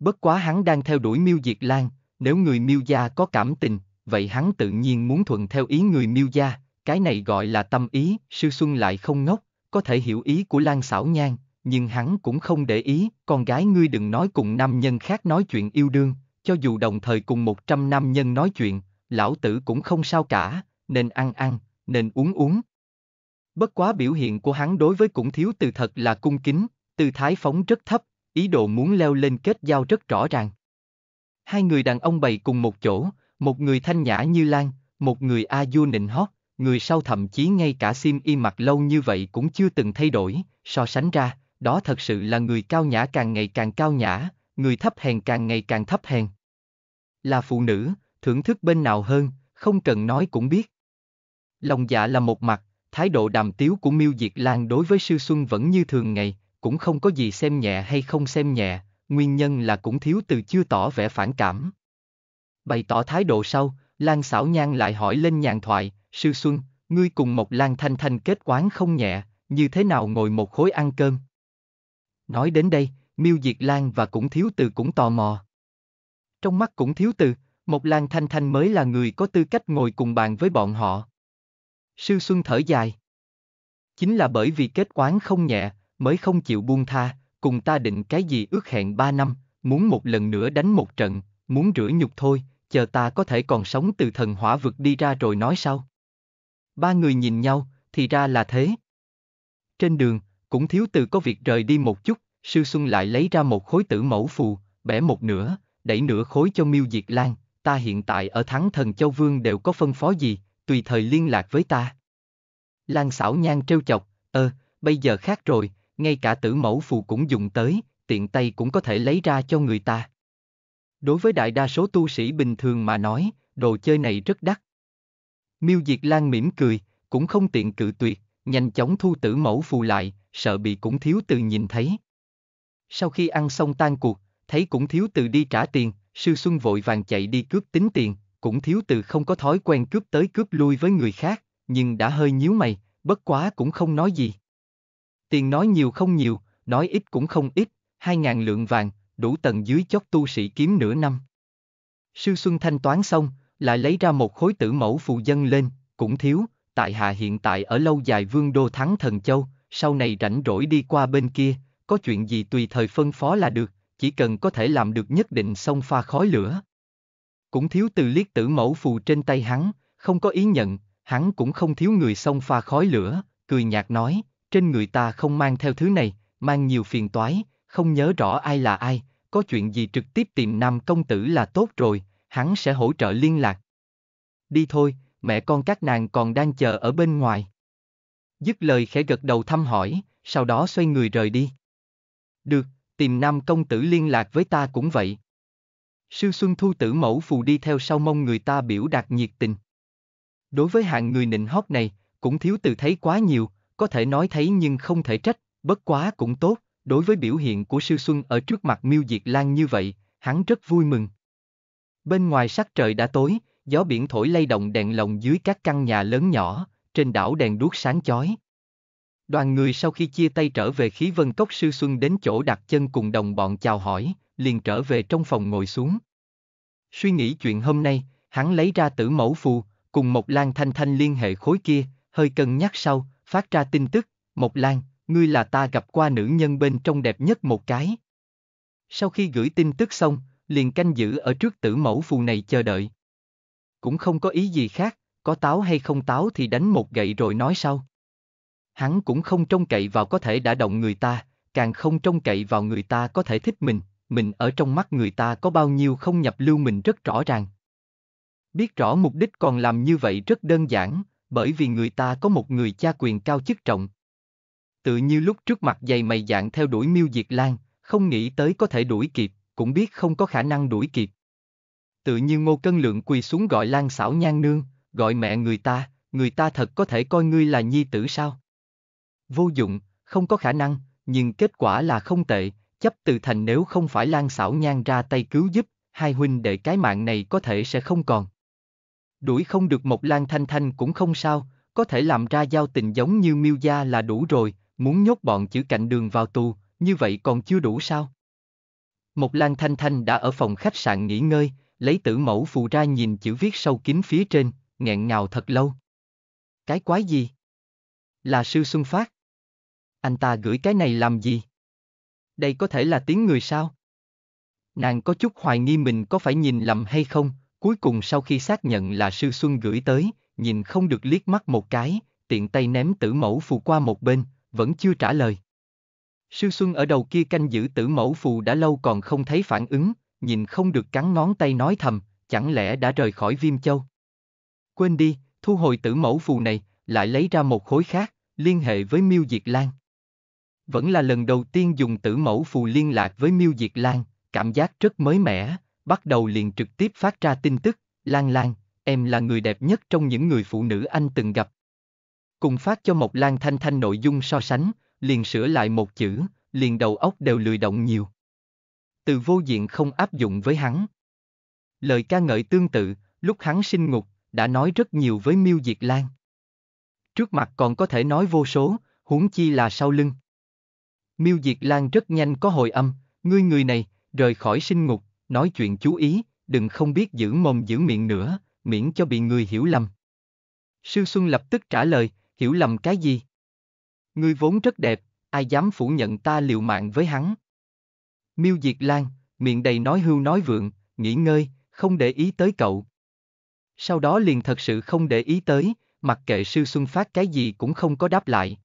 Bất quá hắn đang theo đuổi miêu diệt lan, nếu người miêu gia có cảm tình, vậy hắn tự nhiên muốn thuận theo ý người miêu gia, cái này gọi là tâm ý, sư xuân lại không ngốc, có thể hiểu ý của lan xảo nhan, nhưng hắn cũng không để ý, con gái ngươi đừng nói cùng nam nhân khác nói chuyện yêu đương, cho dù đồng thời cùng một trăm nam nhân nói chuyện, lão tử cũng không sao cả, nên ăn ăn, nên uống uống. Bất quá biểu hiện của hắn đối với cũng thiếu từ thật là cung kính, từ thái phóng rất thấp, ý đồ muốn leo lên kết giao rất rõ ràng. Hai người đàn ông bày cùng một chỗ, một người thanh nhã như lan, một người a du nịnh hót, người sau thậm chí ngay cả sim y mặt lâu như vậy cũng chưa từng thay đổi, so sánh ra, đó thật sự là người cao nhã càng ngày càng cao nhã, người thấp hèn càng ngày càng thấp hèn. Là phụ nữ, thưởng thức bên nào hơn, không cần nói cũng biết. Lòng dạ là một mặt, thái độ đàm tiếu của Miêu Diệt Lan đối với Sư Xuân vẫn như thường ngày, cũng không có gì xem nhẹ hay không xem nhẹ, nguyên nhân là cũng thiếu từ chưa tỏ vẻ phản cảm. Bày tỏ thái độ sau, Lan xảo nhan lại hỏi lên nhàn thoại, Sư Xuân, ngươi cùng một Lan Thanh Thanh kết quán không nhẹ, như thế nào ngồi một khối ăn cơm? Nói đến đây, Miêu Diệt Lan và Cũng Thiếu Từ cũng tò mò. Trong mắt Cũng Thiếu Từ, một Lan Thanh Thanh mới là người có tư cách ngồi cùng bàn với bọn họ. Sư Xuân thở dài. Chính là bởi vì kết oán không nhẹ, mới không chịu buông tha, cùng ta định cái gì ước hẹn ba năm, muốn một lần nữa đánh một trận, muốn rửa nhục thôi, chờ ta có thể còn sống từ thần hỏa vực đi ra rồi nói sau. Ba người nhìn nhau, thì ra là thế. Trên đường, cũng thiếu từ có việc rời đi một chút, Sư Xuân lại lấy ra một khối tử mẫu phù, bẻ một nửa, đẩy nửa khối cho Miêu Diệt Lan, ta hiện tại ở Thắng Thần Châu Vương đều có phân phó gì, tùy thời liên lạc với ta. Lan xảo nhan trêu chọc, ơ, ờ, bây giờ khác rồi, ngay cả tử mẫu phù cũng dùng tới, tiện tay cũng có thể lấy ra cho người ta. Đối với đại đa số tu sĩ bình thường mà nói, đồ chơi này rất đắt. Miêu Diệt Lan mỉm cười, cũng không tiện cự tuyệt, nhanh chóng thu tử mẫu phù lại, sợ bị cũng thiếu từ nhìn thấy. Sau khi ăn xong tan cuộc, thấy cũng thiếu từ đi trả tiền, sư xuân vội vàng chạy đi cướp tính tiền, cũng thiếu từ không có thói quen cướp tới cướp lui với người khác, nhưng đã hơi nhíu mày, bất quá cũng không nói gì. Tiền nói nhiều không nhiều, nói ít cũng không ít, hai ngàn lượng vàng, đủ tầng dưới chót tu sĩ kiếm nửa năm. Sư Xuân thanh toán xong, lại lấy ra một khối tử mẫu phù dân lên, cũng thiếu, tại hạ hiện tại ở lâu dài vương đô thắng thần châu, sau này rảnh rỗi đi qua bên kia, có chuyện gì tùy thời phân phó là được, chỉ cần có thể làm được nhất định xông pha khói lửa. Cũng thiếu từ liếc tử mẫu phù trên tay hắn, không có ý nhận, hắn cũng không thiếu người xông pha khói lửa, cười nhạt nói, trên người ta không mang theo thứ này, mang nhiều phiền toái, không nhớ rõ ai là ai, có chuyện gì trực tiếp tìm nam công tử là tốt rồi, hắn sẽ hỗ trợ liên lạc. Đi thôi, mẹ con các nàng còn đang chờ ở bên ngoài. Dứt lời khẽ gật đầu thăm hỏi, sau đó xoay người rời đi. Được, tìm nam công tử liên lạc với ta cũng vậy. Sư Xuân Thu tử mẫu phù đi theo sau mong người ta biểu đạt nhiệt tình. Đối với hạng người nịnh hót này, cũng thiếu từ thấy quá nhiều, có thể nói thấy nhưng không thể trách, bất quá cũng tốt, đối với biểu hiện của Sư Xuân ở trước mặt miêu diệt lan như vậy, hắn rất vui mừng. Bên ngoài sắc trời đã tối, gió biển thổi lay động đèn lồng dưới các căn nhà lớn nhỏ, trên đảo đèn đuốc sáng chói. Đoàn người sau khi chia tay trở về khí vân cốc sư xuân đến chỗ đặt chân cùng đồng bọn chào hỏi, liền trở về trong phòng ngồi xuống. Suy nghĩ chuyện hôm nay, hắn lấy ra tử mẫu phù, cùng một Lan Thanh Thanh liên hệ khối kia, hơi cân nhắc sau, phát ra tin tức, một Lan, ngươi là ta gặp qua nữ nhân bên trong đẹp nhất một cái. Sau khi gửi tin tức xong, liền canh giữ ở trước tử mẫu phù này chờ đợi. Cũng không có ý gì khác, có táo hay không táo thì đánh một gậy rồi nói sau. Hắn cũng không trông cậy vào có thể đã động người ta, càng không trông cậy vào người ta có thể thích mình, mình ở trong mắt người ta có bao nhiêu không nhập lưu mình rất rõ ràng. Biết rõ mục đích còn làm như vậy rất đơn giản, bởi vì người ta có một người cha quyền cao chức trọng. Tự như lúc trước mặt dày mày dạng theo đuổi miêu diệt lan, không nghĩ tới có thể đuổi kịp, cũng biết không có khả năng đuổi kịp. Tự như ngô cân lượng quỳ xuống gọi lan xảo nhan nương, gọi mẹ người ta, người ta thật có thể coi ngươi là nhi tử sao? Vô dụng, không có khả năng, nhưng kết quả là không tệ, chấp từ thành nếu không phải Lan xảo nhan ra tay cứu giúp, hai huynh đệ cái mạng này có thể sẽ không còn. Đuổi không được một Lan Thanh Thanh cũng không sao, có thể làm ra giao tình giống như miêu gia là đủ rồi, muốn nhốt bọn chữ cạnh đường vào tù, như vậy còn chưa đủ sao? Một Lan Thanh Thanh đã ở phòng khách sạn nghỉ ngơi, lấy tử mẫu phù ra nhìn chữ viết sâu kín phía trên, nghẹn ngào thật lâu. Cái quái gì? Là sư Xuân Phát. Anh ta gửi cái này làm gì? Đây có thể là tiếng người sao? Nàng có chút hoài nghi mình có phải nhìn lầm hay không, cuối cùng sau khi xác nhận là sư Xuân gửi tới, nhìn không được liếc mắt một cái, tiện tay ném tử mẫu phù qua một bên, vẫn chưa trả lời. Sư Xuân ở đầu kia canh giữ tử mẫu phù đã lâu còn không thấy phản ứng, nhìn không được cắn ngón tay nói thầm, chẳng lẽ đã rời khỏi Viêm Châu quên đi, thu hồi tử mẫu phù này, lại lấy ra một khối khác, liên hệ với Miêu Diệt Lan. Vẫn là lần đầu tiên dùng tử mẫu phù liên lạc với Miêu Diệt Lan, cảm giác rất mới mẻ, bắt đầu liền trực tiếp phát ra tin tức, Lan Lan, em là người đẹp nhất trong những người phụ nữ anh từng gặp. Cùng phát cho Mộc Lan Thanh Thanh nội dung so sánh, liền sửa lại một chữ, liền đầu óc đều lười động nhiều. Từ vô diện không áp dụng với hắn. Lời ca ngợi tương tự, lúc hắn sinh ngục, đã nói rất nhiều với Miêu Diệt Lan. Trước mặt còn có thể nói vô số, huống chi là sau lưng. Miêu Diệt Lan rất nhanh có hồi âm, ngươi người này, rời khỏi sinh ngục, nói chuyện chú ý, đừng không biết giữ mồm giữ miệng nữa, miễn cho bị người hiểu lầm. Sư Xuân lập tức trả lời, hiểu lầm cái gì? Ngươi vốn rất đẹp, ai dám phủ nhận ta liều mạng với hắn? Miêu Diệt Lan, miệng đầy nói hưu nói vượng, nghỉ ngơi, không để ý tới cậu, sau đó liền thật sự không để ý tới, mặc kệ sư Xuân Phát cái gì cũng không có đáp lại.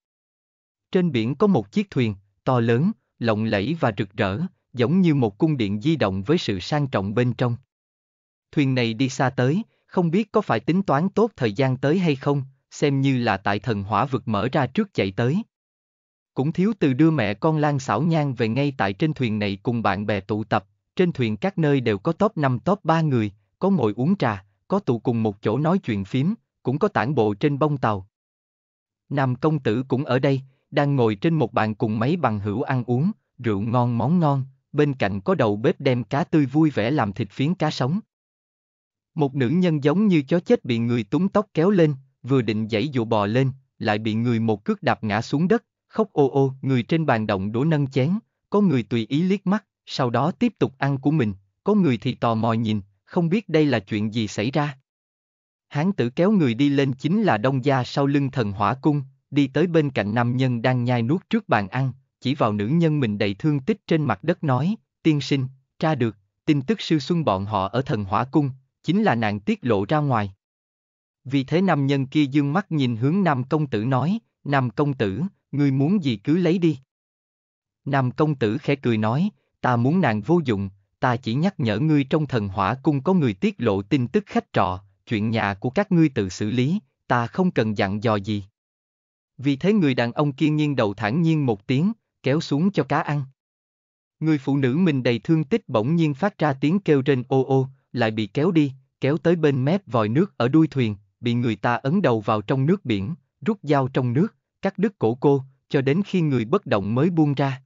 Trên biển có một chiếc thuyền, to lớn, lộng lẫy và rực rỡ, giống như một cung điện di động với sự sang trọng bên trong. Thuyền này đi xa tới, không biết có phải tính toán tốt thời gian tới hay không, xem như là tại thần hỏa vực mở ra trước chạy tới. Cũng thiếu từ đưa mẹ con Lan xảo nhang về ngay tại trên thuyền này cùng bạn bè tụ tập, trên thuyền các nơi đều có top 5 top 3 người, có ngồi uống trà, có tụ cùng một chỗ nói chuyện phím, cũng có tản bộ trên bông tàu. Nam công tử cũng ở đây, đang ngồi trên một bàn cùng mấy bằng hữu ăn uống, rượu ngon món ngon, bên cạnh có đầu bếp đem cá tươi vui vẻ làm thịt phiến cá sống. Một nữ nhân giống như chó chết bị người túng tóc kéo lên, vừa định dãy dụ bò lên, lại bị người một cước đạp ngã xuống đất, khóc ô ô, người trên bàn động đổ nâng chén, có người tùy ý liếc mắt, sau đó tiếp tục ăn của mình, có người thì tò mò nhìn, không biết đây là chuyện gì xảy ra. Hán tử kéo người đi lên chính là đông gia sau lưng thần hỏa cung, đi tới bên cạnh nam nhân đang nhai nuốt trước bàn ăn, chỉ vào nữ nhân mình đầy thương tích trên mặt đất nói, tiên sinh, tra được, tin tức sư xuân bọn họ ở thần hỏa cung, chính là nàng tiết lộ ra ngoài. Vì thế nam nhân kia dương mắt nhìn hướng nam công tử nói, nam công tử, ngươi muốn gì cứ lấy đi. Nam công tử khẽ cười nói, ta muốn nàng vô dụng, ta chỉ nhắc nhở ngươi trong thần hỏa cung có người tiết lộ tin tức khách trọ, chuyện nhà của các ngươi tự xử lý, ta không cần dặn dò gì. Vì thế người đàn ông kia nghiêng đầu thản nhiên một tiếng, kéo xuống cho cá ăn. Người phụ nữ mình đầy thương tích bỗng nhiên phát ra tiếng kêu trên ô ô, lại bị kéo đi, kéo tới bên mép vòi nước ở đuôi thuyền, bị người ta ấn đầu vào trong nước biển, rút dao trong nước, cắt đứt cổ cô, cho đến khi người bất động mới buông ra.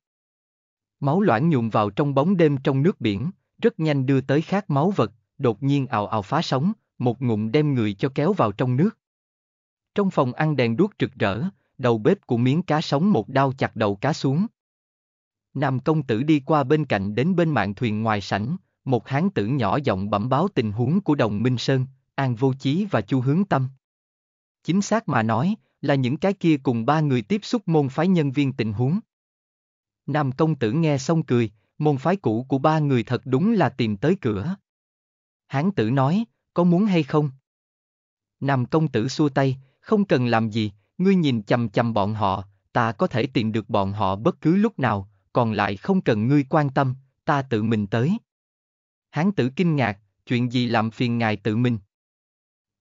Máu loãng nhuộm vào trong bóng đêm trong nước biển, rất nhanh đưa tới khát máu vật, đột nhiên ào ào phá sóng, một ngụm đem người cho kéo vào trong nước. Trong phòng ăn đèn đuốc rực rỡ, đầu bếp của miếng cá sống một đao chặt đầu cá xuống. Nam công tử đi qua bên cạnh đến bên mạng thuyền ngoài sảnh, một hán tử nhỏ giọng bẩm báo tình huống của đồng Minh Sơn, An Vô Chí và Chu Hướng Tâm. Chính xác mà nói, là những cái kia cùng ba người tiếp xúc môn phái nhân viên tình huống. Nam công tử nghe xong cười, môn phái cũ của ba người thật đúng là tìm tới cửa. Hán tử nói, có muốn hay không? Nam công tử xua tay, không cần làm gì, ngươi nhìn chầm chầm bọn họ, ta có thể tìm được bọn họ bất cứ lúc nào, còn lại không cần ngươi quan tâm, ta tự mình tới. Hán tử kinh ngạc, chuyện gì làm phiền ngài tự mình?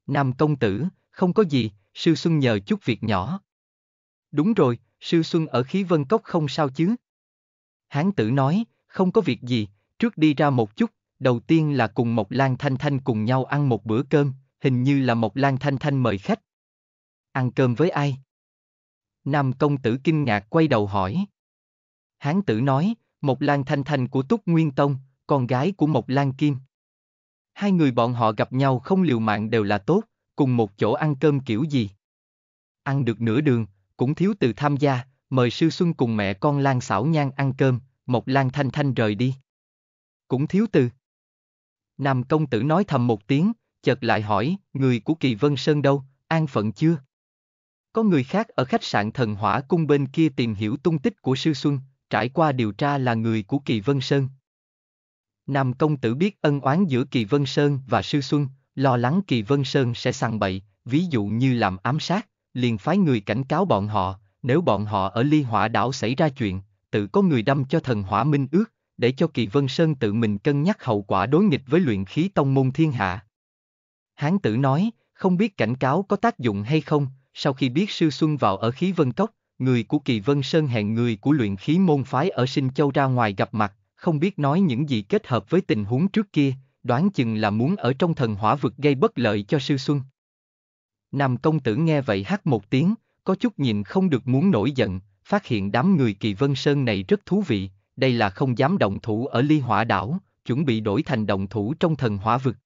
Nam công tử, không có gì, sư xuân nhờ chút việc nhỏ. Đúng rồi, sư xuân ở khí vân cốc không sao chứ? Hán tử nói, không có việc gì, trước đi ra một chút, đầu tiên là cùng Mộc Lan Thanh Thanh cùng nhau ăn một bữa cơm, hình như là Mộc Lan Thanh Thanh mời khách. Ăn cơm với ai? Nam công tử kinh ngạc quay đầu hỏi. Hán tử nói, Mộc Lan Thanh Thanh của Túc Nguyên Tông, con gái của Mộc Lan Kim. Hai người bọn họ gặp nhau không liều mạng đều là tốt, cùng một chỗ ăn cơm kiểu gì. Ăn được nửa đường, cũng thiếu từ tham gia, mời sư Xuân cùng mẹ con Lan xảo nhan ăn cơm, Mộc Lan Thanh Thanh rời đi. Cũng thiếu từ. Nam công tử nói thầm một tiếng, chợt lại hỏi, người của Kỳ Vân Sơn đâu, an phận chưa? Có người khác ở khách sạn thần hỏa cung bên kia tìm hiểu tung tích của sư Xuân, trải qua điều tra là người của Kỳ Vân Sơn. Nam công tử biết ân oán giữa Kỳ Vân Sơn và sư Xuân, lo lắng Kỳ Vân Sơn sẽ săn bậy, ví dụ như làm ám sát, liền phái người cảnh cáo bọn họ, nếu bọn họ ở ly hỏa đảo xảy ra chuyện, tự có người đâm cho thần hỏa minh ước, để cho Kỳ Vân Sơn tự mình cân nhắc hậu quả đối nghịch với luyện khí tông môn thiên hạ. Hán tử nói, không biết cảnh cáo có tác dụng hay không, sau khi biết sư xuân vào ở khí vân cốc, người của Kỳ Vân Sơn hẹn người của luyện khí môn phái ở Sinh Châu ra ngoài gặp mặt, không biết nói những gì kết hợp với tình huống trước kia, đoán chừng là muốn ở trong thần hỏa vực gây bất lợi cho sư xuân. Nam công tử nghe vậy hát một tiếng, có chút nhìn không được muốn nổi giận, phát hiện đám người kỳ vân sơn này rất thú vị, đây là không dám động thủ ở ly hỏa đảo, chuẩn bị đổi thành động thủ trong thần hỏa vực.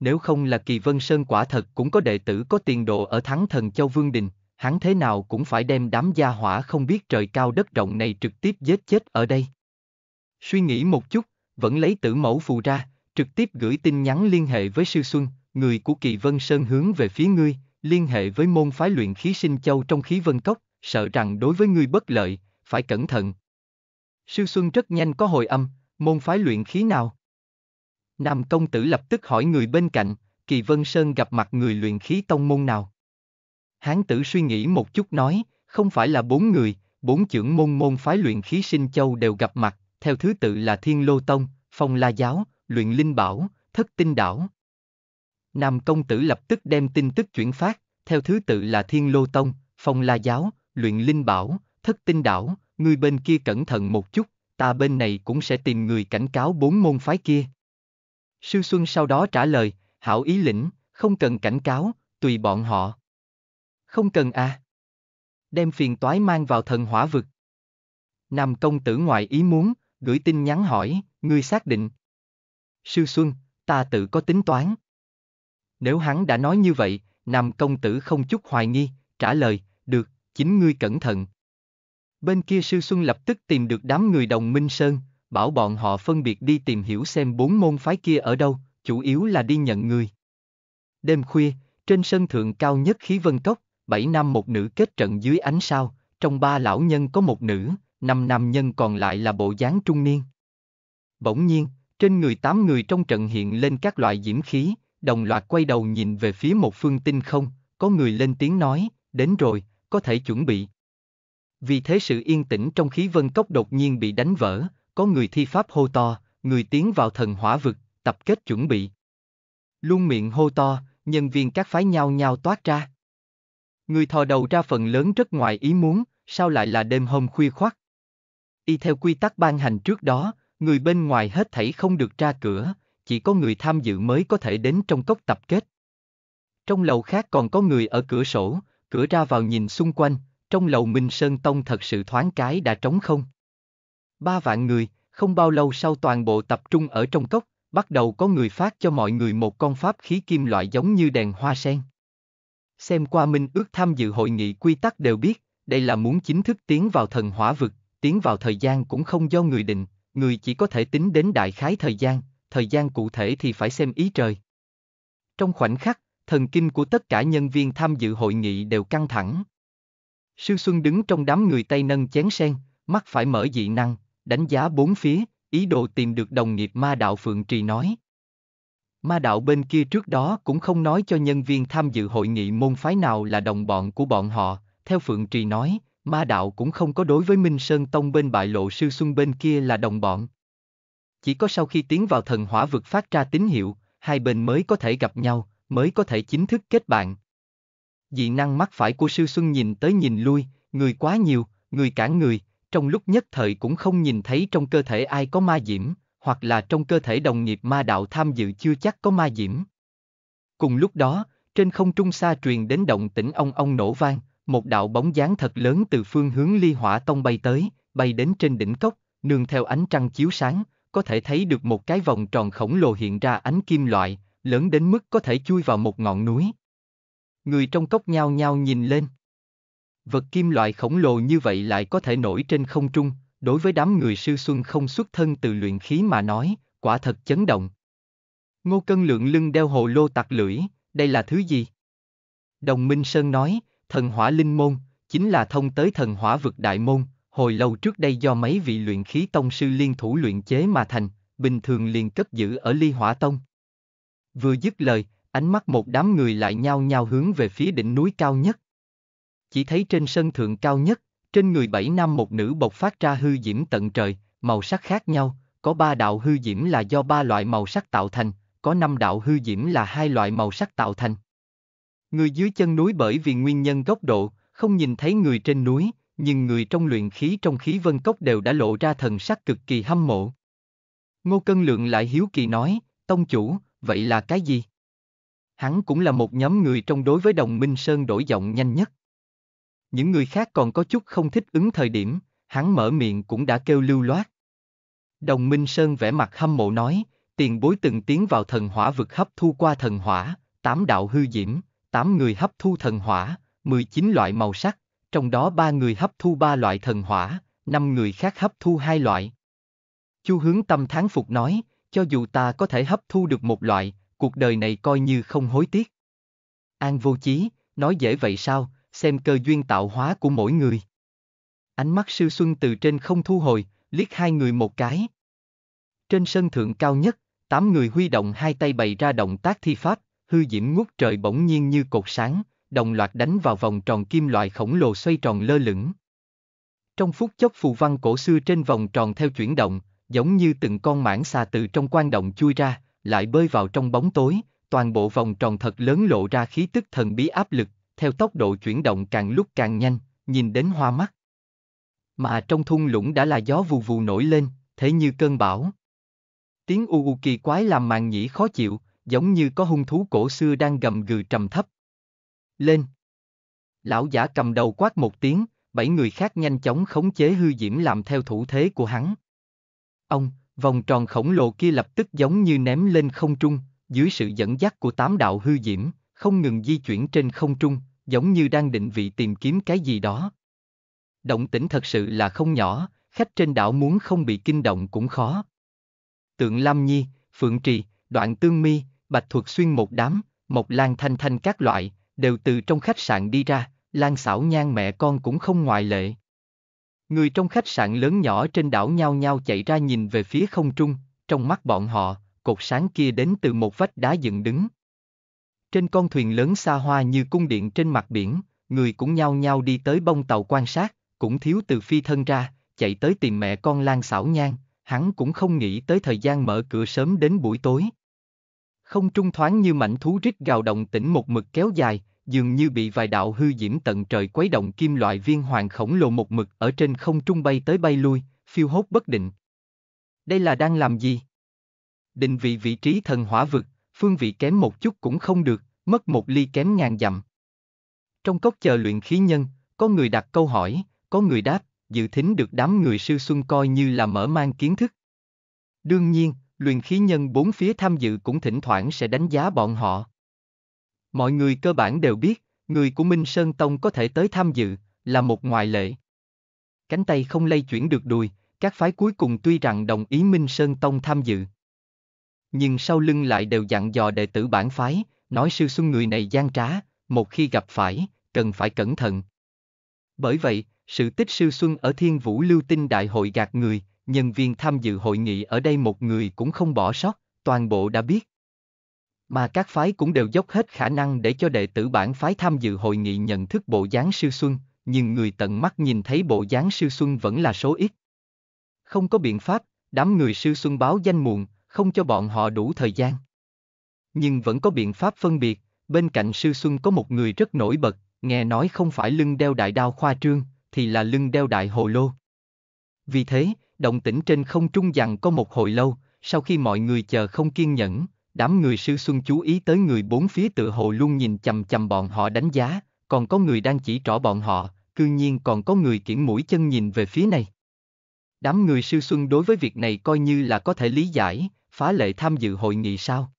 Nếu không là kỳ vân sơn quả thật cũng có đệ tử có tiền độ ở thắng thần châu Vương Đình, hắn thế nào cũng phải đem đám gia hỏa không biết trời cao đất rộng này trực tiếp giết chết ở đây. Suy nghĩ một chút, vẫn lấy tử mẫu phù ra, trực tiếp gửi tin nhắn liên hệ với Sư Xuân, người của Kỳ Vân Sơn hướng về phía ngươi, liên hệ với môn phái luyện khí sinh châu trong khí vân cốc, sợ rằng đối với ngươi bất lợi, phải cẩn thận. Sư Xuân rất nhanh có hồi âm, môn phái luyện khí nào? Nam công tử lập tức hỏi người bên cạnh, Kỳ Vân Sơn gặp mặt người luyện khí tông môn nào? Hán tử suy nghĩ một chút nói, không phải là bốn người, bốn trưởng môn môn phái luyện khí sinh châu đều gặp mặt, theo thứ tự là Thiên Lô Tông, Phong La Giáo, Luyện Linh Bảo, Thất Tinh Đảo. Nam công tử lập tức đem tin tức chuyển phát, theo thứ tự là Thiên Lô Tông, Phong La Giáo, Luyện Linh Bảo, Thất Tinh Đảo, ngươi bên kia cẩn thận một chút, ta bên này cũng sẽ tìm người cảnh cáo bốn môn phái kia. Sư Xuân sau đó trả lời, hảo ý lĩnh, không cần cảnh cáo, tùy bọn họ. Không cần à. Đem phiền toái mang vào thần hỏa vực. Nam công tử ngoại ý muốn, gửi tin nhắn hỏi, ngươi xác định. Sư Xuân, ta tự có tính toán. Nếu hắn đã nói như vậy, Nam công tử không chút hoài nghi, trả lời, được, chính ngươi cẩn thận. Bên kia Sư Xuân lập tức tìm được đám người đồng Minh Sơn, bảo bọn họ phân biệt đi tìm hiểu xem bốn môn phái kia ở đâu, chủ yếu là đi nhận người. Đêm khuya, trên sân thượng cao nhất khí vân cốc, bảy nam một nữ kết trận dưới ánh sao, trong ba lão nhân có một nữ, năm nam nhân còn lại là bộ dáng trung niên. Bỗng nhiên, trên người tám người trong trận hiện lên các loại diễm khí, đồng loạt quay đầu nhìn về phía một phương tinh không, có người lên tiếng nói, đến rồi, có thể chuẩn bị. Vì thế sự yên tĩnh trong khí vân cốc đột nhiên bị đánh vỡ, có người thi pháp hô to, người tiến vào thần hỏa vực, tập kết chuẩn bị. Luôn miệng hô to, nhân viên các phái nhao nhao toát ra. Người thò đầu ra phần lớn rất ngoài ý muốn, sao lại là đêm hôm khuya khoắt. Y theo quy tắc ban hành trước đó, người bên ngoài hết thảy không được ra cửa, chỉ có người tham dự mới có thể đến trong cốc tập kết. Trong lầu khác còn có người ở cửa sổ, cửa ra vào nhìn xung quanh, trong lầu Minh Sơn Tông thật sự thoáng cái đã trống không. Ba vạn người, không bao lâu sau toàn bộ tập trung ở trong cốc, bắt đầu có người phát cho mọi người một con pháp khí kim loại giống như đèn hoa sen. Xem qua Minh ước tham dự hội nghị quy tắc đều biết, đây là muốn chính thức tiến vào thần hỏa vực, tiến vào thời gian cũng không do người định, người chỉ có thể tính đến đại khái thời gian, thời gian cụ thể thì phải xem ý trời. Trong khoảnh khắc, thần kinh của tất cả nhân viên tham dự hội nghị đều căng thẳng. Sư Xuân đứng trong đám người Tây nâng chén sen, mắt phải mở dị năng, đánh giá bốn phía, ý đồ tìm được đồng nghiệp ma đạo Phượng Trì nói. Ma đạo bên kia trước đó cũng không nói cho nhân viên tham dự hội nghị môn phái nào là đồng bọn của bọn họ, theo Phượng Trì nói, ma đạo cũng không có đối với Minh Sơn Tông bên bại lộ sư xuân bên kia là đồng bọn. Chỉ có sau khi tiến vào thần hỏa vực phát ra tín hiệu, hai bên mới có thể gặp nhau, mới có thể chính thức kết bạn. Dị năng mắt phải của sư Xuân nhìn tới nhìn lui, người quá nhiều, người cản người, trong lúc nhất thời cũng không nhìn thấy trong cơ thể ai có ma diễm, hoặc là trong cơ thể đồng nghiệp ma đạo tham dự chưa chắc có ma diễm. Cùng lúc đó, trên không trung xa truyền đến động tĩnh ông ông nổ vang, một đạo bóng dáng thật lớn từ phương hướng ly hỏa tông bay tới, bay đến trên đỉnh cốc, nương theo ánh trăng chiếu sáng, có thể thấy được một cái vòng tròn khổng lồ hiện ra ánh kim loại, lớn đến mức có thể chui vào một ngọn núi. Người trong cốc nhao nhao nhìn lên. Vật kim loại khổng lồ như vậy lại có thể nổi trên không trung, đối với đám người sư xuân không xuất thân từ luyện khí mà nói, quả thật chấn động. Ngô Cân Lượng lưng đeo hồ lô tặc lưỡi, đây là thứ gì? Đồng Minh Sơn nói, thần hỏa linh môn, chính là thông tới thần hỏa vực đại môn, hồi lâu trước đây do mấy vị luyện khí tông sư liên thủ luyện chế mà thành, bình thường liền cất giữ ở ly hỏa tông. Vừa dứt lời, ánh mắt một đám người lại nhao nhao hướng về phía đỉnh núi cao nhất. Chỉ thấy trên sân thượng cao nhất, trên người bảy nam một nữ bộc phát ra hư diễm tận trời, màu sắc khác nhau, có ba đạo hư diễm là do ba loại màu sắc tạo thành, có năm đạo hư diễm là hai loại màu sắc tạo thành. Người dưới chân núi bởi vì nguyên nhân góc độ, không nhìn thấy người trên núi, nhưng người trong luyện khí trong khí vân cốc đều đã lộ ra thần sắc cực kỳ hâm mộ. Ngô Cân Lượng lại hiếu kỳ nói, tông chủ, vậy là cái gì? Hắn cũng là một nhóm người trong đối với đồng Minh Sơn đổi giọng nhanh nhất. Những người khác còn có chút không thích ứng thời điểm, hắn mở miệng cũng đã kêu lưu loát. Đồng Minh Sơn vẻ mặt hâm mộ nói, tiền bối từng tiến vào thần hỏa vực hấp thu qua thần hỏa, tám đạo hư diễm, tám người hấp thu thần hỏa, 19 loại màu sắc, trong đó ba người hấp thu ba loại thần hỏa, năm người khác hấp thu hai loại. Chu hướng tâm tháng phục nói, cho dù ta có thể hấp thu được một loại, cuộc đời này coi như không hối tiếc. An vô chí, nói dễ vậy sao, xem cơ duyên tạo hóa của mỗi người. Ánh mắt sư xuân từ trên không thu hồi, liếc hai người một cái. Trên sân thượng cao nhất, tám người huy động hai tay bày ra động tác thi pháp, hư diễm ngút trời bỗng nhiên như cột sáng, đồng loạt đánh vào vòng tròn kim loại khổng lồ xoay tròn lơ lửng. Trong phút chốc phù văn cổ xưa trên vòng tròn theo chuyển động, giống như từng con mãng xà từ trong quan động chui ra, lại bơi vào trong bóng tối, toàn bộ vòng tròn thật lớn lộ ra khí tức thần bí áp lực, theo tốc độ chuyển động càng lúc càng nhanh, nhìn đến hoa mắt. Mà trong thung lũng đã là gió vù vù nổi lên, thế như cơn bão. Tiếng u u kỳ quái làm màn nhĩ khó chịu, giống như có hung thú cổ xưa đang gầm gừ trầm thấp, lên. Lão giả cầm đầu quát một tiếng, bảy người khác nhanh chóng khống chế hư diễm làm theo thủ thế của hắn. Ông, vòng tròn khổng lồ kia lập tức giống như ném lên không trung, dưới sự dẫn dắt của tám đạo hư diễm, không ngừng di chuyển trên không trung, giống như đang định vị tìm kiếm cái gì đó. Động tĩnh thật sự là không nhỏ, khách trên đảo muốn không bị kinh động cũng khó. Tượng Lam Nhi, Phượng Trì, Đoạn Tương Mi, Bạch Thuật Xuyên một đám, Mộc Lan Thanh Thanh các loại, đều từ trong khách sạn đi ra, Lan xảo nhan mẹ con cũng không ngoại lệ. Người trong khách sạn lớn nhỏ trên đảo nhao nhao chạy ra nhìn về phía không trung, trong mắt bọn họ, cột sáng kia đến từ một vách đá dựng đứng. Trên con thuyền lớn xa hoa như cung điện trên mặt biển, người cũng nhao nhao đi tới bông tàu quan sát, cũng thiếu từ phi thân ra, chạy tới tìm mẹ con Lan xảo nhan, hắn cũng không nghĩ tới thời gian mở cửa sớm đến buổi tối, không trung thoáng như mảnh thú rít gào động tĩnh một mực kéo dài, dường như bị vài đạo hư diễm tận trời quấy động kim loại viên hoàng khổng lồ một mực ở trên không trung bay tới bay lui, phiêu hốt bất định. Đây là đang làm gì? Định vị vị trí thần hỏa vực, phương vị kém một chút cũng không được, mất một ly kém ngàn dặm. Trong cốc chờ luyện khí nhân, có người đặt câu hỏi, có người đáp, dự thính được đám người sư xuân coi như là mở mang kiến thức. Đương nhiên, luyện khí nhân bốn phía tham dự cũng thỉnh thoảng sẽ đánh giá bọn họ. Mọi người cơ bản đều biết, người của Minh Sơn Tông có thể tới tham dự, là một ngoại lệ. Cánh tay không lây chuyển được đùi, các phái cuối cùng tuy rằng đồng ý Minh Sơn Tông tham dự. Nhưng sau lưng lại đều dặn dò đệ tử bản phái, nói sư xuân người này gian trá, một khi gặp phải, cần phải cẩn thận. Bởi vậy, sự tích sư xuân ở thiên vũ lưu tinh đại hội gạt người, nhân viên tham dự hội nghị ở đây một người cũng không bỏ sót, toàn bộ đã biết. Mà các phái cũng đều dốc hết khả năng để cho đệ tử bản phái tham dự hội nghị nhận thức bộ dáng sư xuân, nhưng người tận mắt nhìn thấy bộ dáng sư xuân vẫn là số ít. Không có biện pháp, đám người sư xuân báo danh muộn, không cho bọn họ đủ thời gian. Nhưng vẫn có biện pháp phân biệt, bên cạnh sư xuân có một người rất nổi bật, nghe nói không phải lưng đeo đại đao khoa trương, thì là lưng đeo đại hồ lô. Vì thế, Động tĩnh trên không trung dằn có một hồi lâu, sau khi mọi người chờ không kiên nhẫn, đám người sư xuân chú ý tới người bốn phía tự hồ luôn nhìn chằm chằm bọn họ đánh giá, còn có người đang chỉ trỏ bọn họ, cư nhiên còn có người kiển mũi chân nhìn về phía này. Đám người sư xuân đối với việc này coi như là có thể lý giải, phá lệ tham dự hội nghị sao.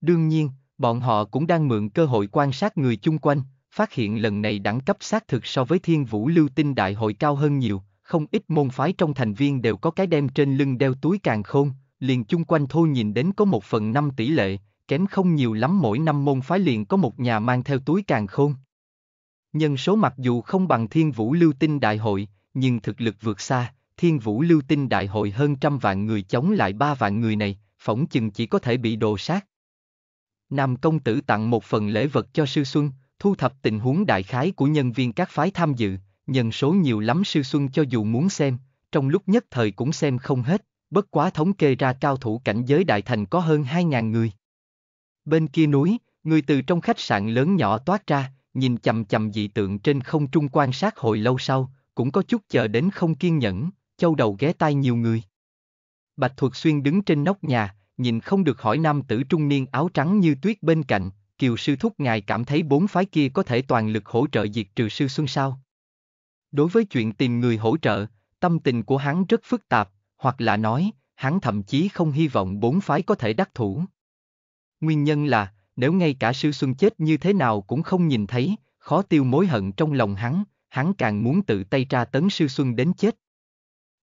Đương nhiên, bọn họ cũng đang mượn cơ hội quan sát người chung quanh, phát hiện lần này đẳng cấp xác thực so với thiên vũ lưu tinh đại hội cao hơn nhiều, không ít môn phái trong thành viên đều có cái đem trên lưng đeo túi càng khôn, liền chung quanh thôi nhìn đến có một phần năm tỷ lệ, kém không nhiều lắm mỗi năm môn phái liền có một nhà mang theo túi càng khôn. Nhân số mặc dù không bằng thiên vũ lưu tinh đại hội, nhưng thực lực vượt xa, thiên vũ lưu tinh đại hội hơn trăm vạn người chống lại ba vạn người này, phỏng chừng chỉ có thể bị đồ sát. Nam công tử tặng một phần lễ vật cho sư xuân, thu thập tình huống đại khái của nhân viên các phái tham dự, nhân số nhiều lắm sư xuân cho dù muốn xem, trong lúc nhất thời cũng xem không hết, bất quá thống kê ra cao thủ cảnh giới đại thành có hơn 2.000 người. Bên kia núi, người từ trong khách sạn lớn nhỏ toát ra, nhìn chầm chầm dị tượng trên không trung quan sát hồi lâu sau, cũng có chút chờ đến không kiên nhẫn, châu đầu ghé tai nhiều người. Bạch Thuật Xuyên đứng trên nóc nhà, nhìn không được hỏi nam tử trung niên áo trắng như tuyết bên cạnh, kiều sư thúc ngài cảm thấy bốn phái kia có thể toàn lực hỗ trợ diệt trừ sư xuân sao? Đối với chuyện tìm người hỗ trợ, tâm tình của hắn rất phức tạp, hoặc là nói, hắn thậm chí không hy vọng bốn phái có thể đắc thủ. Nguyên nhân là, nếu ngay cả sư xuân chết như thế nào cũng không nhìn thấy, khó tiêu mối hận trong lòng hắn, hắn càng muốn tự tay tra tấn sư xuân đến chết.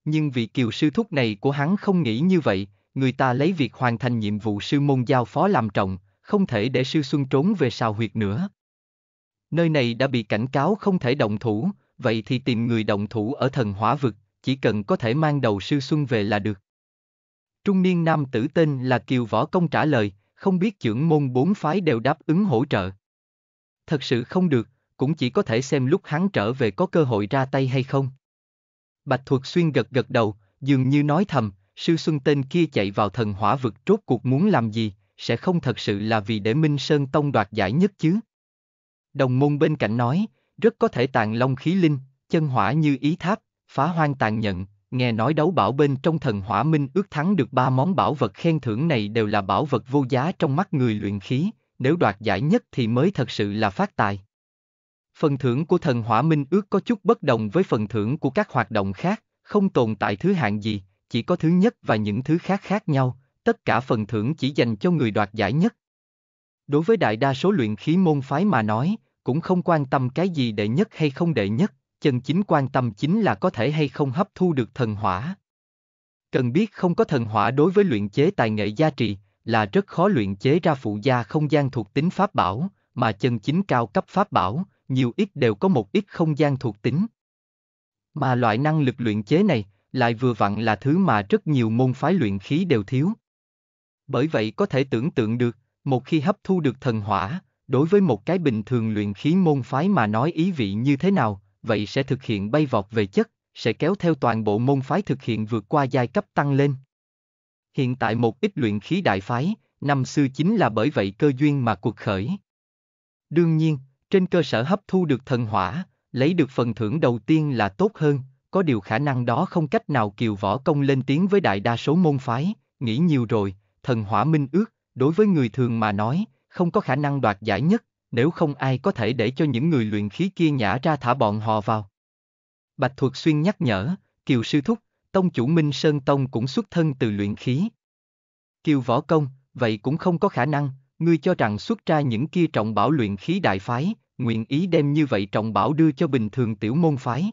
Nhưng vị kiều sư thúc này của hắn không nghĩ như vậy, người ta lấy việc hoàn thành nhiệm vụ sư môn giao phó làm trọng, không thể để sư xuân trốn về sao huyệt nữa. Nơi này đã bị cảnh cáo không thể động thủ, vậy thì tìm người động thủ ở thần hỏa vực, chỉ cần có thể mang đầu sư xuân về là được. Trung niên nam tử tên là Kiều Võ Công trả lời, không biết trưởng môn bốn phái đều đáp ứng hỗ trợ. Thật sự không được, cũng chỉ có thể xem lúc hắn trở về có cơ hội ra tay hay không. Bạch Thuật Xuyên gật gật đầu, dường như nói thầm, sư xuân tên kia chạy vào thần hỏa vực trốt cuộc muốn làm gì, sẽ không thật sự là vì để Minh Sơn Tông đoạt giải nhất chứ. Đồng môn bên cạnh nói, rất có thể tàn long khí linh, chân hỏa như ý tháp, phá hoang tàn nhận, nghe nói đấu bảo bên trong thần hỏa minh ước thắng được ba món bảo vật khen thưởng này đều là bảo vật vô giá trong mắt người luyện khí, nếu đoạt giải nhất thì mới thật sự là phát tài. Phần thưởng của thần hỏa minh ước có chút bất đồng với phần thưởng của các hoạt động khác, không tồn tại thứ hạng gì, chỉ có thứ nhất và những thứ khác khác nhau, tất cả phần thưởng chỉ dành cho người đoạt giải nhất. Đối với đại đa số luyện khí môn phái mà nói, cũng không quan tâm cái gì đệ nhất hay không đệ nhất, chân chính quan tâm chính là có thể hay không hấp thu được thần hỏa. Cần biết không có thần hỏa đối với luyện chế tài nghệ gia trì là rất khó luyện chế ra phụ gia không gian thuộc tính pháp bảo, mà chân chính cao cấp pháp bảo, nhiều ít đều có một ít không gian thuộc tính. Mà loại năng lực luyện chế này, lại vừa vặn là thứ mà rất nhiều môn phái luyện khí đều thiếu. Bởi vậy có thể tưởng tượng được, một khi hấp thu được thần hỏa, đối với một cái bình thường luyện khí môn phái mà nói ý vị như thế nào, vậy sẽ thực hiện bay vọt về chất, sẽ kéo theo toàn bộ môn phái thực hiện vượt qua giai cấp tăng lên. Hiện tại một ít luyện khí đại phái, năm xưa chính là bởi vậy cơ duyên mà cuộc khởi. Đương nhiên, trên cơ sở hấp thu được thần hỏa, lấy được phần thưởng đầu tiên là tốt hơn, có điều khả năng đó không cách nào kiều võ công lên tiếng với đại đa số môn phái, nghĩ nhiều rồi, thần hỏa minh ước, đối với người thường mà nói, không có khả năng đoạt giải nhất, nếu không ai có thể để cho những người luyện khí kia nhả ra thả bọn họ vào. Bạch Thuật Xuyên nhắc nhở, Kiều Sư Thúc, Tông chủ Minh Sơn Tông cũng xuất thân từ luyện khí. Kiều Võ Công, vậy cũng không có khả năng, ngươi cho rằng xuất ra những kia trọng bảo luyện khí đại phái, nguyện ý đem như vậy trọng bảo đưa cho bình thường tiểu môn phái.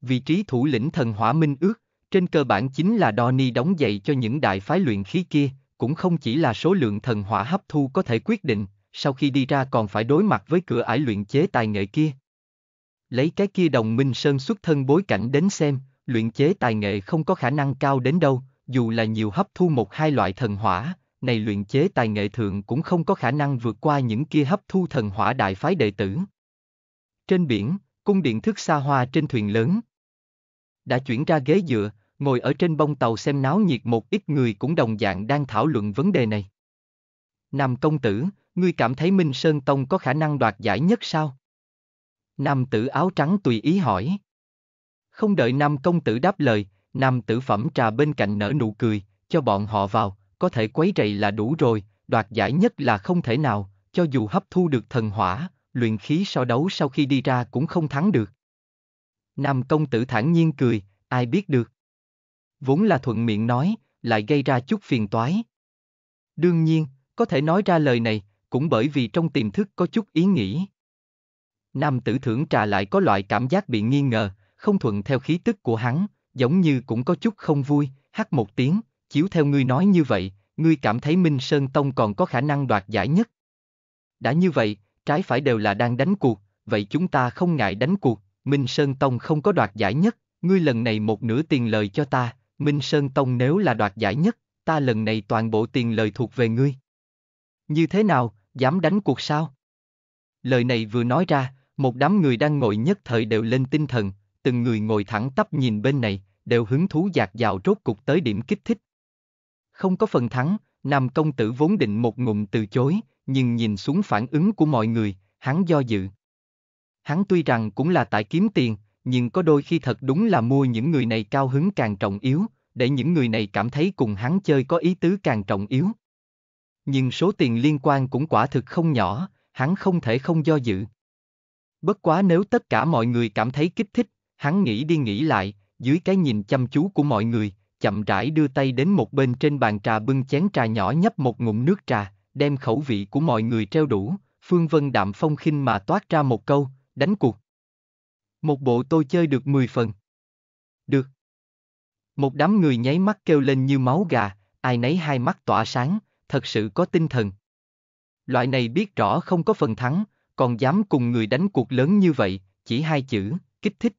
Vị trí thủ lĩnh thần hỏa minh ước, trên cơ bản chính là Donny đóng dạy cho những đại phái luyện khí kia, cũng không chỉ là số lượng thần hỏa hấp thu có thể quyết định, sau khi đi ra còn phải đối mặt với cửa ải luyện chế tài nghệ kia. Lấy cái kia đồng minh sơn xuất thân bối cảnh đến xem, luyện chế tài nghệ không có khả năng cao đến đâu, dù là nhiều hấp thu một hai loại thần hỏa, này luyện chế tài nghệ thượng cũng không có khả năng vượt qua những kia hấp thu thần hỏa đại phái đệ tử. Trên biển, cung điện thức xa hoa trên thuyền lớn. Đã chuyển ra ghế dựa, ngồi ở trên bông tàu xem náo nhiệt một ít người cũng đồng dạng đang thảo luận vấn đề này. Nam công tử, ngươi cảm thấy Minh Sơn Tông có khả năng đoạt giải nhất sao? Nam tử áo trắng tùy ý hỏi. Không đợi Nam công tử đáp lời, Nam tử phẩm trà bên cạnh nở nụ cười, cho bọn họ vào, có thể quấy rầy là đủ rồi, đoạt giải nhất là không thể nào, cho dù hấp thu được thần hỏa, luyện khí so đấu sau khi đi ra cũng không thắng được. Nam công tử thản nhiên cười, ai biết được vốn là thuận miệng nói, lại gây ra chút phiền toái. Đương nhiên, có thể nói ra lời này, cũng bởi vì trong tiềm thức có chút ý nghĩ. Nam tử thưởng trà lại có loại cảm giác bị nghi ngờ, không thuận theo khí tức của hắn, giống như cũng có chút không vui, hát một tiếng, chiếu theo ngươi nói như vậy, ngươi cảm thấy Minh Sơn Tông còn có khả năng đoạt giải nhất. Đã như vậy, trái phải đều là đang đánh cuộc, vậy chúng ta không ngại đánh cuộc, Minh Sơn Tông không có đoạt giải nhất, ngươi lần này một nửa tiền lời cho ta, Minh Sơn Tông nếu là đoạt giải nhất, ta lần này toàn bộ tiền lời thuộc về ngươi. Như thế nào, dám đánh cuộc sao? Lời này vừa nói ra, một đám người đang ngồi nhất thời đều lên tinh thần, từng người ngồi thẳng tắp nhìn bên này, đều hứng thú dạt dào rốt cục tới điểm kích thích. Không có phần thắng, Nam công tử vốn định một ngụm từ chối, nhưng nhìn xuống phản ứng của mọi người, hắn do dự. Hắn tuy rằng cũng là tại kiếm tiền, nhưng có đôi khi thật đúng là mua những người này cao hứng càng trọng yếu, để những người này cảm thấy cùng hắn chơi có ý tứ càng trọng yếu. Nhưng số tiền liên quan cũng quả thực không nhỏ, hắn không thể không do dự. Bất quá nếu tất cả mọi người cảm thấy kích thích, hắn nghĩ đi nghĩ lại, dưới cái nhìn chăm chú của mọi người, chậm rãi đưa tay đến một bên trên bàn trà bưng chén trà nhỏ nhấp một ngụm nước trà, đem khẩu vị của mọi người treo đủ, Phương Vân đạm phong khinh mà toát ra một câu, đánh cuộc. Một bộ tôi chơi được 10 phần. Được. Một đám người nháy mắt kêu lên như máu gà, ai nấy hai mắt tỏa sáng, thật sự có tinh thần. Loại này biết rõ không có phần thắng, còn dám cùng người đánh cuộc lớn như vậy, chỉ hai chữ, kích thích.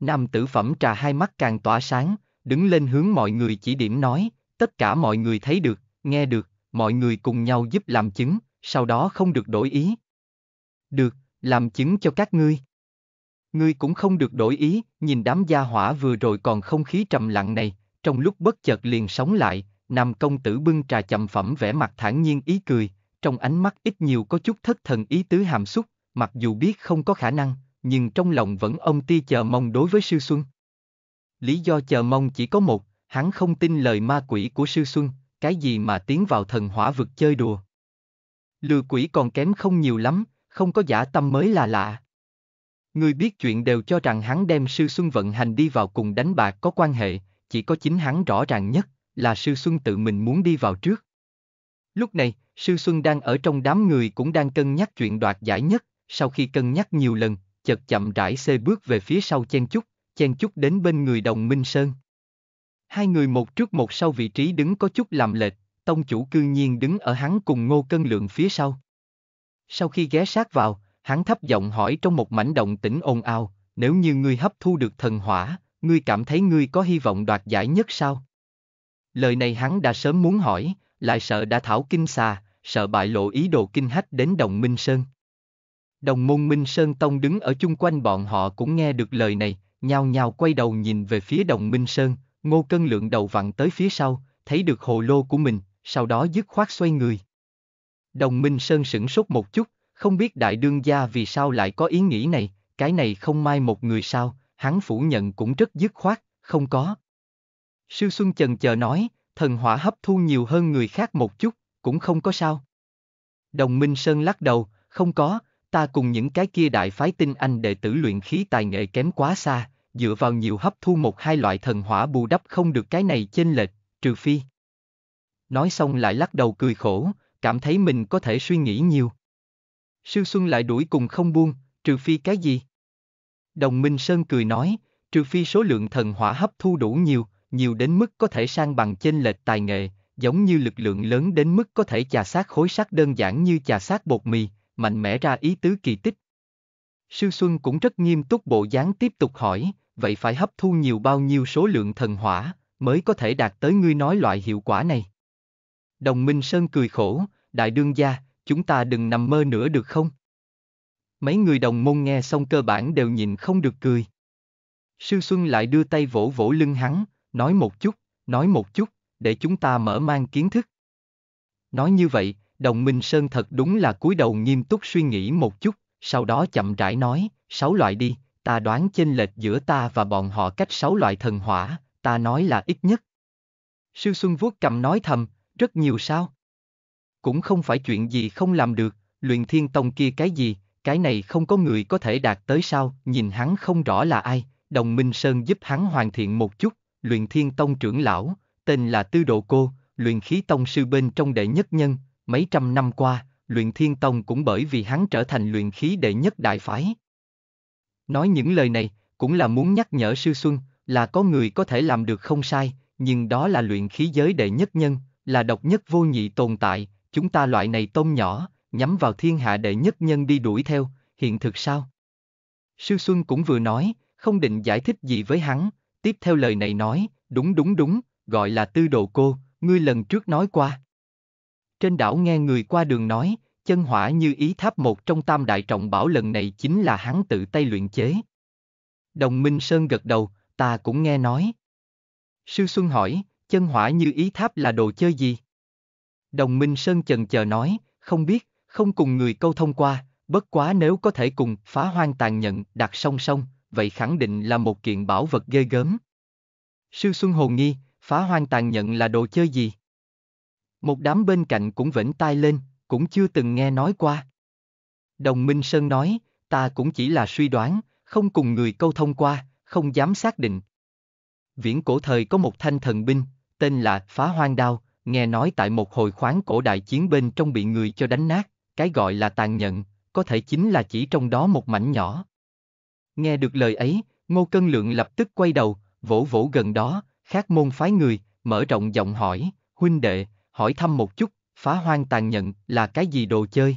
Nam tử phẩm trà hai mắt càng tỏa sáng, đứng lên hướng mọi người chỉ điểm nói, tất cả mọi người thấy được, nghe được, mọi người cùng nhau giúp làm chứng, sau đó không được đổi ý. Được, làm chứng cho các ngươi. Ngươi cũng không được đổi ý, nhìn đám gia hỏa vừa rồi còn không khí trầm lặng này, trong lúc bất chợt liền sống lại, nam công tử bưng trà chậm phẩm vẻ mặt thản nhiên ý cười, trong ánh mắt ít nhiều có chút thất thần ý tứ hàm xúc, mặc dù biết không có khả năng, nhưng trong lòng vẫn ông ti chờ mong đối với sư xuân. Lý do chờ mong chỉ có một, hắn không tin lời ma quỷ của sư xuân, cái gì mà tiến vào thần hỏa vực chơi đùa. Lừa quỷ còn kém không nhiều lắm, không có giả tâm mới là lạ. Người biết chuyện đều cho rằng hắn đem sư Xuân vận hành đi vào cùng đánh bạc có quan hệ, chỉ có chính hắn rõ ràng nhất, là sư Xuân tự mình muốn đi vào trước. Lúc này, sư Xuân đang ở trong đám người cũng đang cân nhắc chuyện đoạt giải nhất, sau khi cân nhắc nhiều lần, chợt chậm rãi xê bước về phía sau chen chúc, chen chúc đến bên người đồng Minh Sơn. Hai người một trước một sau vị trí đứng có chút làm lệch, tông chủ cư nhiên đứng ở hắn cùng ngô cân lượng phía sau. Sau khi ghé sát vào, hắn thấp giọng hỏi trong một mảnh động tĩnh ồn ào, nếu như ngươi hấp thu được thần hỏa, ngươi cảm thấy ngươi có hy vọng đoạt giải nhất sao? Lời này hắn đã sớm muốn hỏi, lại sợ đã thảo kinh xà, sợ bại lộ ý đồ kinh hách đến đồng Minh Sơn. Đồng môn Minh Sơn Tông đứng ở chung quanh bọn họ cũng nghe được lời này, nhao nhao quay đầu nhìn về phía đồng Minh Sơn, ngô cân lượng đầu vặn tới phía sau, thấy được hồ lô của mình, sau đó dứt khoát xoay người. Đồng Minh Sơn sửng sốt một chút, không biết đại đương gia vì sao lại có ý nghĩ này, cái này không mai một người sao, hắn phủ nhận cũng rất dứt khoát, không có. Sư Xuân Trần chờ nói, thần hỏa hấp thu nhiều hơn người khác một chút, cũng không có sao. Đồng Minh Sơn lắc đầu, không có, ta cùng những cái kia đại phái tinh anh đệ tử luyện khí tài nghệ kém quá xa, dựa vào nhiều hấp thu một hai loại thần hỏa bù đắp không được cái này chênh lệch, trừ phi. Nói xong lại lắc đầu cười khổ, cảm thấy mình có thể suy nghĩ nhiều. Sư Xuân lại đuổi cùng không buông, trừ phi cái gì? Đồng Minh Sơn cười nói, trừ phi số lượng thần hỏa hấp thu đủ nhiều, nhiều đến mức có thể sang bằng chênh lệch tài nghệ, giống như lực lượng lớn đến mức có thể chà sát khối sắt đơn giản như chà sát bột mì, mạnh mẽ ra ý tứ kỳ tích. Sư Xuân cũng rất nghiêm túc bộ dáng tiếp tục hỏi, vậy phải hấp thu nhiều bao nhiêu số lượng thần hỏa, mới có thể đạt tới ngươi nói loại hiệu quả này. Đồng Minh Sơn cười khổ, đại đương gia, chúng ta đừng nằm mơ nữa được không? Mấy người đồng môn nghe xong cơ bản đều nhìn không được cười. Sư Xuân lại đưa tay vỗ vỗ lưng hắn, nói một chút, nói một chút, để chúng ta mở mang kiến thức. Nói như vậy, đồng minh Sơn thật đúng là cúi đầu nghiêm túc suy nghĩ một chút, sau đó chậm rãi nói, sáu loại đi, ta đoán chênh lệch giữa ta và bọn họ cách sáu loại thần hỏa, ta nói là ít nhất. Sư Xuân vuốt cầm nói thầm, rất nhiều sao? cũng không phải chuyện gì không làm được, luyện thiên tông kia cái gì, cái này không có người có thể đạt tới sao, nhìn hắn không rõ là ai, đồng minh sơn giúp hắn hoàn thiện một chút, luyện thiên tông trưởng lão, tên là Tư Độ Cô, luyện khí tông sư bên trong đệ nhất nhân, mấy trăm năm qua, luyện thiên tông cũng bởi vì hắn trở thành luyện khí đệ nhất đại phái. Nói những lời này, cũng là muốn nhắc nhở sư Xuân, là có người có thể làm được không sai, nhưng đó là luyện khí giới đệ nhất nhân, là độc nhất vô nhị tồn tại, chúng ta loại này tôm nhỏ, nhắm vào thiên hạ đệ nhất nhân đi đuổi theo, hiện thực sao? Sư Xuân cũng vừa nói, không định giải thích gì với hắn, tiếp theo lời này nói, đúng đúng đúng, gọi là tư đồ cô, ngươi lần trước nói qua. Trên đảo nghe người qua đường nói, chân hỏa như ý tháp một trong tam đại trọng bảo lần này chính là hắn tự tay luyện chế. Đồng Minh Sơn gật đầu, ta cũng nghe nói. Sư Xuân hỏi, chân hỏa như ý tháp là đồ chơi gì? Đồng Minh Sơn chần chờ nói, không biết, không cùng người câu thông qua, bất quá nếu có thể cùng phá hoang tàn nhận đặt song song, vậy khẳng định là một kiện bảo vật ghê gớm. Sư Xuân Hồ nghi, phá hoang tàn nhận là đồ chơi gì? Một đám bên cạnh cũng vểnh tai lên, cũng chưa từng nghe nói qua. Đồng Minh Sơn nói, ta cũng chỉ là suy đoán, không cùng người câu thông qua, không dám xác định. Viễn cổ thời có một thanh thần binh, tên là Phá Hoang Đao, nghe nói tại một hồi khoáng cổ đại chiến bên trong bị người cho đánh nát, cái gọi là tàn nhận, có thể chính là chỉ trong đó một mảnh nhỏ. Nghe được lời ấy, Ngô Cân Lượng lập tức quay đầu, vỗ vỗ gần đó, khác môn phái người, mở rộng giọng hỏi, huynh đệ, hỏi thăm một chút, phá hoang tàn nhận là cái gì đồ chơi?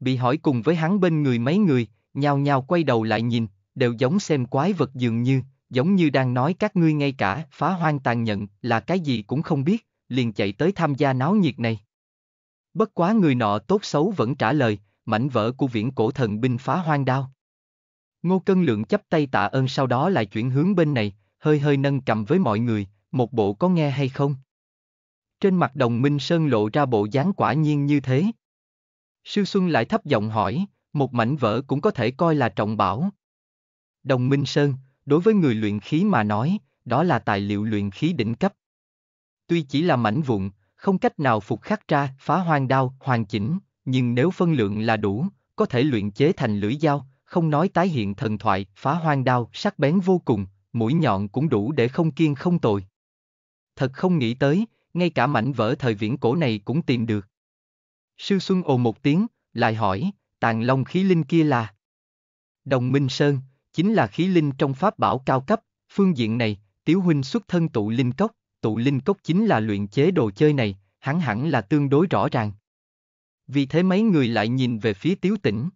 Bị hỏi cùng với hắn bên người mấy người, nhao nhao quay đầu lại nhìn, đều giống xem quái vật dường như, giống như đang nói các ngươi ngay cả phá hoang tàn nhận là cái gì cũng không biết, liền chạy tới tham gia náo nhiệt này. Bất quá người nọ tốt xấu vẫn trả lời, mảnh vỡ của viễn cổ thần binh phá hoang đao. Ngô Cân Lượng chấp tay tạ ơn sau đó lại chuyển hướng bên này, hơi hơi nâng cầm với mọi người, một bộ có nghe hay không. Trên mặt đồng minh sơn lộ ra bộ dáng quả nhiên như thế. Sư Xuân lại thấp giọng hỏi, một mảnh vỡ cũng có thể coi là trọng bảo. Đồng minh sơn, đối với người luyện khí mà nói, đó là tài liệu luyện khí đỉnh cấp tuy chỉ là mảnh vụn, không cách nào phục khắc ra phá hoang đao hoàn chỉnh, nhưng nếu phân lượng là đủ, có thể luyện chế thành lưỡi dao, không nói tái hiện thần thoại, phá hoang đao sắc bén vô cùng, mũi nhọn cũng đủ để không kiên không tồi. Thật không nghĩ tới, ngay cả mảnh vỡ thời viễn cổ này cũng tìm được. Sư Xuân ồ một tiếng, lại hỏi, tàn long khí linh kia là? Đồng Minh Sơn, chính là khí linh trong pháp bảo cao cấp, phương diện này, tiểu Huynh xuất thân tụ linh cốc, tụ linh cốc chính là luyện chế đồ chơi này, hắn hẳn là tương đối rõ ràng. Vì thế mấy người lại nhìn về phía Tiếu Tĩnh.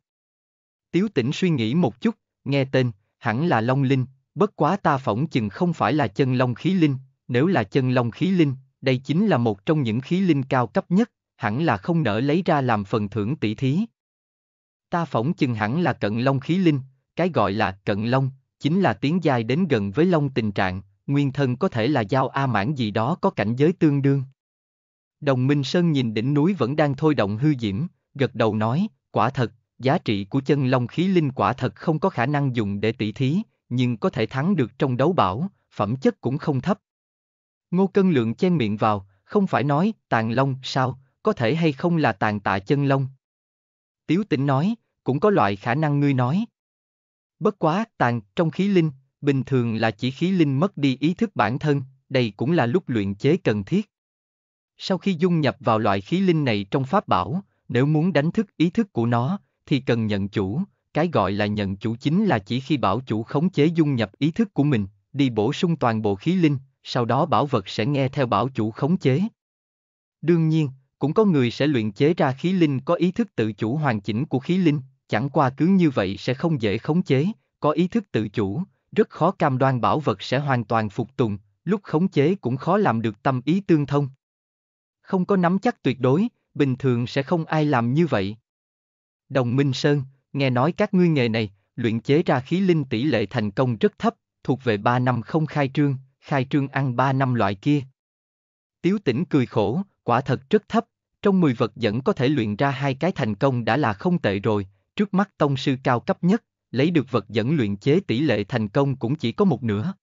Tiếu Tĩnh suy nghĩ một chút, nghe tên, hẳn là Long Linh, bất quá ta phỏng chừng không phải là chân Long khí linh, nếu là chân Long khí linh, đây chính là một trong những khí linh cao cấp nhất, hẳn là không nỡ lấy ra làm phần thưởng tỷ thí. Ta phỏng chừng hẳn là cận Long khí linh, cái gọi là cận Long, chính là tiến giai đến gần với Long tình trạng, nguyên thân có thể là giao A mãn gì đó có cảnh giới tương đương. Đồng Minh Sơn nhìn đỉnh núi vẫn đang thôi động hư diễm, gật đầu nói, quả thật, giá trị của chân long khí linh quả thật không có khả năng dùng để tỷ thí, nhưng có thể thắng được trong đấu bảo, phẩm chất cũng không thấp. Ngô Cân Lượng chen miệng vào, không phải nói, tàn long, sao, có thể hay không là tàn tạ chân long. Tiếu tĩnh nói, cũng có loại khả năng ngươi nói. Bất quá, tàn, trong khí linh, bình thường là chỉ khí linh mất đi ý thức bản thân, đây cũng là lúc luyện chế cần thiết. Sau khi dung nhập vào loại khí linh này trong pháp bảo, nếu muốn đánh thức ý thức của nó, thì cần nhận chủ, cái gọi là nhận chủ chính là chỉ khi bảo chủ khống chế dung nhập ý thức của mình, đi bổ sung toàn bộ khí linh, sau đó bảo vật sẽ nghe theo bảo chủ khống chế. Đương nhiên, cũng có người sẽ luyện chế ra khí linh có ý thức tự chủ hoàn chỉnh của khí linh, chẳng qua cứ như vậy sẽ không dễ khống chế, có ý thức tự chủ, rất khó cam đoan bảo vật sẽ hoàn toàn phục tùng, lúc khống chế cũng khó làm được tâm ý tương thông. Không có nắm chắc tuyệt đối, bình thường sẽ không ai làm như vậy. Đồng Minh Sơn, nghe nói các ngươi nghề này, luyện chế ra khí linh tỷ lệ thành công rất thấp, thuộc về 3 năm không khai trương, khai trương ăn 3 năm loại kia. Tiếu tỉnh cười khổ, quả thật rất thấp, trong 10 vật dẫn có thể luyện ra hai cái thành công đã là không tệ rồi, trước mắt tông sư cao cấp nhất, lấy được vật dẫn luyện chế tỷ lệ thành công cũng chỉ có một nửa.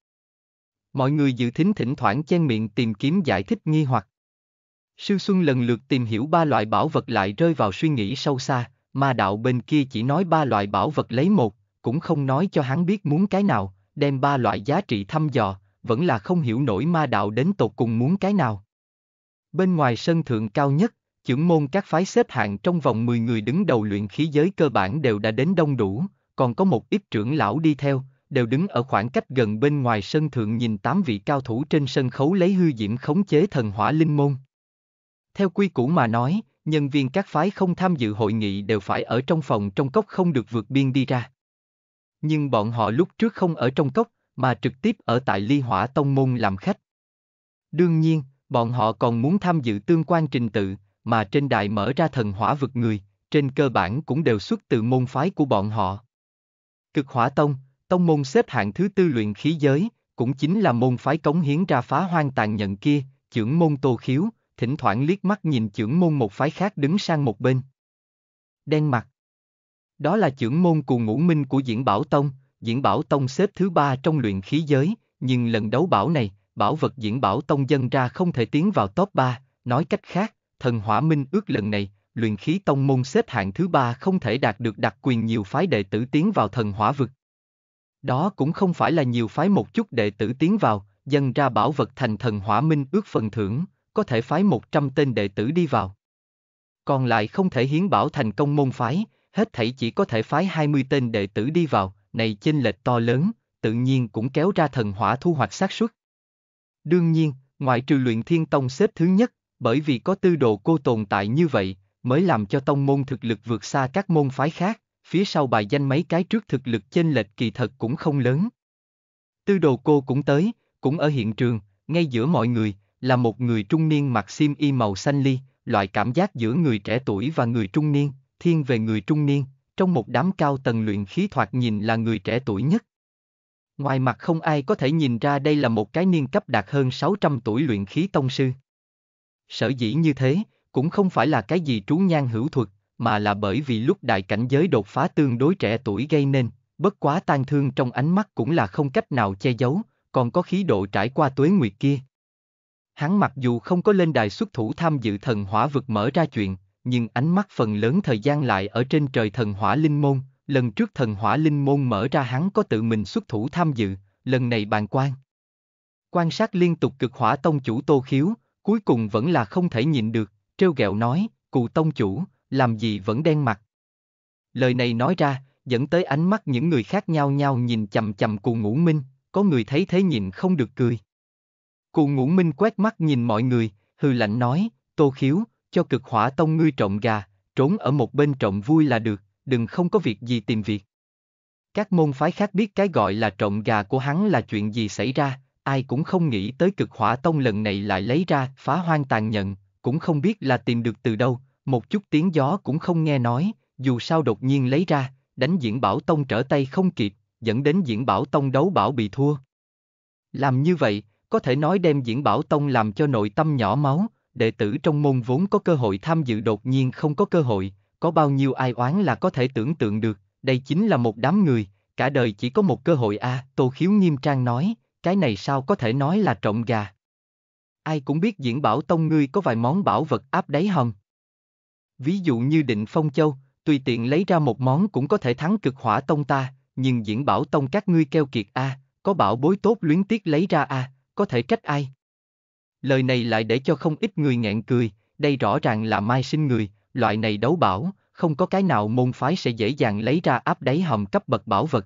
Mọi người dự thính thỉnh thoảng chen miệng tìm kiếm giải thích nghi hoặc. Sư Xuân lần lượt tìm hiểu ba loại bảo vật lại rơi vào suy nghĩ sâu xa, ma đạo bên kia chỉ nói ba loại bảo vật lấy một, cũng không nói cho hắn biết muốn cái nào, đem ba loại giá trị thăm dò, vẫn là không hiểu nổi ma đạo đến tột cùng muốn cái nào. Bên ngoài sân thượng cao nhất, trưởng môn các phái xếp hạng trong vòng 10 người đứng đầu luyện khí giới cơ bản đều đã đến đông đủ, còn có một ít trưởng lão đi theo, đều đứng ở khoảng cách gần bên ngoài sân thượng nhìn tám vị cao thủ trên sân khấu lấy hư diễm khống chế thần hỏa linh môn. Theo quy củ mà nói, nhân viên các phái không tham dự hội nghị đều phải ở trong phòng trong cốc không được vượt biên đi ra. Nhưng bọn họ lúc trước không ở trong cốc, mà trực tiếp ở tại Ly Hỏa Tông Môn làm khách. Đương nhiên, bọn họ còn muốn tham dự tương quan trình tự, mà trên đại mở ra thần hỏa vực người, trên cơ bản cũng đều xuất từ môn phái của bọn họ. Cực hỏa tông, tông môn xếp hạng thứ tư luyện khí giới, cũng chính là môn phái cống hiến ra phá hoang tàn nhận kia, trưởng môn tô khiếu, thỉnh thoảng liếc mắt nhìn trưởng môn một phái khác đứng sang một bên. Đen mặt. Đó là trưởng môn cùng ngũ minh của diễn bảo tông, diễn bảo tông xếp thứ ba trong luyện khí giới, nhưng lần đấu bảo này, bảo vật diễn bảo tông dân ra không thể tiến vào top 3, nói cách khác, thần hỏa minh ước lần này, luyện khí tông môn xếp hạng thứ ba không thể đạt được đặc quyền nhiều phái đệ tử tiến vào thần hỏa vực. Đó cũng không phải là nhiều phái một chút đệ tử tiến vào, dân ra bảo vật thành thần hỏa minh ước phần thưởng, có thể phái 100 tên đệ tử đi vào. Còn lại không thể hiến bảo thành công môn phái, hết thảy chỉ có thể phái 20 tên đệ tử đi vào, này chênh lệch to lớn, tự nhiên cũng kéo ra thần hỏa thu hoạch xác suất. Đương nhiên, ngoại trừ luyện thiên tông xếp thứ nhất, bởi vì có tư đồ cô tồn tại như vậy, mới làm cho tông môn thực lực vượt xa các môn phái khác, phía sau bài danh mấy cái trước thực lực chênh lệch kỳ thật cũng không lớn. Tư đồ cô cũng tới, cũng ở hiện trường, ngay giữa mọi người, là một người trung niên mặc xiêm y màu xanh ly, loại cảm giác giữa người trẻ tuổi và người trung niên, thiên về người trung niên, trong một đám cao tầng luyện khí thoạt nhìn là người trẻ tuổi nhất. Ngoài mặt không ai có thể nhìn ra đây là một cái niên cấp đạt hơn 600 tuổi luyện khí tông sư. Sở dĩ như thế, cũng không phải là cái gì trú nhang hữu thuật, mà là bởi vì lúc đại cảnh giới đột phá tương đối trẻ tuổi gây nên, bất quá tan thương trong ánh mắt cũng là không cách nào che giấu, còn có khí độ trải qua tuế nguyệt kia. Hắn mặc dù không có lên đài xuất thủ tham dự thần hỏa vực mở ra chuyện, nhưng ánh mắt phần lớn thời gian lại ở trên trời thần hỏa linh môn, lần trước thần hỏa linh môn mở ra hắn có tự mình xuất thủ tham dự, lần này bàn quan. Quan sát liên tục cực hỏa tông chủ tô khiếu, cuối cùng vẫn là không thể nhìn được, trêu ghẹo nói, cụ tông chủ, làm gì vẫn đen mặt. Lời này nói ra, dẫn tới ánh mắt những người khác nhau nhau nhìn chầm chầm cụ ngũ minh, có người thấy thế nhìn không được cười. Cụ ngũ minh quét mắt nhìn mọi người, hừ lạnh nói, tô khiếu, cho cực hỏa tông ngươi trộm gà, trốn ở một bên trộm vui là được, đừng không có việc gì tìm việc. Các môn phái khác biết cái gọi là trộm gà của hắn là chuyện gì xảy ra, ai cũng không nghĩ tới cực hỏa tông lần này lại lấy ra phá hoang tàn nhận, cũng không biết là tìm được từ đâu, một chút tiếng gió cũng không nghe nói, dù sao đột nhiên lấy ra, đánh diễn bảo tông trở tay không kịp, dẫn đến diễn bảo tông đấu bảo bị thua. Làm như vậy, có thể nói đem diễn bảo tông làm cho nội tâm nhỏ máu, đệ tử trong môn vốn có cơ hội tham dự đột nhiên không có cơ hội, có bao nhiêu ai oán là có thể tưởng tượng được, đây chính là một đám người, cả đời chỉ có một cơ hội a à, Tô Khiếu nghiêm trang nói, cái này sao có thể nói là trộm gà ai cũng biết diễn bảo tông ngươi có vài món bảo vật áp đáy hầm. Ví dụ như định phong châu, tùy tiện lấy ra một món cũng có thể thắng cực hỏa tông ta, nhưng diễn bảo tông các ngươi keo kiệt a, à, có bảo bối tốt luyến tiếc lấy ra a, à, có thể trách ai. Lời này lại để cho không ít người nghẹn cười, đây rõ ràng là mai sinh người, loại này đấu bảo, không có cái nào môn phái sẽ dễ dàng lấy ra áp đáy hầm cấp bậc bảo vật.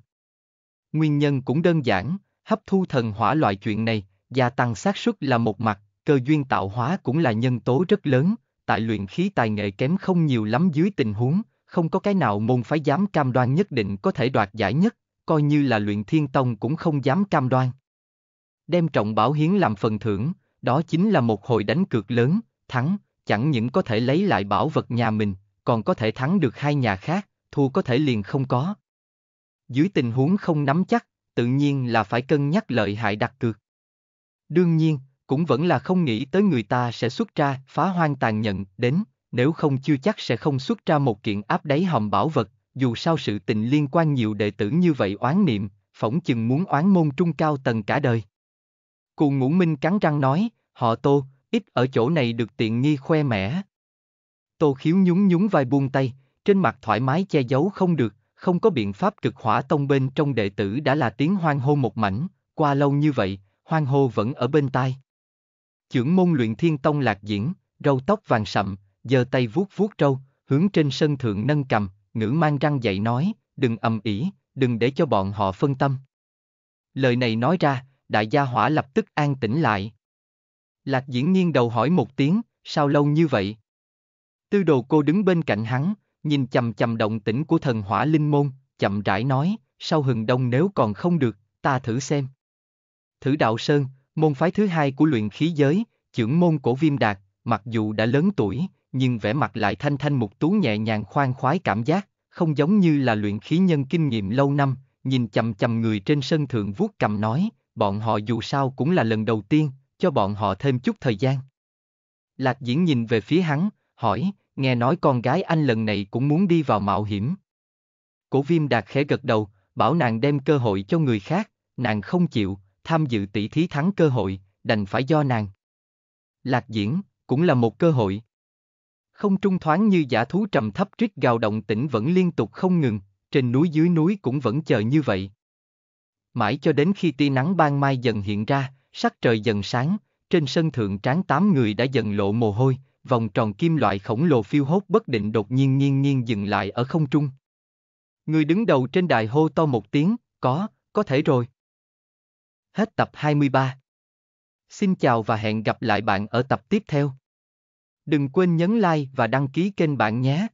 Nguyên nhân cũng đơn giản, hấp thu thần hỏa loại chuyện này, gia tăng xác suất là một mặt, cơ duyên tạo hóa cũng là nhân tố rất lớn, tại luyện khí tài nghệ kém không nhiều lắm dưới tình huống, không có cái nào môn phái dám cam đoan nhất định có thể đoạt giải nhất, coi như là luyện thiên tông cũng không dám cam đoan. Đem trọng bảo hiến làm phần thưởng, đó chính là một hồi đánh cược lớn, thắng, chẳng những có thể lấy lại bảo vật nhà mình, còn có thể thắng được hai nhà khác, thua có thể liền không có. Dưới tình huống không nắm chắc, tự nhiên là phải cân nhắc lợi hại đặt cược. Đương nhiên, cũng vẫn là không nghĩ tới người ta sẽ xuất ra phá hoang tàn nhận đến, nếu không chưa chắc sẽ không xuất ra một kiện áp đáy hòm bảo vật, dù sao sự tình liên quan nhiều đệ tử như vậy oán niệm, phỏng chừng muốn oán môn trung cao tầng cả đời. Cụ ngũ minh cắn răng nói, họ tô, ít ở chỗ này được tiện nghi khoe mẽ. Tô khiếu nhún nhún vai buông tay, trên mặt thoải mái che giấu không được, không có biện pháp cực hỏa tông bên trong đệ tử đã là tiếng hoang hô một mảnh, qua lâu như vậy, hoang hô vẫn ở bên tai. Chưởng môn luyện thiên tông lạc diễn, râu tóc vàng sậm, giơ tay vuốt vuốt râu, hướng trên sân thượng nâng cầm, ngữ mang răng dậy nói, đừng ầm ĩ, đừng để cho bọn họ phân tâm. Lời này nói ra, đại gia hỏa lập tức an tĩnh lại. Lạc diễn nghiêng đầu hỏi một tiếng, sao lâu như vậy? Tư đồ cô đứng bên cạnh hắn, nhìn chầm chầm động tĩnh của thần hỏa linh môn, chậm rãi nói, sau hừng đông nếu còn không được, ta thử xem. Thử đạo sơn, Môn phái thứ hai của luyện khí giới, trưởng môn cổ viêm đạt, mặc dù đã lớn tuổi, nhưng vẻ mặt lại thanh thanh một tú nhẹ nhàng khoan khoái cảm giác, không giống như là luyện khí nhân kinh nghiệm lâu năm, nhìn chầm chầm người trên sân thượng vuốt cầm nói, bọn họ dù sao cũng là lần đầu tiên, cho bọn họ thêm chút thời gian. Lạc diễn nhìn về phía hắn, hỏi, nghe nói con gái anh lần này cũng muốn đi vào mạo hiểm. Cổ viêm đạt khẽ gật đầu, bảo nàng đem cơ hội cho người khác, nàng không chịu, tham dự tỷ thí thắng cơ hội, đành phải do nàng. Lạc diễn, cũng là một cơ hội. Không trung thoáng như giả thú trầm thấp rít gào động tĩnh vẫn liên tục không ngừng, trên núi dưới núi cũng vẫn chờ như vậy. Mãi cho đến khi tia nắng ban mai dần hiện ra, sắc trời dần sáng, trên sân thượng tráng tám người đã dần lộ mồ hôi, vòng tròn kim loại khổng lồ phiêu hốt bất định đột nhiên nghiêng nghiêng dừng lại ở không trung. Người đứng đầu trên đài hô to một tiếng, có, có thể rồi. Hết tập 23. Xin chào và hẹn gặp lại bạn ở tập tiếp theo. Đừng quên nhấn like và đăng ký kênh bạn nhé.